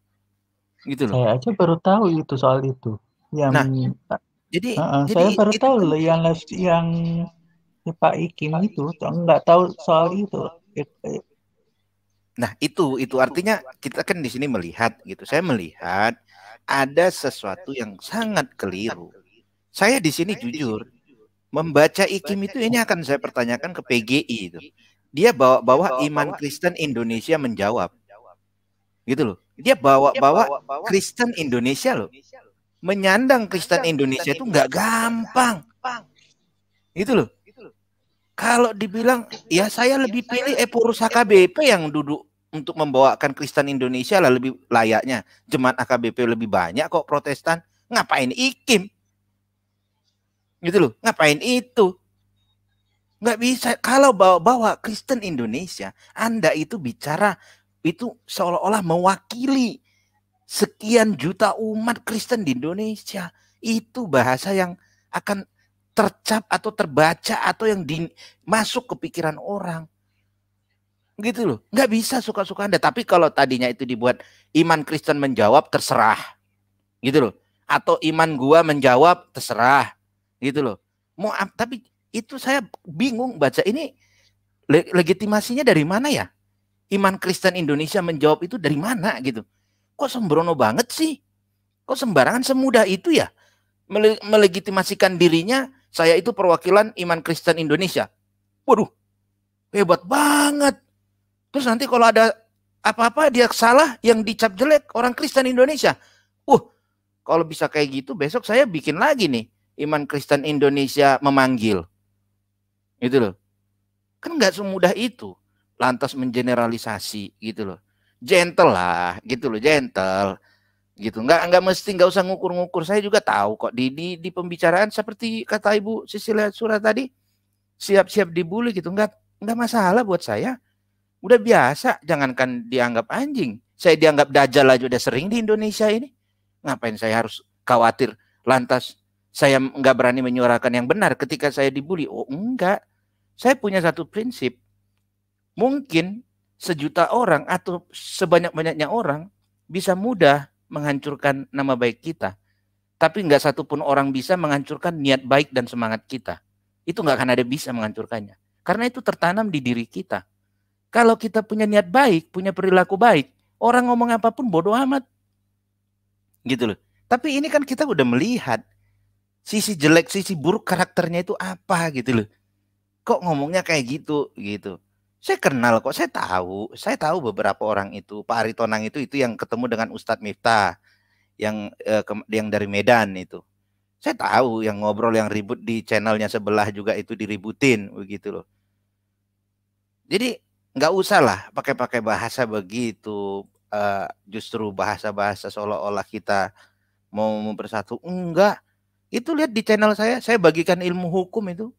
Gitu loh. Saya aja baru tahu itu soal itu. Yang nah, jadi, uh, jadi saya baru itu, tahu loh yang yang Pak Ikim itu nggak tahu soal itu. Nah, itu itu artinya kita kan di sini melihat gitu. Saya melihat ada sesuatu yang sangat keliru. Saya di sini jujur membaca ikim itu ini akan saya pertanyakan ke PGI itu. Dia bawa-bawa iman Kristen Indonesia menjawab. Gitu loh. Gitu Dia bawa-bawa Kristen Indonesia loh. Menyandang Kristen Indonesia itu nggak gampang. Gitu, gitu loh. Kalau dibilang ya saya lebih ya pilih Rusaka BP yang duduk untuk membawakan Kristen Indonesia lah lebih layaknya. Jemaat AKBP lebih banyak kok Protestan. Ngapain ikim? Gitu loh, ngapain itu? Nggak bisa. Kalau bawa-bawa Kristen Indonesia, Anda itu bicara itu seolah-olah mewakili sekian juta umat Kristen di Indonesia. Itu bahasa yang akan tercap atau terbaca atau yang di, masuk ke pikiran orang. Gitu loh. Nggak bisa suka-suka Anda. Tapi kalau tadinya itu dibuat iman Kristen menjawab terserah. Gitu loh. Atau iman gua menjawab terserah. Gitu loh. Mau tapi itu saya bingung baca ini legitimasinya dari mana ya? Iman Kristen Indonesia menjawab itu dari mana gitu. Kok sembrono banget sih? Kok sembarangan semudah itu ya? melegitimasikan dirinya saya itu perwakilan iman Kristen Indonesia. Waduh, hebat banget. Terus nanti kalau ada apa-apa dia salah yang dicap jelek orang Kristen Indonesia. Uh, kalau bisa kayak gitu besok saya bikin lagi nih iman Kristen Indonesia memanggil. Gitu loh. Kan nggak semudah itu. Lantas mengeneralisasi gitu loh. Gentle lah gitu loh, gentle gitu nggak nggak mesti nggak usah ngukur-ngukur saya juga tahu kok di di, di pembicaraan seperti kata ibu sisi lihat surat tadi siap-siap dibully gitu nggak nggak masalah buat saya Udah biasa, jangankan dianggap anjing. Saya dianggap dajal aja udah sering di Indonesia ini. Ngapain saya harus khawatir lantas saya nggak berani menyuarakan yang benar ketika saya dibully? Oh enggak, saya punya satu prinsip. Mungkin sejuta orang atau sebanyak-banyaknya orang bisa mudah menghancurkan nama baik kita. Tapi nggak satupun orang bisa menghancurkan niat baik dan semangat kita. Itu nggak akan ada bisa menghancurkannya. Karena itu tertanam di diri kita. Kalau kita punya niat baik, punya perilaku baik, orang ngomong apapun bodoh amat. Gitu loh. Tapi ini kan kita udah melihat sisi jelek, sisi buruk karakternya itu apa gitu loh. Kok ngomongnya kayak gitu gitu. Saya kenal kok, saya tahu. Saya tahu beberapa orang itu. Pak Ari itu itu yang ketemu dengan Ustadz Miftah yang eh, ke, yang dari Medan itu. Saya tahu yang ngobrol yang ribut di channelnya sebelah juga itu diributin begitu loh. Jadi nggak usah lah pakai-pakai bahasa begitu uh, justru bahasa-bahasa seolah-olah kita mau mempersatu enggak itu lihat di channel saya saya bagikan ilmu hukum itu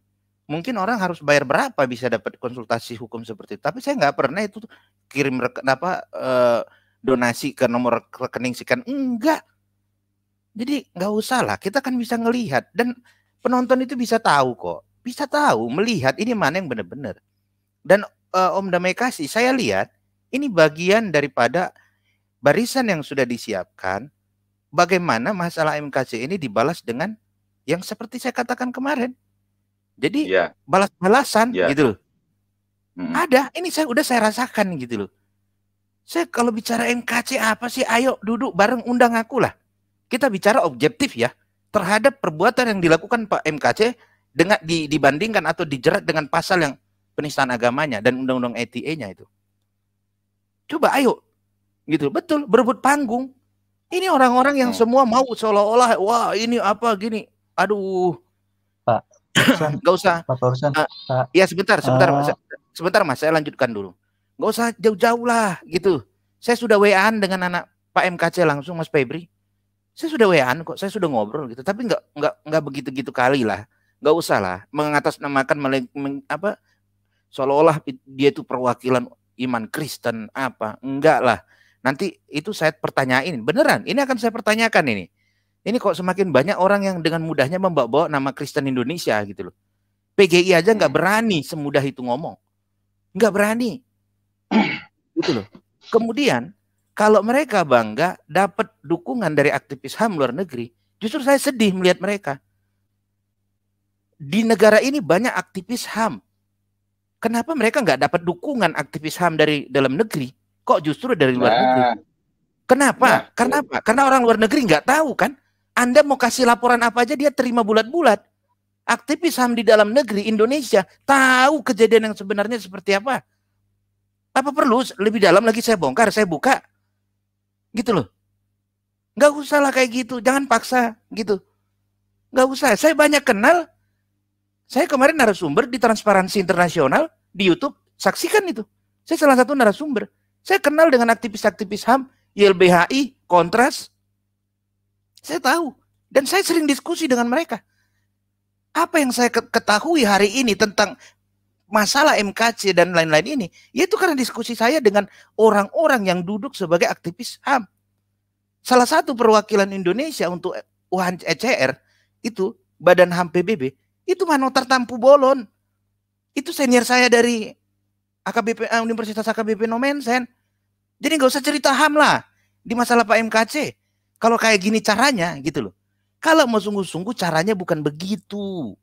mungkin orang harus bayar berapa bisa dapat konsultasi hukum seperti itu tapi saya nggak pernah itu kirim reken, apa uh, donasi ke nomor rekening sih kan enggak jadi nggak usah lah kita kan bisa ngelihat dan penonton itu bisa tahu kok bisa tahu melihat ini mana yang benar-benar dan uh, Om Damai Kasih, saya lihat ini bagian daripada barisan yang sudah disiapkan bagaimana masalah MKC ini dibalas dengan yang seperti saya katakan kemarin. Jadi yeah. balas-balasan yeah. gitu loh. hmm Ada, ini saya udah saya rasakan gitu loh. Saya kalau bicara MKC apa sih? Ayo duduk bareng undang aku lah. Kita bicara objektif ya terhadap perbuatan yang dilakukan Pak MKC dengan dibandingkan atau dijerat dengan pasal yang penistaan agamanya dan undang-undang eta nya itu. Coba ayo. Gitu. Betul, berebut panggung. Ini orang-orang yang iya. semua mau seolah-olah wah ini apa gini. Aduh. Pak. nggak usah. Pak uh, Ya sebentar, sebentar. Uh. Sebentar Mas, saya lanjutkan dulu. nggak usah jauh-jauh lah gitu. Saya sudah WA-an dengan anak Pak MKC langsung Mas Febri. Saya sudah WA-an kok, saya sudah ngobrol gitu. Tapi nggak nggak nggak begitu-gitu kali lah. Nggak usah lah mengatasnamakan meng, apa seolah-olah dia itu perwakilan iman Kristen apa. Enggak lah. Nanti itu saya pertanyain, beneran. Ini akan saya pertanyakan ini. Ini kok semakin banyak orang yang dengan mudahnya membawa bawa nama Kristen Indonesia gitu loh. PGI aja nggak hmm. berani semudah itu ngomong. Nggak berani. gitu loh. Kemudian kalau mereka bangga dapat dukungan dari aktivis HAM luar negeri, justru saya sedih melihat mereka. Di negara ini banyak aktivis HAM Kenapa mereka nggak dapat dukungan aktivis HAM dari dalam negeri? Kok justru dari luar nah. negeri? Kenapa? Nah. Karena Karena orang luar negeri nggak tahu kan. Anda mau kasih laporan apa aja dia terima bulat-bulat. Aktivis HAM di dalam negeri Indonesia tahu kejadian yang sebenarnya seperti apa. Apa perlu lebih dalam lagi saya bongkar, saya buka. Gitu loh. Nggak usah lah kayak gitu, jangan paksa gitu. Nggak usah, saya banyak kenal saya kemarin narasumber di Transparansi Internasional di YouTube, saksikan itu. Saya salah satu narasumber. Saya kenal dengan aktivis-aktivis HAM, YLBHI, Kontras. Saya tahu. Dan saya sering diskusi dengan mereka. Apa yang saya ketahui hari ini tentang masalah MKC dan lain-lain ini, yaitu karena diskusi saya dengan orang-orang yang duduk sebagai aktivis HAM. Salah satu perwakilan Indonesia untuk UNHCR e itu Badan HAM PBB itu Manotar Tampu Bolon. Itu senior saya dari AKBP eh, Universitas AKBP Nomensen. Jadi nggak usah cerita HAM lah di masalah Pak MKC. Kalau kayak gini caranya gitu loh. Kalau mau sungguh-sungguh caranya bukan begitu.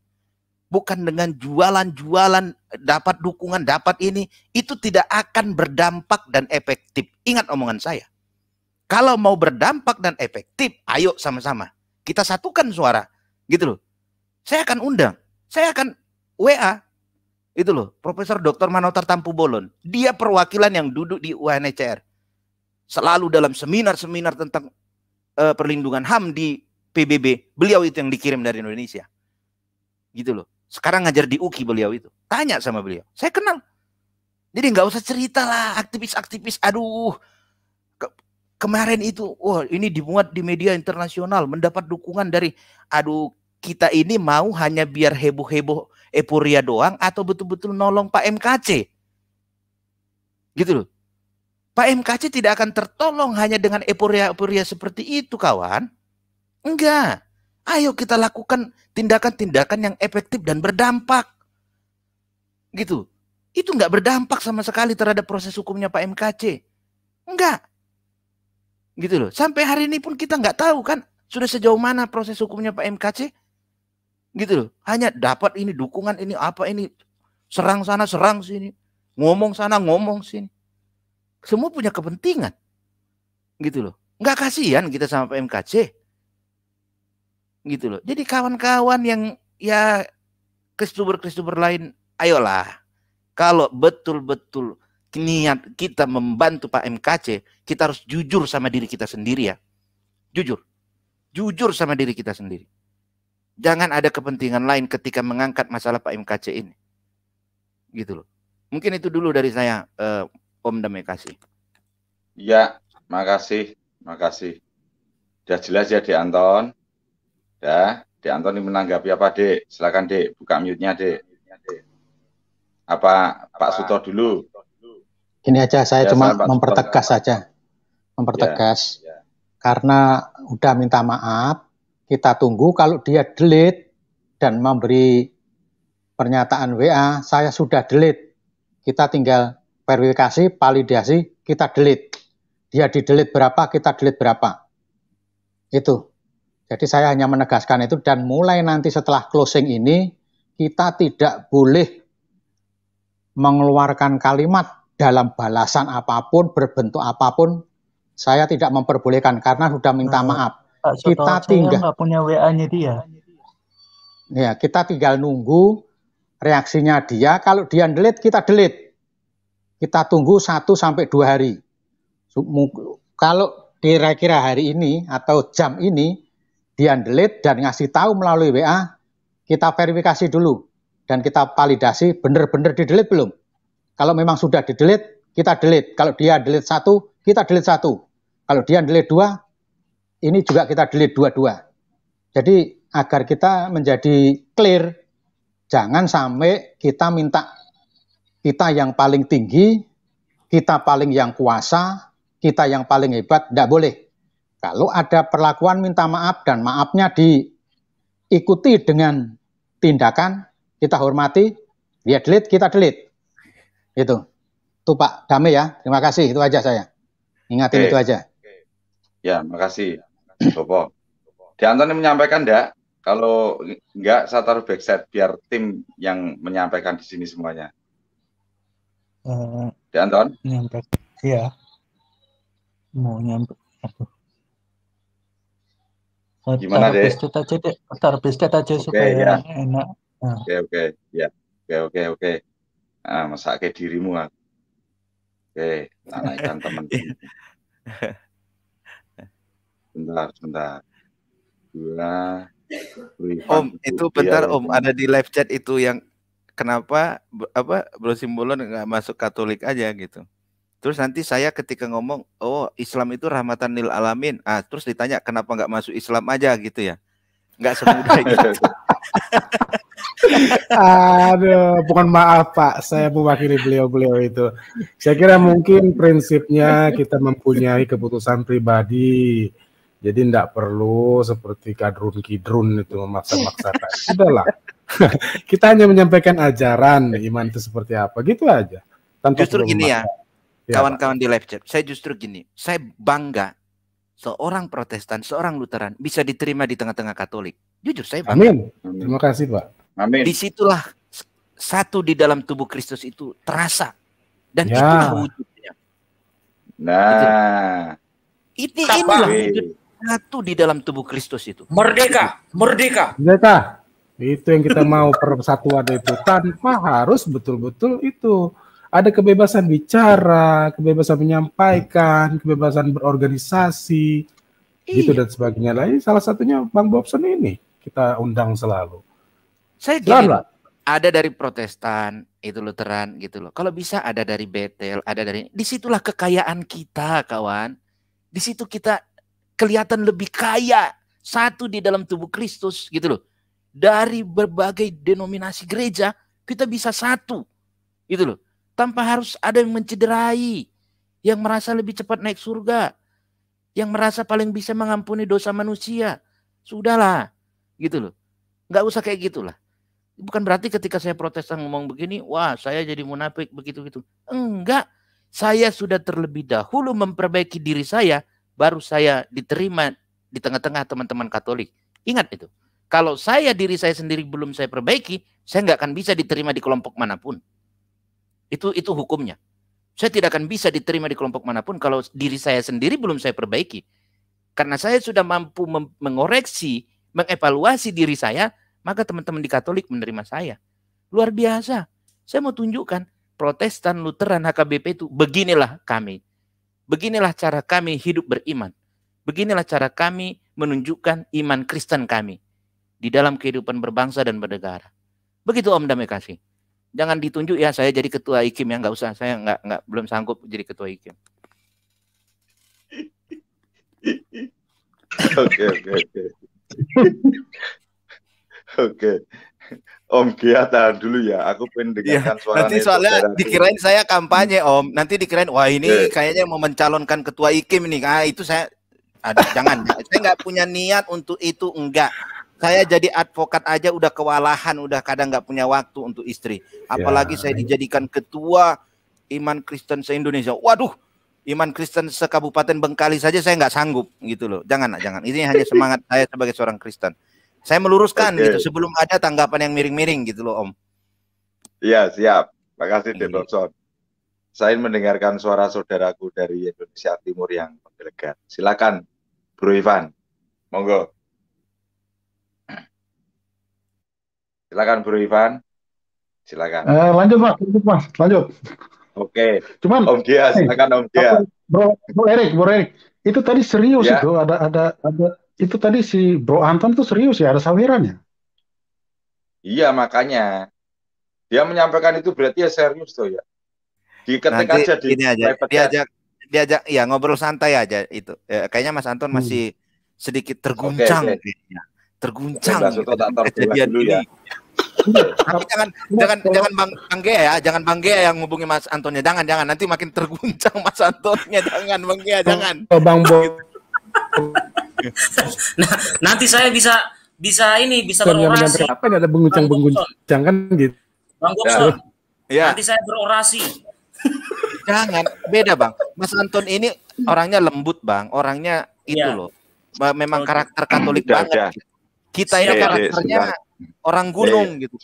Bukan dengan jualan-jualan dapat dukungan, dapat ini. Itu tidak akan berdampak dan efektif. Ingat omongan saya. Kalau mau berdampak dan efektif, ayo sama-sama. Kita satukan suara. Gitu loh. Saya akan undang. Saya akan WA. Itu loh, Profesor Dr. Manotar Tampu Bolon. Dia perwakilan yang duduk di UNHCR. Selalu dalam seminar-seminar tentang uh, perlindungan HAM di PBB. Beliau itu yang dikirim dari Indonesia. Gitu loh. Sekarang ngajar di UKI beliau itu. Tanya sama beliau. Saya kenal. Jadi nggak usah cerita lah aktivis-aktivis. Aduh, kemarin itu wah ini dibuat di media internasional mendapat dukungan dari aduh kita ini mau hanya biar heboh-heboh eporia doang atau betul-betul nolong Pak MKC? Gitu loh. Pak MKC tidak akan tertolong hanya dengan eporia-eporia seperti itu kawan. Enggak. Ayo kita lakukan tindakan-tindakan yang efektif dan berdampak. Gitu. Itu enggak berdampak sama sekali terhadap proses hukumnya Pak MKC. Enggak. Gitu loh. Sampai hari ini pun kita enggak tahu kan sudah sejauh mana proses hukumnya Pak MKC? Gitu loh. Hanya dapat ini dukungan ini apa ini serang sana serang sini, ngomong sana ngomong sini. Semua punya kepentingan. Gitu loh. Nggak kasihan kita sama PMKC. Gitu loh. Jadi kawan-kawan yang ya kristuber-kristuber lain, ayolah. Kalau betul-betul niat kita membantu Pak MKC, kita harus jujur sama diri kita sendiri ya. Jujur. Jujur sama diri kita sendiri. Jangan ada kepentingan lain ketika mengangkat masalah Pak MKC ini. Gitu loh. Mungkin itu dulu dari saya, eh, Om Damai Kasih. Ya, makasih. Makasih. Sudah jelas ya, Dek Anton. ya Dek Anton ini menanggapi apa, Dek? Silakan, Dek. Buka mute-nya, Dek. Apa, apa Pak Suto dulu? Ini aja, saya ya, cuma mempertegas saja. Mempertegas. Ya, ya. Karena udah minta maaf, kita tunggu kalau dia delete dan memberi pernyataan WA, saya sudah delete. Kita tinggal verifikasi, validasi, kita delete. Dia di delete berapa, kita delete berapa. Itu. Jadi saya hanya menegaskan itu dan mulai nanti setelah closing ini, kita tidak boleh mengeluarkan kalimat dalam balasan apapun, berbentuk apapun, saya tidak memperbolehkan karena sudah minta hmm. maaf kita tinggal nggak punya WA-nya dia. Ya, kita tinggal nunggu reaksinya dia. Kalau dia delete, kita delete. Kita tunggu satu sampai dua hari. Kalau kira-kira hari ini atau jam ini dia delete dan ngasih tahu melalui WA, kita verifikasi dulu dan kita validasi benar-benar di delete belum. Kalau memang sudah di delete, kita delete. Kalau dia delete satu, kita delete satu. Kalau dia delete dua, ini juga kita delete dua-dua. Jadi agar kita menjadi clear, jangan sampai kita minta kita yang paling tinggi, kita paling yang kuasa, kita yang paling hebat, tidak boleh. Kalau ada perlakuan minta maaf dan maafnya diikuti dengan tindakan, kita hormati, dia delete, kita delete. Itu. Itu Pak Dame ya, terima kasih, itu aja saya. Ingatin okay. itu aja. Ya, terima kasih. Sopo? Antoni menyampaikan enggak? Kalau enggak, saya taruh backset biar tim yang menyampaikan di sini semuanya. Uh, Anton? Nyampe, iya. Mau nyampe. Gimana deh? Taruh aja deh, taruh biskuit aja okay, supaya ya. enak. Ah. Oke, oke, ya. Oke, oke, oke. Ah, masak ke dirimu, Oke, okay, tanah ikan teman. Bentar, bentar. Dua. Om, itu bentar Om, ada di live chat itu yang kenapa apa Bro Simbolon nggak masuk Katolik aja gitu. Terus nanti saya ketika ngomong, oh Islam itu rahmatan lil alamin. Ah, terus ditanya kenapa nggak masuk Islam aja gitu ya? Nggak semudah gitu. Aduh, bukan maaf Pak, saya mewakili beliau-beliau itu. Saya kira mungkin prinsipnya kita mempunyai keputusan pribadi jadi tidak perlu seperti kadrun kidrun itu memaksa-maksakan. Nah, sudahlah. kita hanya menyampaikan ajaran iman itu seperti apa gitu aja. Tanpa justru gini ya, iya, kawan-kawan di live chat. Saya justru gini, saya bangga seorang Protestan, seorang Lutheran bisa diterima di tengah-tengah Katolik. Jujur saya bangga. Amin. Terima kasih Pak. Amin. Disitulah satu di dalam tubuh Kristus itu terasa dan ya. itulah wujudnya. Nah, itu, ini inilah wujud satu di dalam tubuh Kristus itu. Merdeka, merdeka. Merdeka. Itu yang kita mau persatuan itu tanpa harus betul-betul itu ada kebebasan bicara, kebebasan menyampaikan, kebebasan berorganisasi, gitu iya. gitu dan sebagainya. Lain nah, salah satunya Bang Bobson ini kita undang selalu. Saya selalu. ada dari Protestan, itu Lutheran gitu loh. Kalau bisa ada dari Betel, ada dari disitulah kekayaan kita kawan. Di situ kita kelihatan lebih kaya satu di dalam tubuh Kristus gitu loh. Dari berbagai denominasi gereja kita bisa satu gitu loh. Tanpa harus ada yang mencederai, yang merasa lebih cepat naik surga, yang merasa paling bisa mengampuni dosa manusia. Sudahlah, gitu loh. Nggak usah kayak gitulah. Bukan berarti ketika saya protes ngomong begini, wah saya jadi munafik begitu-gitu. Enggak, saya sudah terlebih dahulu memperbaiki diri saya baru saya diterima di tengah-tengah teman-teman Katolik. Ingat itu. Kalau saya diri saya sendiri belum saya perbaiki, saya nggak akan bisa diterima di kelompok manapun. Itu itu hukumnya. Saya tidak akan bisa diterima di kelompok manapun kalau diri saya sendiri belum saya perbaiki. Karena saya sudah mampu mengoreksi, mengevaluasi diri saya, maka teman-teman di Katolik menerima saya. Luar biasa. Saya mau tunjukkan Protestan, Lutheran, HKBP itu beginilah kami. Beginilah cara kami hidup beriman. Beginilah cara kami menunjukkan iman Kristen kami di dalam kehidupan berbangsa dan bernegara. Begitu Om Damai Kasih. Jangan ditunjuk ya saya jadi ketua IKIM ya nggak usah saya nggak nggak belum sanggup jadi ketua IKIM. Oke oke oke. Oke. Om Kia tahan dulu ya, aku pengen iya, dengarkan ya, suara. Nanti soalnya dikirain dulu. saya kampanye Om, nanti dikirain wah ini yeah. kayaknya mau mencalonkan ketua IKIM nih, ah itu saya ada jangan, saya nggak punya niat untuk itu enggak. Saya jadi advokat aja udah kewalahan, udah kadang nggak punya waktu untuk istri. Apalagi yeah. saya dijadikan ketua Iman Kristen se Indonesia. Waduh, Iman Kristen sekabupaten Bengkali saja saya nggak sanggup gitu loh. Jangan, jangan. Ini hanya semangat saya sebagai seorang Kristen. Saya meluruskan okay. gitu sebelum ada tanggapan yang miring-miring gitu loh Om. Iya siap. Makasih hmm. Iya. Dendoson. Saya mendengarkan suara saudaraku dari Indonesia Timur yang menggelegar. Silakan Bro Ivan. Monggo. Silakan Bro Ivan. Silakan. Eh, lanjut Mas, lanjut Mas, lanjut. Oke. Okay. Cuman Om Gia, eh, silakan Om Gia. Bro, Bro Erik, Bro Erik. Itu tadi serius ya. itu ada ada ada itu tadi si Bro Anton tuh serius ya ada sawirannya. Iya makanya dia menyampaikan itu berarti ya serius tuh ya. Diketik Nanti aja di ini aja, diajak diajak ya ngobrol santai aja itu. Ya, kayaknya Mas Anton hmm. masih sedikit terguncang okay, okay. Terguncang. gitu. kejadian dulu ya. Tapi jangan jangan jangan Bang Gea ya, jangan Gea yang hubungi Mas Antonnya. Jangan jangan nanti makin terguncang Mas Antonnya. Jangan Gea, jangan. Oh, Bang Bo. nah, nanti saya bisa bisa ini bisa berorasi. Apa ada bengucang bengucang kan gitu. Bang ya. Gokson, ya. nanti saya berorasi. Jangan, beda bang. Mas Anton ini orangnya lembut bang, orangnya itu ya. loh. Memang karakter Katolik udah, banget. Udah. Kita ini eh, eh, karakternya ya, orang gunung ya. Eh. gitu.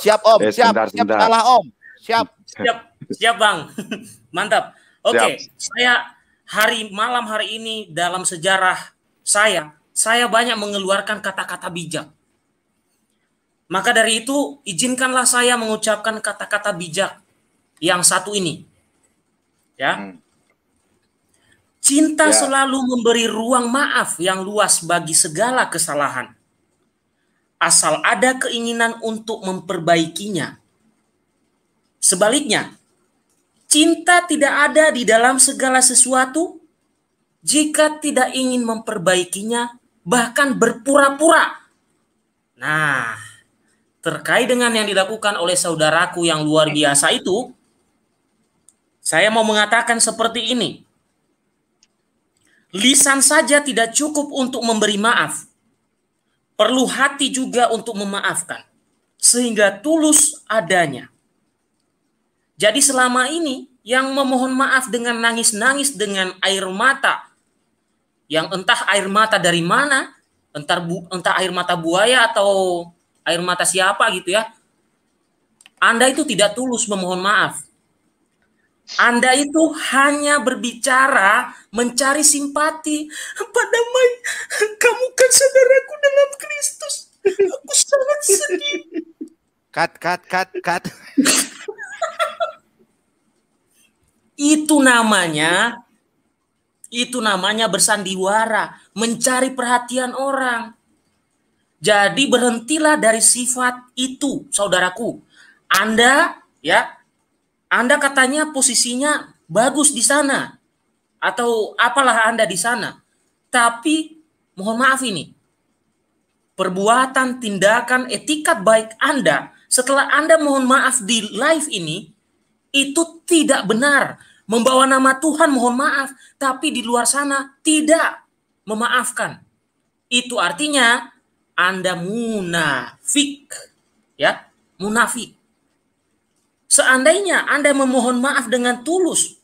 Siap om, ya, siap, sebentar, siap sebentar. om, siap. Siap, siap bang, mantap. Oke, okay, saya hari malam hari ini dalam sejarah saya, saya banyak mengeluarkan kata-kata bijak. Maka dari itu, izinkanlah saya mengucapkan kata-kata bijak yang satu ini. Ya. Hmm. Cinta ya. selalu memberi ruang maaf yang luas bagi segala kesalahan. Asal ada keinginan untuk memperbaikinya. Sebaliknya, cinta tidak ada di dalam segala sesuatu jika tidak ingin memperbaikinya, bahkan berpura-pura. Nah, terkait dengan yang dilakukan oleh saudaraku yang luar biasa itu, saya mau mengatakan seperti ini. Lisan saja tidak cukup untuk memberi maaf. Perlu hati juga untuk memaafkan. Sehingga tulus adanya. Jadi selama ini yang memohon maaf dengan nangis-nangis, dengan air mata, yang entah air mata dari mana, entah bu, entah air mata buaya atau air mata siapa gitu ya. Anda itu tidak tulus memohon maaf. Anda itu hanya berbicara mencari simpati. Pada Mai, kamu kan saudaraku dalam Kristus. Aku sangat sedih. Kat kat kat kat. itu namanya itu namanya bersandiwara, mencari perhatian orang. Jadi berhentilah dari sifat itu, saudaraku. Anda ya, Anda katanya posisinya bagus di sana atau apalah Anda di sana. Tapi mohon maaf ini. Perbuatan, tindakan, etikat baik Anda setelah Anda mohon maaf di live ini itu tidak benar Membawa nama Tuhan mohon maaf, tapi di luar sana tidak memaafkan. Itu artinya Anda munafik, ya, munafik. Seandainya Anda memohon maaf dengan tulus,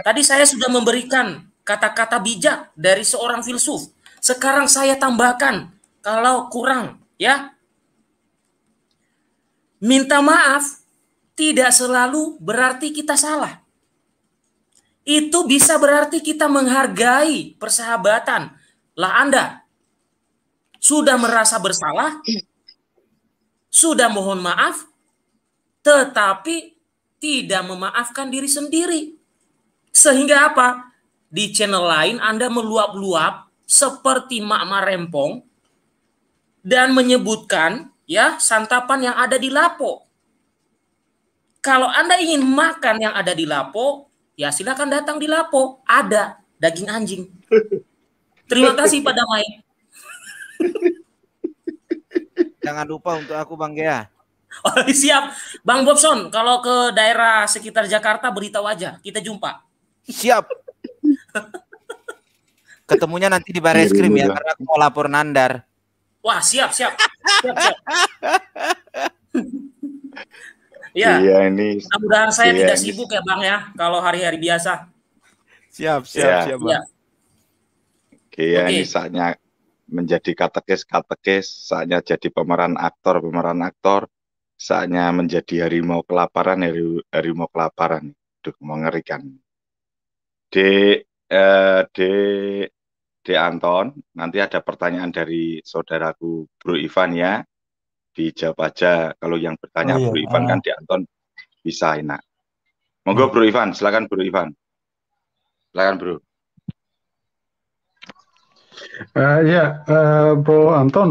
tadi saya sudah memberikan kata-kata bijak dari seorang filsuf. Sekarang saya tambahkan kalau kurang, ya. Minta maaf tidak selalu berarti kita salah. Itu bisa berarti kita menghargai persahabatan. Lah Anda sudah merasa bersalah, sudah mohon maaf, tetapi tidak memaafkan diri sendiri. Sehingga apa? Di channel lain Anda meluap-luap seperti mak rempong dan menyebutkan ya santapan yang ada di lapo. Kalau Anda ingin makan yang ada di lapo, ya silakan datang di Lapo. Ada daging anjing. Terima kasih pada Mike. Jangan lupa untuk aku Bang Gea. Oh, siap. Bang Bobson, kalau ke daerah sekitar Jakarta beritahu aja. Kita jumpa. Siap. Ketemunya nanti di baris krim ya, iya. karena aku mau lapor Nandar. Wah, siap, siap. siap, siap. Iya. Iya ini. Mudah-mudahan saya iya, tidak sibuk ini. ya Bang ya kalau hari-hari biasa. Siap, siap, ya. siap Bang. Oke, iya, okay. ini saatnya menjadi katekis, katekis, saatnya jadi pemeran aktor, pemeran aktor, saatnya menjadi harimau kelaparan, hari harimau kelaparan. Duh, mengerikan. D, eh, D di Anton, nanti ada pertanyaan dari saudaraku Bro Ivan ya dijawab aja. Kalau yang bertanya oh, iya. Bro Ivan oh. kan di Anton bisa enak. Monggo hmm. Bro Ivan, silakan Bro Ivan. Silakan Bro. Uh, ya, uh, Bro Anton.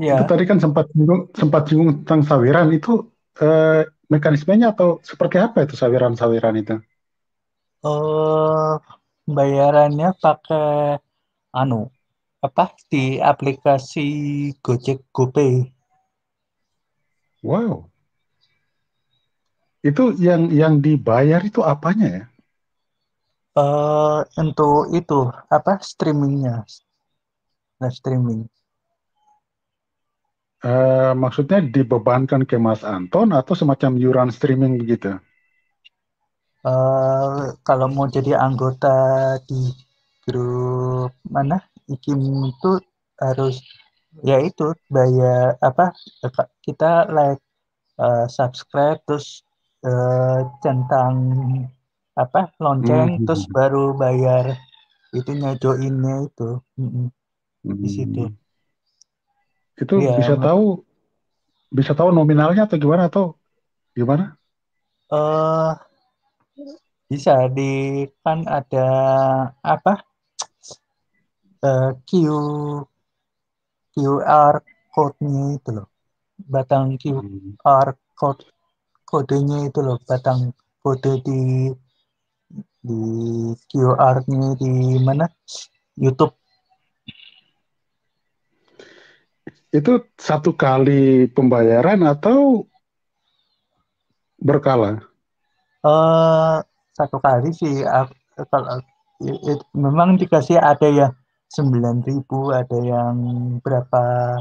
Ya. Itu tadi kan sempat singgung, sempat singgung tentang sawiran itu uh, mekanismenya atau seperti apa itu sawiran-sawiran itu? Oh, bayarannya pakai anu apa di aplikasi Gojek GoPay. Wow. Itu yang yang dibayar itu apanya ya? Uh, untuk itu apa streamingnya? Nah, streaming. Uh, maksudnya dibebankan ke Mas Anton atau semacam yuran streaming begitu? Uh, kalau mau jadi anggota di grup mana? Ikim itu harus ya itu bayar apa kita like uh, subscribe terus uh, centang apa lonceng mm-hmm. terus baru bayar itunya joinnya itu mm-hmm. mm di hmm. situ itu ya, bisa tahu bisa tahu nominalnya atau gimana atau gimana uh, bisa di kan ada apa uh, Q QR code-nya itu loh batang QR hmm. code kodenya itu loh batang kode di di QR-nya di mana YouTube itu satu kali pembayaran atau berkala uh, satu kali sih kalau it, it, memang dikasih ada yang sembilan ribu ada yang berapa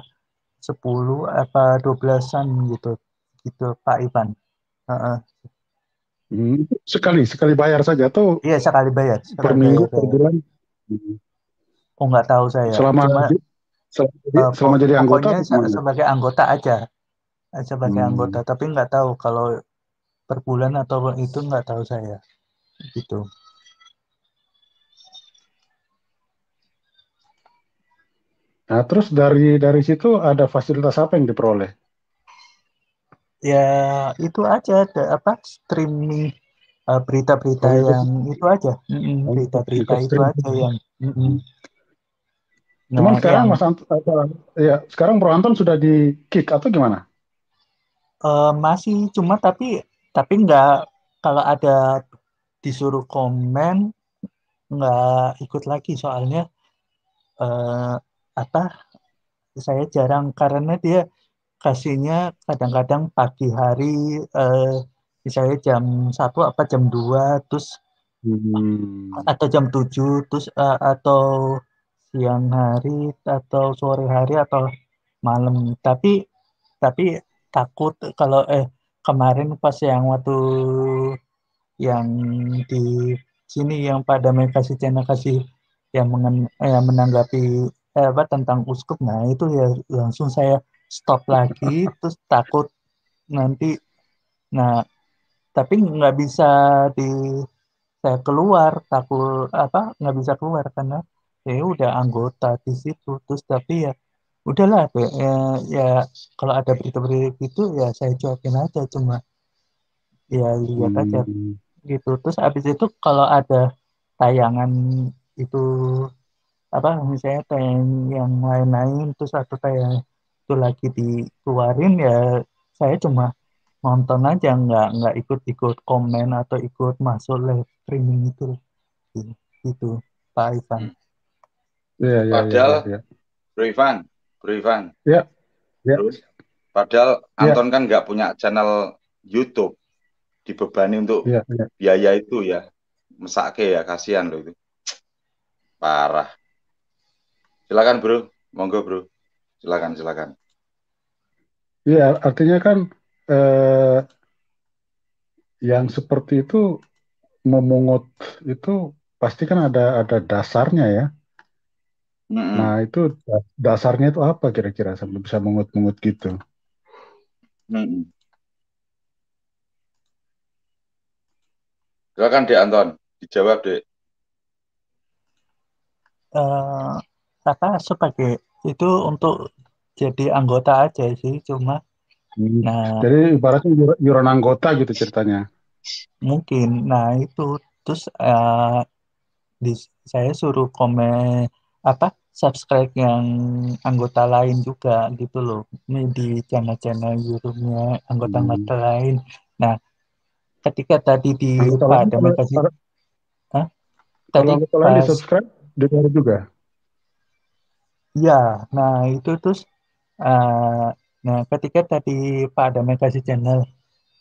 sepuluh apa dua belasan gitu. Gitu Pak Ivan. Uh -uh. sekali sekali bayar saja atau Iya, sekali bayar. Sekali per minggu bayar. per bulan. Oh, nggak tahu saya. Selama Cuma, selama, uh, selama jadi anggota sebagai anggota aja. Eh, sebagai hmm. anggota, tapi nggak tahu kalau per bulan atau itu nggak tahu saya. Gitu. Nah, terus dari dari situ ada fasilitas apa yang diperoleh? Ya, itu aja ada apa streaming eh, berita-berita oh, iya. yang itu aja. mm Berita-berita itu, itu aja yang. Mm-hmm. Cuman sekarang yang... Mas Anto, uh, ya sekarang Bro Anton sudah di kick atau gimana? Uh, masih cuma tapi tapi nggak kalau ada disuruh komen nggak ikut lagi soalnya uh, apa saya jarang karena dia kasihnya kadang-kadang pagi hari eh, misalnya jam satu apa jam dua terus hmm. atau jam tujuh terus uh, atau siang hari atau sore hari atau malam tapi tapi takut kalau eh kemarin pas yang waktu yang di sini yang pada main kasih channel kasih yang mengen, yang menanggapi apa tentang uskup nah itu ya langsung saya stop lagi terus takut nanti nah tapi nggak bisa di saya keluar takut apa nggak bisa keluar karena saya udah anggota di situ terus tapi ya udahlah ya, ya kalau ada berita-berita itu ya saya cuekin aja cuma ya lihat aja hmm. gitu terus abis itu kalau ada tayangan itu apa misalnya tank yang lain-lain terus atau kayak itu lagi dikeluarin ya saya cuma nonton aja nggak nggak ikut-ikut komen atau ikut masuk live streaming itu itu Pak Ivan. Ya, ya, Padahal ya, ya. Bro Ivan, Bro Ivan. Ya. Ya. Terus padahal ya. Anton kan nggak punya channel YouTube dibebani untuk ya, ya. biaya itu ya mesake ya kasihan loh itu parah Silakan bro, monggo bro. Silakan silakan. Iya artinya kan eh, yang seperti itu memungut itu pasti kan ada ada dasarnya ya. Mm-hmm. Nah itu dasarnya itu apa kira-kira sampai bisa mengut-mengut gitu? Mm-hmm. Silakan di Anton, dijawab deh Uh, apa sebagai itu untuk jadi anggota aja sih cuma hmm. nah jadi ibaratnya yuran anggota gitu ceritanya mungkin nah itu terus uh, di, saya suruh komen apa subscribe yang anggota lain juga gitu loh ini di channel-channel youtube anggota hmm. anggota lain nah ketika tadi di anggota Pak Demetri tadi di subscribe dengar juga Ya, nah itu terus uh, nah ketika tadi Pak pada Megasi Channel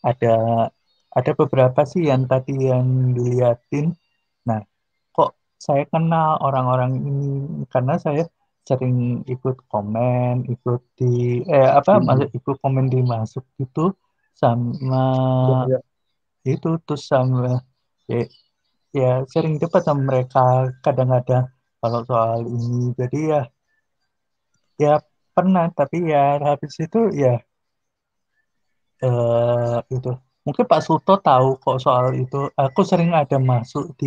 ada ada beberapa sih yang tadi yang diliatin. Nah, kok saya kenal orang-orang ini karena saya sering ikut komen, ikut di eh apa hmm. maksud ikut komen di masuk itu sama ya, ya. itu terus sama ya, ya sering dapat sama mereka kadang-kadang kalau soal ini jadi ya ya pernah tapi ya habis itu ya eh itu mungkin Pak Suto tahu kok soal itu aku sering ada masuk di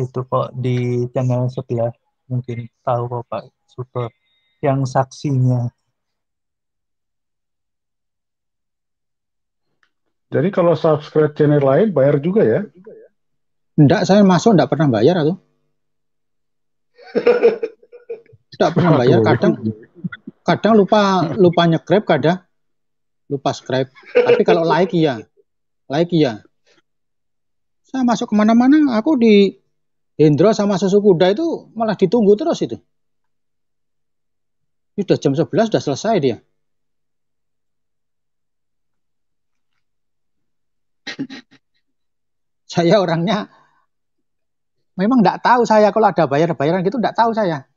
itu kok di channel sebelah mungkin tahu kok Pak Suto yang saksinya Jadi kalau subscribe channel lain bayar juga ya? Enggak, saya masuk enggak pernah bayar atau? tidak pernah bayar kadang kadang lupa lupa nyekrep kadang lupa scribe tapi kalau like iya like iya saya masuk kemana-mana aku di Hendro sama susu kuda itu malah ditunggu terus itu sudah jam 11 sudah selesai dia saya orangnya memang tidak tahu saya kalau ada bayar-bayaran gitu tidak tahu saya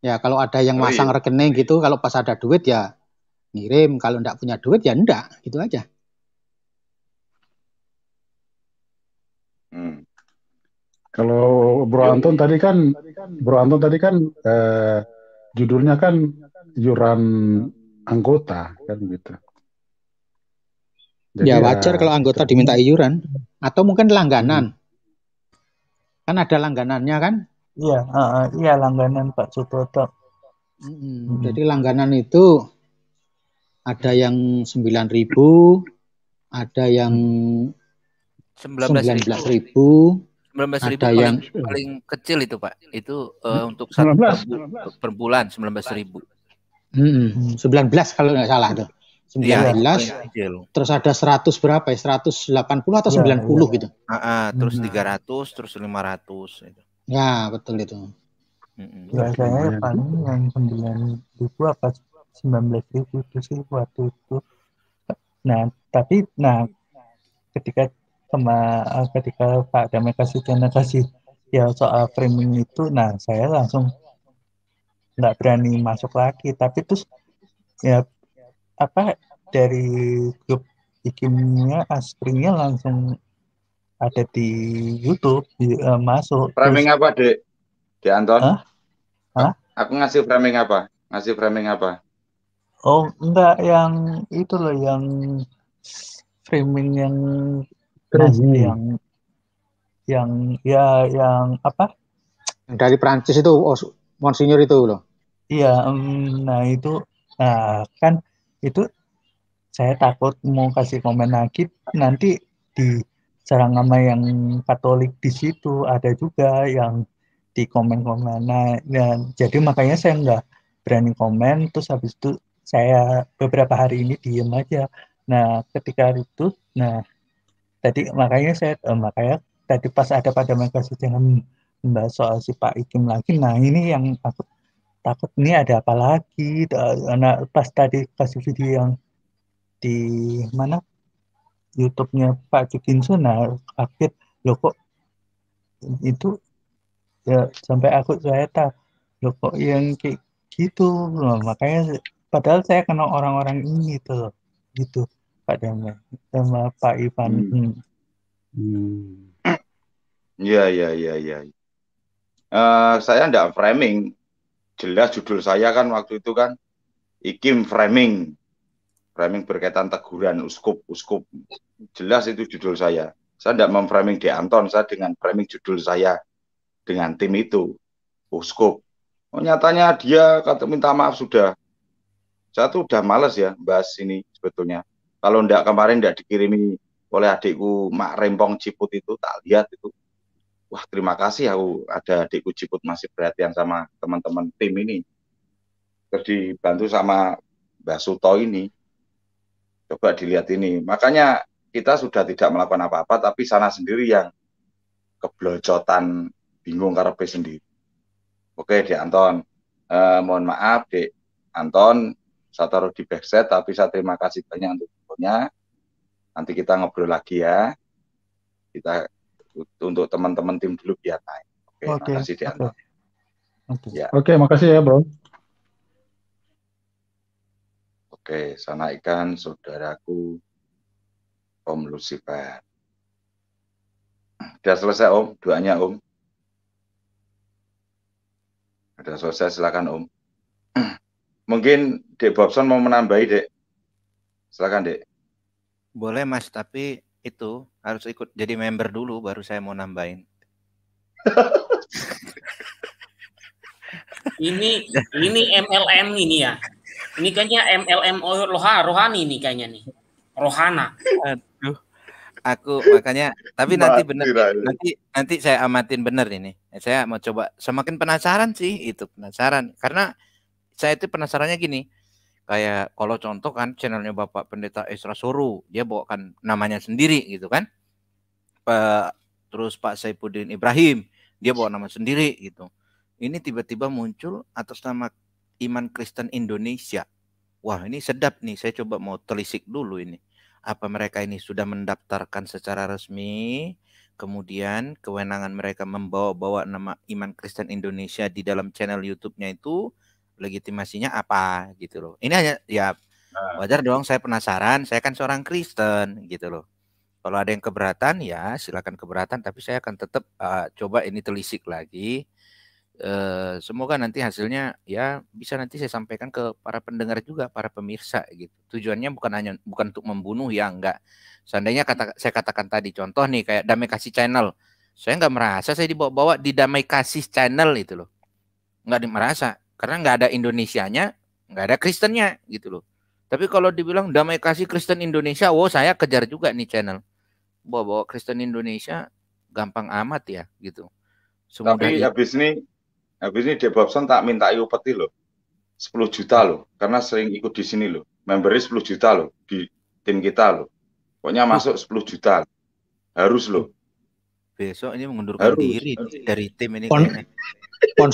Ya kalau ada yang oh, masang iya. rekening iya, iya. gitu, kalau pas ada duit ya ngirim, kalau ndak punya duit ya ndak, gitu aja. Hmm. Kalau Bro Anton tadi kan, Bro Anton tadi kan eh, judulnya kan yuran anggota kan gitu. Jadi ya, ya wajar ya, kalau anggota gitu. diminta iuran atau mungkin langganan. Hmm. Kan ada langganannya kan? Iya, uh, iya langganan Pak Suproto. Mm -hmm. Mm -hmm. Jadi langganan itu ada yang 9.000, ada yang 19.000, 19.000 19 ribu ada paling, yang paling kecil itu Pak. Itu uh, hmm? untuk satu per bulan 19 ribu. Hmm, 19 kalau nggak salah tuh. 19 ya, terus ada 100 berapa ya? 180 atau ya, 90 ya. gitu. Uh, uh, terus hmm. 300, terus 500 gitu. Ya, betul itu. Biasanya ya, paling yang sembilan ribu apa sembilan belas ribu itu sih waktu itu. Nah, tapi nah ketika sama eh, ketika Pak Damai kasih channel kasih ya soal framing itu, nah saya langsung nggak berani masuk lagi. Tapi terus ya apa dari grup ikimnya aspringnya langsung ada di YouTube di, uh, masuk framing terus, apa dek di Anton huh? Huh? aku ngasih framing apa ngasih framing apa oh enggak yang itu loh yang framing yang Crazy. Nah, yang yang ya yang apa dari Prancis itu Monsignor itu loh iya um, nah itu nah kan itu saya takut mau kasih komen lagi nanti di jarang nama yang Katolik di situ ada juga yang di komen-komen nah, jadi makanya saya nggak berani komen terus habis itu saya beberapa hari ini diem aja nah ketika itu nah tadi makanya saya eh, makanya tadi pas ada pada mereka jangan membahas soal si Pak Ikim lagi nah ini yang aku takut ini ada apa lagi nah pas tadi kasih video yang di mana YouTube-nya Pak Cukinsu nah update lo kok itu ya sampai aku saya tak lo kok yang kayak gitu loh makanya padahal saya kenal orang-orang ini tuh gitu, gitu Pak Damai sama Pak Ivan hmm. Hmm. ya ya ya ya uh, saya tidak framing jelas judul saya kan waktu itu kan ikim framing framing berkaitan teguran uskup uskup jelas itu judul saya saya tidak memframing di Anton saya dengan framing judul saya dengan tim itu uskup oh, nyatanya dia kata minta maaf sudah saya tuh udah males ya bahas ini sebetulnya kalau ndak kemarin ndak dikirimi oleh adikku Mak Rempong Ciput itu tak lihat itu wah terima kasih aku ada adikku Ciput masih perhatian sama teman-teman tim ini terus dibantu sama Mbak Suto ini Coba dilihat ini. Makanya kita sudah tidak melakukan apa-apa, tapi sana sendiri yang keblojotan bingung karena sendiri. Oke, di Anton. Eh, mohon maaf, Dek Anton. Saya taruh di backset, tapi saya terima kasih banyak untuk infonya. Nanti kita ngobrol lagi ya. Kita untuk teman-teman tim dulu biar naik. Oke, okay. makasih di Anton. Oke, okay. ya. okay, makasih ya, Bro. Oke, saya naikkan saudaraku Om Lucifer. Sudah selesai Om, doanya Om. Sudah selesai, silakan Om. Mungkin Dek Bobson mau menambahi Dek. Silakan Dek. Boleh Mas, tapi itu harus ikut jadi member dulu baru saya mau nambahin. ini ini MLM ini ya. Ini kayaknya MLM Loha, oh, rohani nih kayaknya nih. Rohana. Aduh. Aku makanya tapi nanti bener nanti nanti saya amatin bener ini. Saya mau coba semakin penasaran sih itu penasaran karena saya itu penasarannya gini. Kayak kalau contoh kan channelnya Bapak Pendeta Esra Soru, dia bawa kan namanya sendiri gitu kan. Pak terus Pak Saipudin Ibrahim, dia bawa nama sendiri gitu. Ini tiba-tiba muncul atas nama iman Kristen Indonesia. Wah, ini sedap nih. Saya coba mau telisik dulu ini. Apa mereka ini sudah mendaftarkan secara resmi? Kemudian kewenangan mereka membawa-bawa nama iman Kristen Indonesia di dalam channel YouTube-nya itu legitimasinya apa gitu loh. Ini hanya ya nah. wajar dong saya penasaran, saya kan seorang Kristen gitu loh. Kalau ada yang keberatan ya silakan keberatan tapi saya akan tetap uh, eh, coba ini telisik lagi Eh, semoga nanti hasilnya ya bisa nanti saya sampaikan ke para pendengar juga, para pemirsa gitu. Tujuannya bukan hanya bukan untuk membunuh ya enggak. Seandainya kata saya katakan tadi contoh nih kayak Damai Kasih Channel. Saya nggak merasa saya dibawa-bawa di Damai Kasih Channel itu loh. Nggak merasa karena nggak ada Indonesianya, nggak ada Kristennya gitu loh. Tapi kalau dibilang damai kasih Kristen Indonesia, wow oh, saya kejar juga nih channel. Bawa bawa Kristen Indonesia gampang amat ya gitu. Semudah Tapi itu. habis ini Habis ini Dave Bobson tak minta upeti loh. 10 juta loh, karena sering ikut di sini loh. Membernya 10 juta loh di tim kita loh. Pokoknya masuk 10 juta. Loh. Harus loh. Besok ini mengundurkan harus, diri harus. dari tim ini. Pon, pon,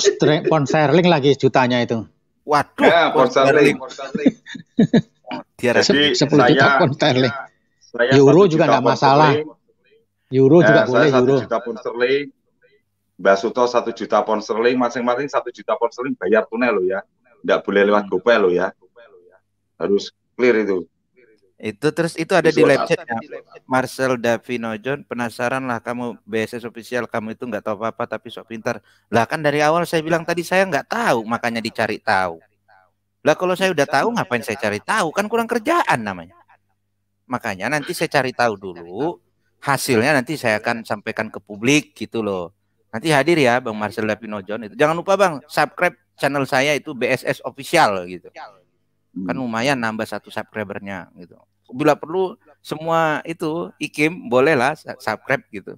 pon Sterling lagi jutanya itu. Waduh, ya, pon Sterling. Dia Jadi 10 saya, ya, juta pon Sterling. Euro juga nggak masalah. Euro juga boleh saya 1 Juta pun Sterling, Mbak Suto satu juta pound sterling, masing-masing satu juta pound sterling bayar tunai lo ya. Nggak boleh lewat hmm. GoPay lo ya. Harus clear itu. Itu terus itu ada di live chat ya. Marcel Davino John penasaran lah kamu BSS official kamu itu nggak tahu apa-apa tapi sok pintar. Lah kan dari awal saya bilang tadi saya nggak tahu makanya dicari tahu. Lah kalau saya udah tahu ngapain saya cari tahu kan kurang kerjaan namanya. Makanya nanti saya cari tahu dulu hasilnya nanti saya akan sampaikan ke publik gitu loh. Nanti hadir ya Bang Marcel John itu. Jangan lupa Bang, subscribe channel saya itu BSS official gitu. Kan hmm. lumayan nambah satu subscribernya gitu. Bila perlu semua itu ikim bolehlah subscribe gitu.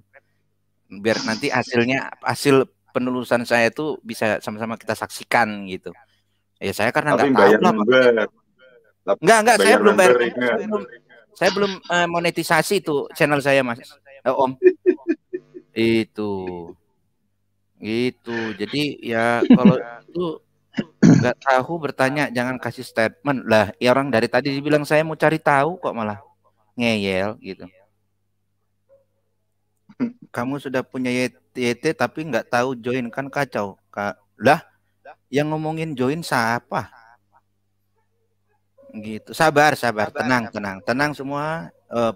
Biar nanti hasilnya hasil penelusan saya itu bisa sama-sama kita saksikan gitu. Ya saya karena nggak tahu Enggak, enggak, saya belum bayar. Saya belum, saya belum eh, monetisasi itu channel saya Mas. Eh, om. itu. Gitu. Jadi ya kalau itu iya. nggak tahu bertanya jangan kasih statement lah. Ya orang dari tadi dibilang saya mau cari tahu kok malah ngeyel gitu. Kamu sudah punya YT tapi nggak tahu join kan kacau. Kak. Lah, yang ngomongin join siapa? Gitu. Sabar, sabar, tenang, tenang, tenang semua. Eh,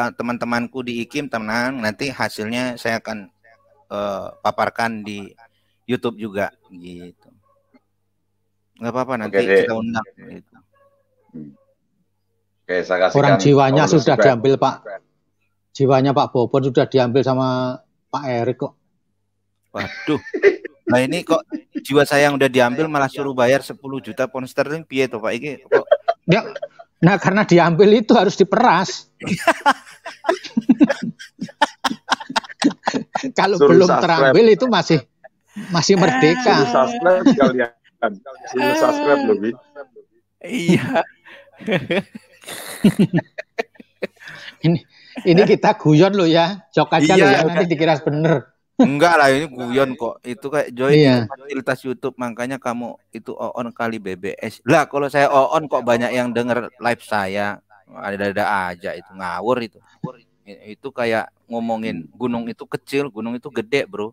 eh, teman-temanku di IKIM tenang nanti hasilnya saya akan Eh, paparkan di YouTube juga gitu. Nggak apa-apa nanti Oke, kita undang. Gitu. Hmm. Oke, saya kasihkan Orang jiwanya sudah subscribe. diambil Pak. Jiwanya Pak Bobon sudah diambil sama Pak Erik kok. Waduh. Nah ini kok jiwa saya yang udah diambil malah suruh bayar 10 juta pound sterling piye itu Pak ini kok. Ya, nah karena diambil itu harus diperas. kalau Suruh belum subscribe. terambil itu masih masih merdeka. Suruh subscribe kalian. Suruh subscribe lebih. Iya. ini ini kita guyon lo ya. Jok aja iya, lo ya iya. nanti dikira bener. Enggak lah ini guyon kok. Itu kayak join iya. fasilitas YouTube makanya kamu itu on kali BBS. Lah kalau saya on kok banyak yang denger live saya. Ada-ada aja itu ngawur itu. Ngawur itu itu kayak ngomongin hmm. gunung itu kecil gunung itu gede bro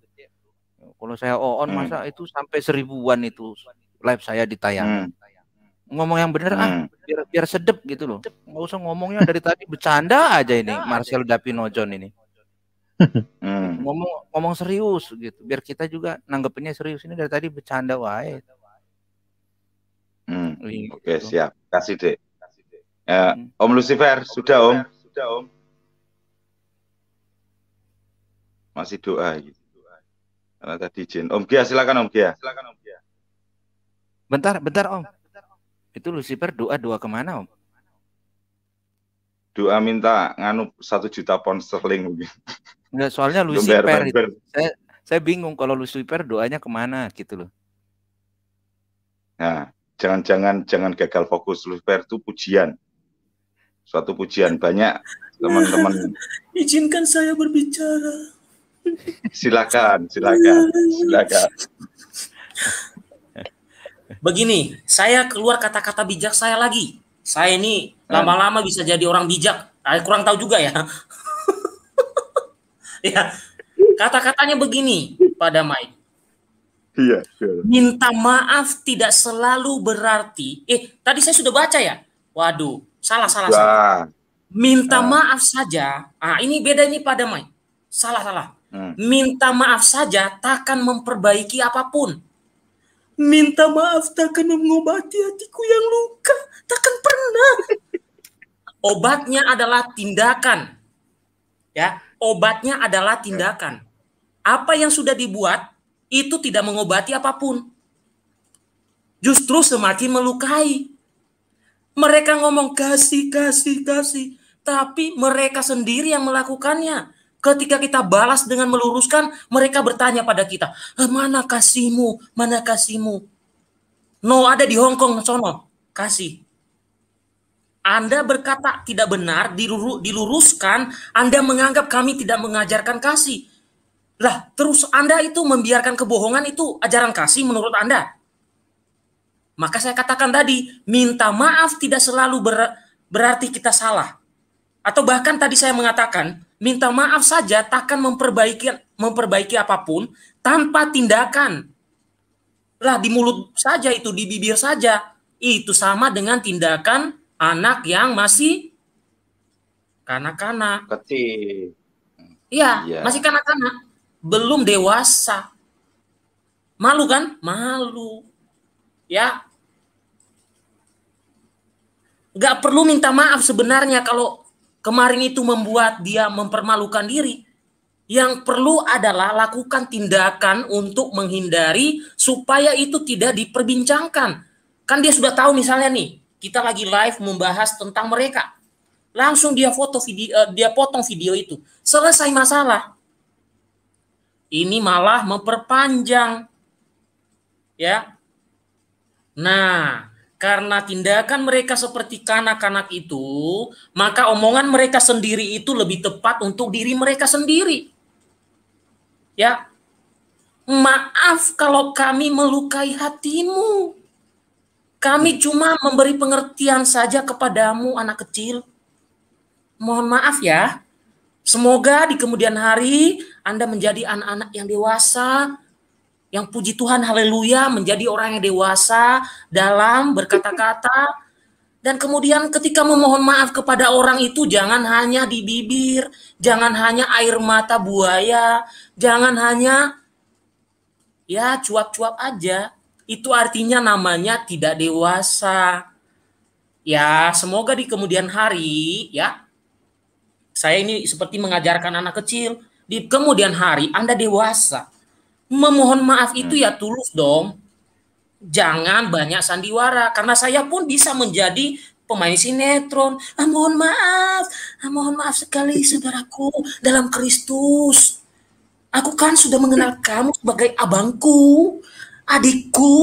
kalau saya oon hmm. masa itu sampai seribuan itu live saya ditayang hmm. ngomong yang bener ah, hmm. ah biar biar sedep gitu loh nggak usah ngomongnya dari tadi bercanda aja ini Marcel John ini hmm. Gitu, ngomong ngomong serius gitu biar kita juga nanggepinnya serius ini dari tadi bercanda wae hmm. Iya, oke okay, gitu. siap kasih deh ya, hmm. uh, Om Lucifer sudah Om sudah Om masih ah, doa gitu. Karena tadi izin. Om Gia silakan Om Gia. Silakan Om Gia. Bentar, bentar Om. Itu Lucifer doa doa kemana Om? Doa minta nganu satu juta pound sterling mungkin. Enggak, soalnya Lucifer Saya, saya bingung kalau Lucifer doanya kemana gitu loh. Nah, jangan-jangan jangan gagal fokus Lucifer itu pujian. Suatu pujian banyak teman-teman. Izinkan saya berbicara silakan, silakan, silakan. Begini, saya keluar kata-kata bijak saya lagi. Saya ini lama-lama bisa jadi orang bijak. Saya ah, kurang tahu juga ya. ya, kata-katanya begini pada Mike. Iya. Minta maaf tidak selalu berarti. Eh, tadi saya sudah baca ya. Waduh, salah salah. salah. Minta ah. maaf saja. Ah, ini beda ini pada Mike. Salah salah. Hmm. Minta maaf saja takkan memperbaiki apapun. Minta maaf takkan mengobati hatiku yang luka. Takkan pernah. Obatnya adalah tindakan. Ya, obatnya adalah tindakan. Apa yang sudah dibuat itu tidak mengobati apapun. Justru semakin melukai. Mereka ngomong kasih, kasih, kasih. Tapi mereka sendiri yang melakukannya Ketika kita balas dengan meluruskan, mereka bertanya pada kita, eh, mana kasihmu, mana kasihmu? No, ada di Hong Kong, sono, kasih. Anda berkata tidak benar, diluruskan, Anda menganggap kami tidak mengajarkan kasih. Lah, terus Anda itu membiarkan kebohongan itu ajaran kasih menurut Anda? Maka saya katakan tadi, minta maaf tidak selalu ber, berarti kita salah. Atau bahkan tadi saya mengatakan, minta maaf saja takkan memperbaiki memperbaiki apapun tanpa tindakan. Lah di mulut saja itu di bibir saja itu sama dengan tindakan anak yang masih kanak-kanak. Kecil. Iya, iya. masih kanak-kanak. Belum dewasa. Malu kan? Malu. Ya. Gak perlu minta maaf sebenarnya kalau kemarin itu membuat dia mempermalukan diri. Yang perlu adalah lakukan tindakan untuk menghindari supaya itu tidak diperbincangkan. Kan dia sudah tahu misalnya nih, kita lagi live membahas tentang mereka. Langsung dia foto video eh, dia potong video itu. Selesai masalah. Ini malah memperpanjang. Ya. Nah, karena tindakan mereka seperti kanak-kanak itu, maka omongan mereka sendiri itu lebih tepat untuk diri mereka sendiri. Ya. Maaf kalau kami melukai hatimu. Kami cuma memberi pengertian saja kepadamu anak kecil. Mohon maaf ya. Semoga di kemudian hari Anda menjadi anak-anak yang dewasa, yang puji Tuhan haleluya menjadi orang yang dewasa dalam berkata-kata dan kemudian ketika memohon maaf kepada orang itu jangan hanya di bibir, jangan hanya air mata buaya, jangan hanya ya cuap-cuap aja. Itu artinya namanya tidak dewasa. Ya, semoga di kemudian hari ya. Saya ini seperti mengajarkan anak kecil, di kemudian hari Anda dewasa memohon maaf itu hmm. ya tulus dong. Jangan banyak sandiwara karena saya pun bisa menjadi pemain sinetron. Ah, mohon maaf, ah, mohon maaf sekali saudaraku dalam Kristus. Aku kan sudah mengenal kamu sebagai abangku, adikku.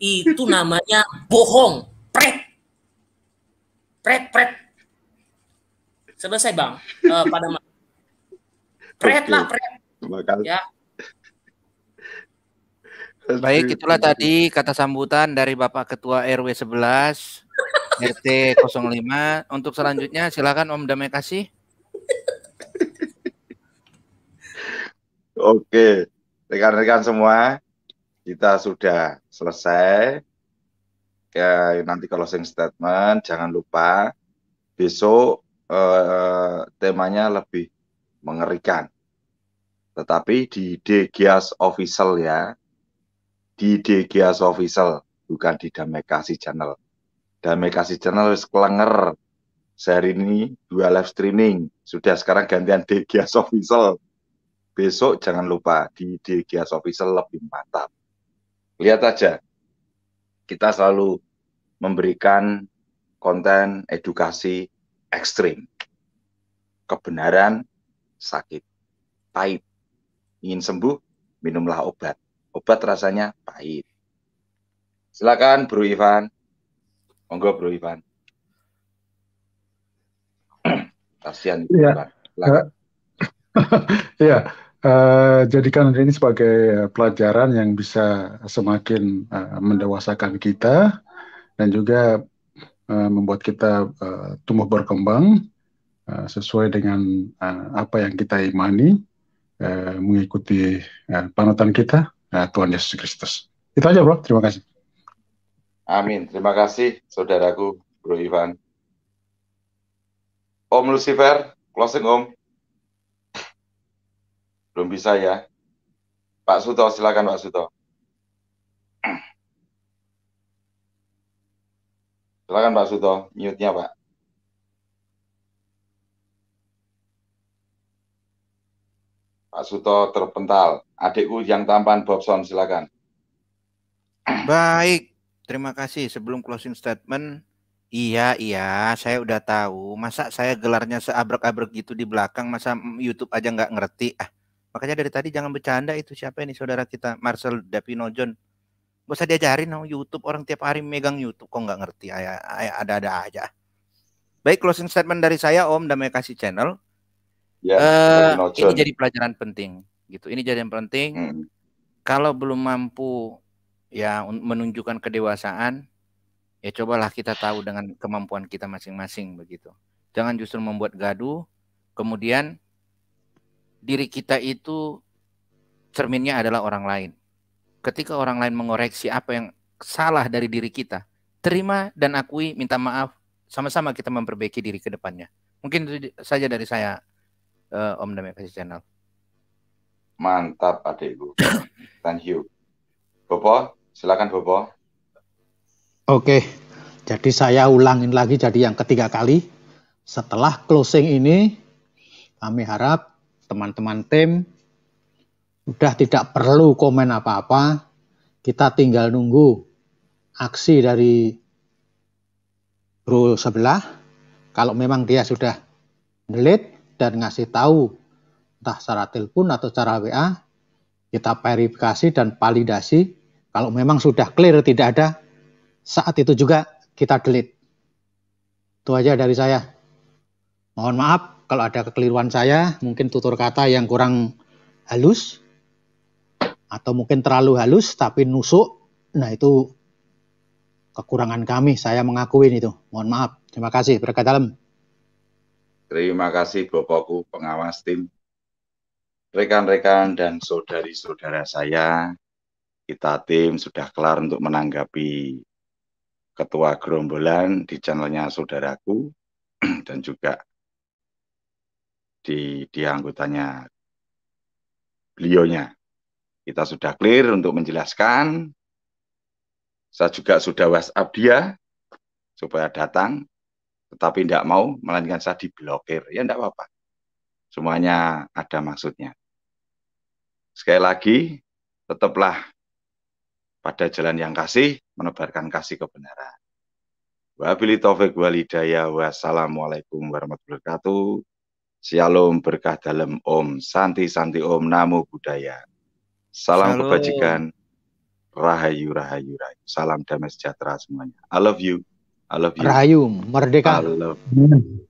Itu namanya bohong, pret. Pret, pret. Selesai bang, uh, pada pret lah pret. Ya. Baik, itulah tadi kata sambutan dari Bapak Ketua RW 11 RT 05. Untuk selanjutnya silakan Om Damai Kasih. Oke, rekan-rekan semua, kita sudah selesai. Ya, nanti closing statement jangan lupa besok eh, temanya lebih mengerikan. Tetapi di Degias official ya, di DGAS Official, bukan di Damai Kasih Channel. Damai Kasih Channel wis kelenger. Sehari ini dua live streaming. Sudah sekarang gantian DGAS Official. Besok jangan lupa di DGAS Official lebih mantap. Lihat aja. Kita selalu memberikan konten edukasi ekstrim. Kebenaran sakit, pahit. Ingin sembuh, minumlah obat obat rasanya pahit. Silakan Bro Ivan. Monggo Bro Ivan. Kasihan Iya. Iya. Uh, jadikan ini sebagai eh, pelajaran yang bisa semakin uh, mendewasakan kita dan juga uh, membuat kita uh, tumbuh berkembang uh, sesuai dengan uh, apa yang kita imani, uh, mengikuti uh, panutan kita Nah, Tuhan Yesus Kristus. Itu aja bro, terima kasih. Amin, terima kasih saudaraku Bro Ivan. Om Lucifer, closing Om. Belum bisa ya. Pak Suto, silakan Pak Suto. Silakan Pak Suto, mute-nya Pak. Pak Suto terpental. Adikku yang tampan Bobson silakan. Baik, terima kasih. Sebelum closing statement, iya iya, saya udah tahu. Masa saya gelarnya seabrek-abrek gitu di belakang, masa YouTube aja nggak ngerti. Ah, makanya dari tadi jangan bercanda itu siapa ini saudara kita Marcel Davino John. Gak usah diajarin no, YouTube orang tiap hari megang YouTube kok nggak ngerti. ayah Ada-ada aja. Baik closing statement dari saya Om Damai Kasih Channel yeah, ya, uh, ini jadi pelajaran penting gitu. Ini jadi yang penting. Hmm. Kalau belum mampu ya menunjukkan kedewasaan, ya cobalah kita tahu dengan kemampuan kita masing-masing begitu. Jangan justru membuat gaduh, kemudian diri kita itu cerminnya adalah orang lain. Ketika orang lain mengoreksi apa yang salah dari diri kita, terima dan akui, minta maaf, sama-sama kita memperbaiki diri ke depannya. Mungkin itu saja dari saya, uh, Om Damai Pasti Channel. Mantap adikku. Thank you. Bopo, silakan Bopo. Oke. Okay. Jadi saya ulangin lagi jadi yang ketiga kali. Setelah closing ini kami harap teman-teman tim sudah tidak perlu komen apa-apa. Kita tinggal nunggu aksi dari bro sebelah. Kalau memang dia sudah delete dan ngasih tahu entah secara telepon atau secara WA kita verifikasi dan validasi kalau memang sudah clear tidak ada saat itu juga kita delete itu aja dari saya mohon maaf kalau ada kekeliruan saya mungkin tutur kata yang kurang halus atau mungkin terlalu halus tapi nusuk nah itu kekurangan kami saya mengakuin itu mohon maaf terima kasih berkat dalam Terima kasih Bapakku pengawas tim, rekan-rekan dan saudari-saudara saya. Kita tim sudah kelar untuk menanggapi ketua gerombolan di channelnya saudaraku dan juga di, di anggotanya beliaunya. Kita sudah clear untuk menjelaskan. Saya juga sudah WhatsApp dia supaya datang tetapi tidak mau melainkan saya diblokir ya tidak apa-apa semuanya ada maksudnya sekali lagi tetaplah pada jalan yang kasih menebarkan kasih kebenaran Wabili taufik walidaya wassalamualaikum warahmatullahi wabarakatuh Shalom berkah dalam Om Santi Santi Om Namo budaya. Salam Shalom. kebajikan Rahayu Rahayu Rahayu Salam damai sejahtera semuanya I love you I love you. Rahayu, merdeka. I love You.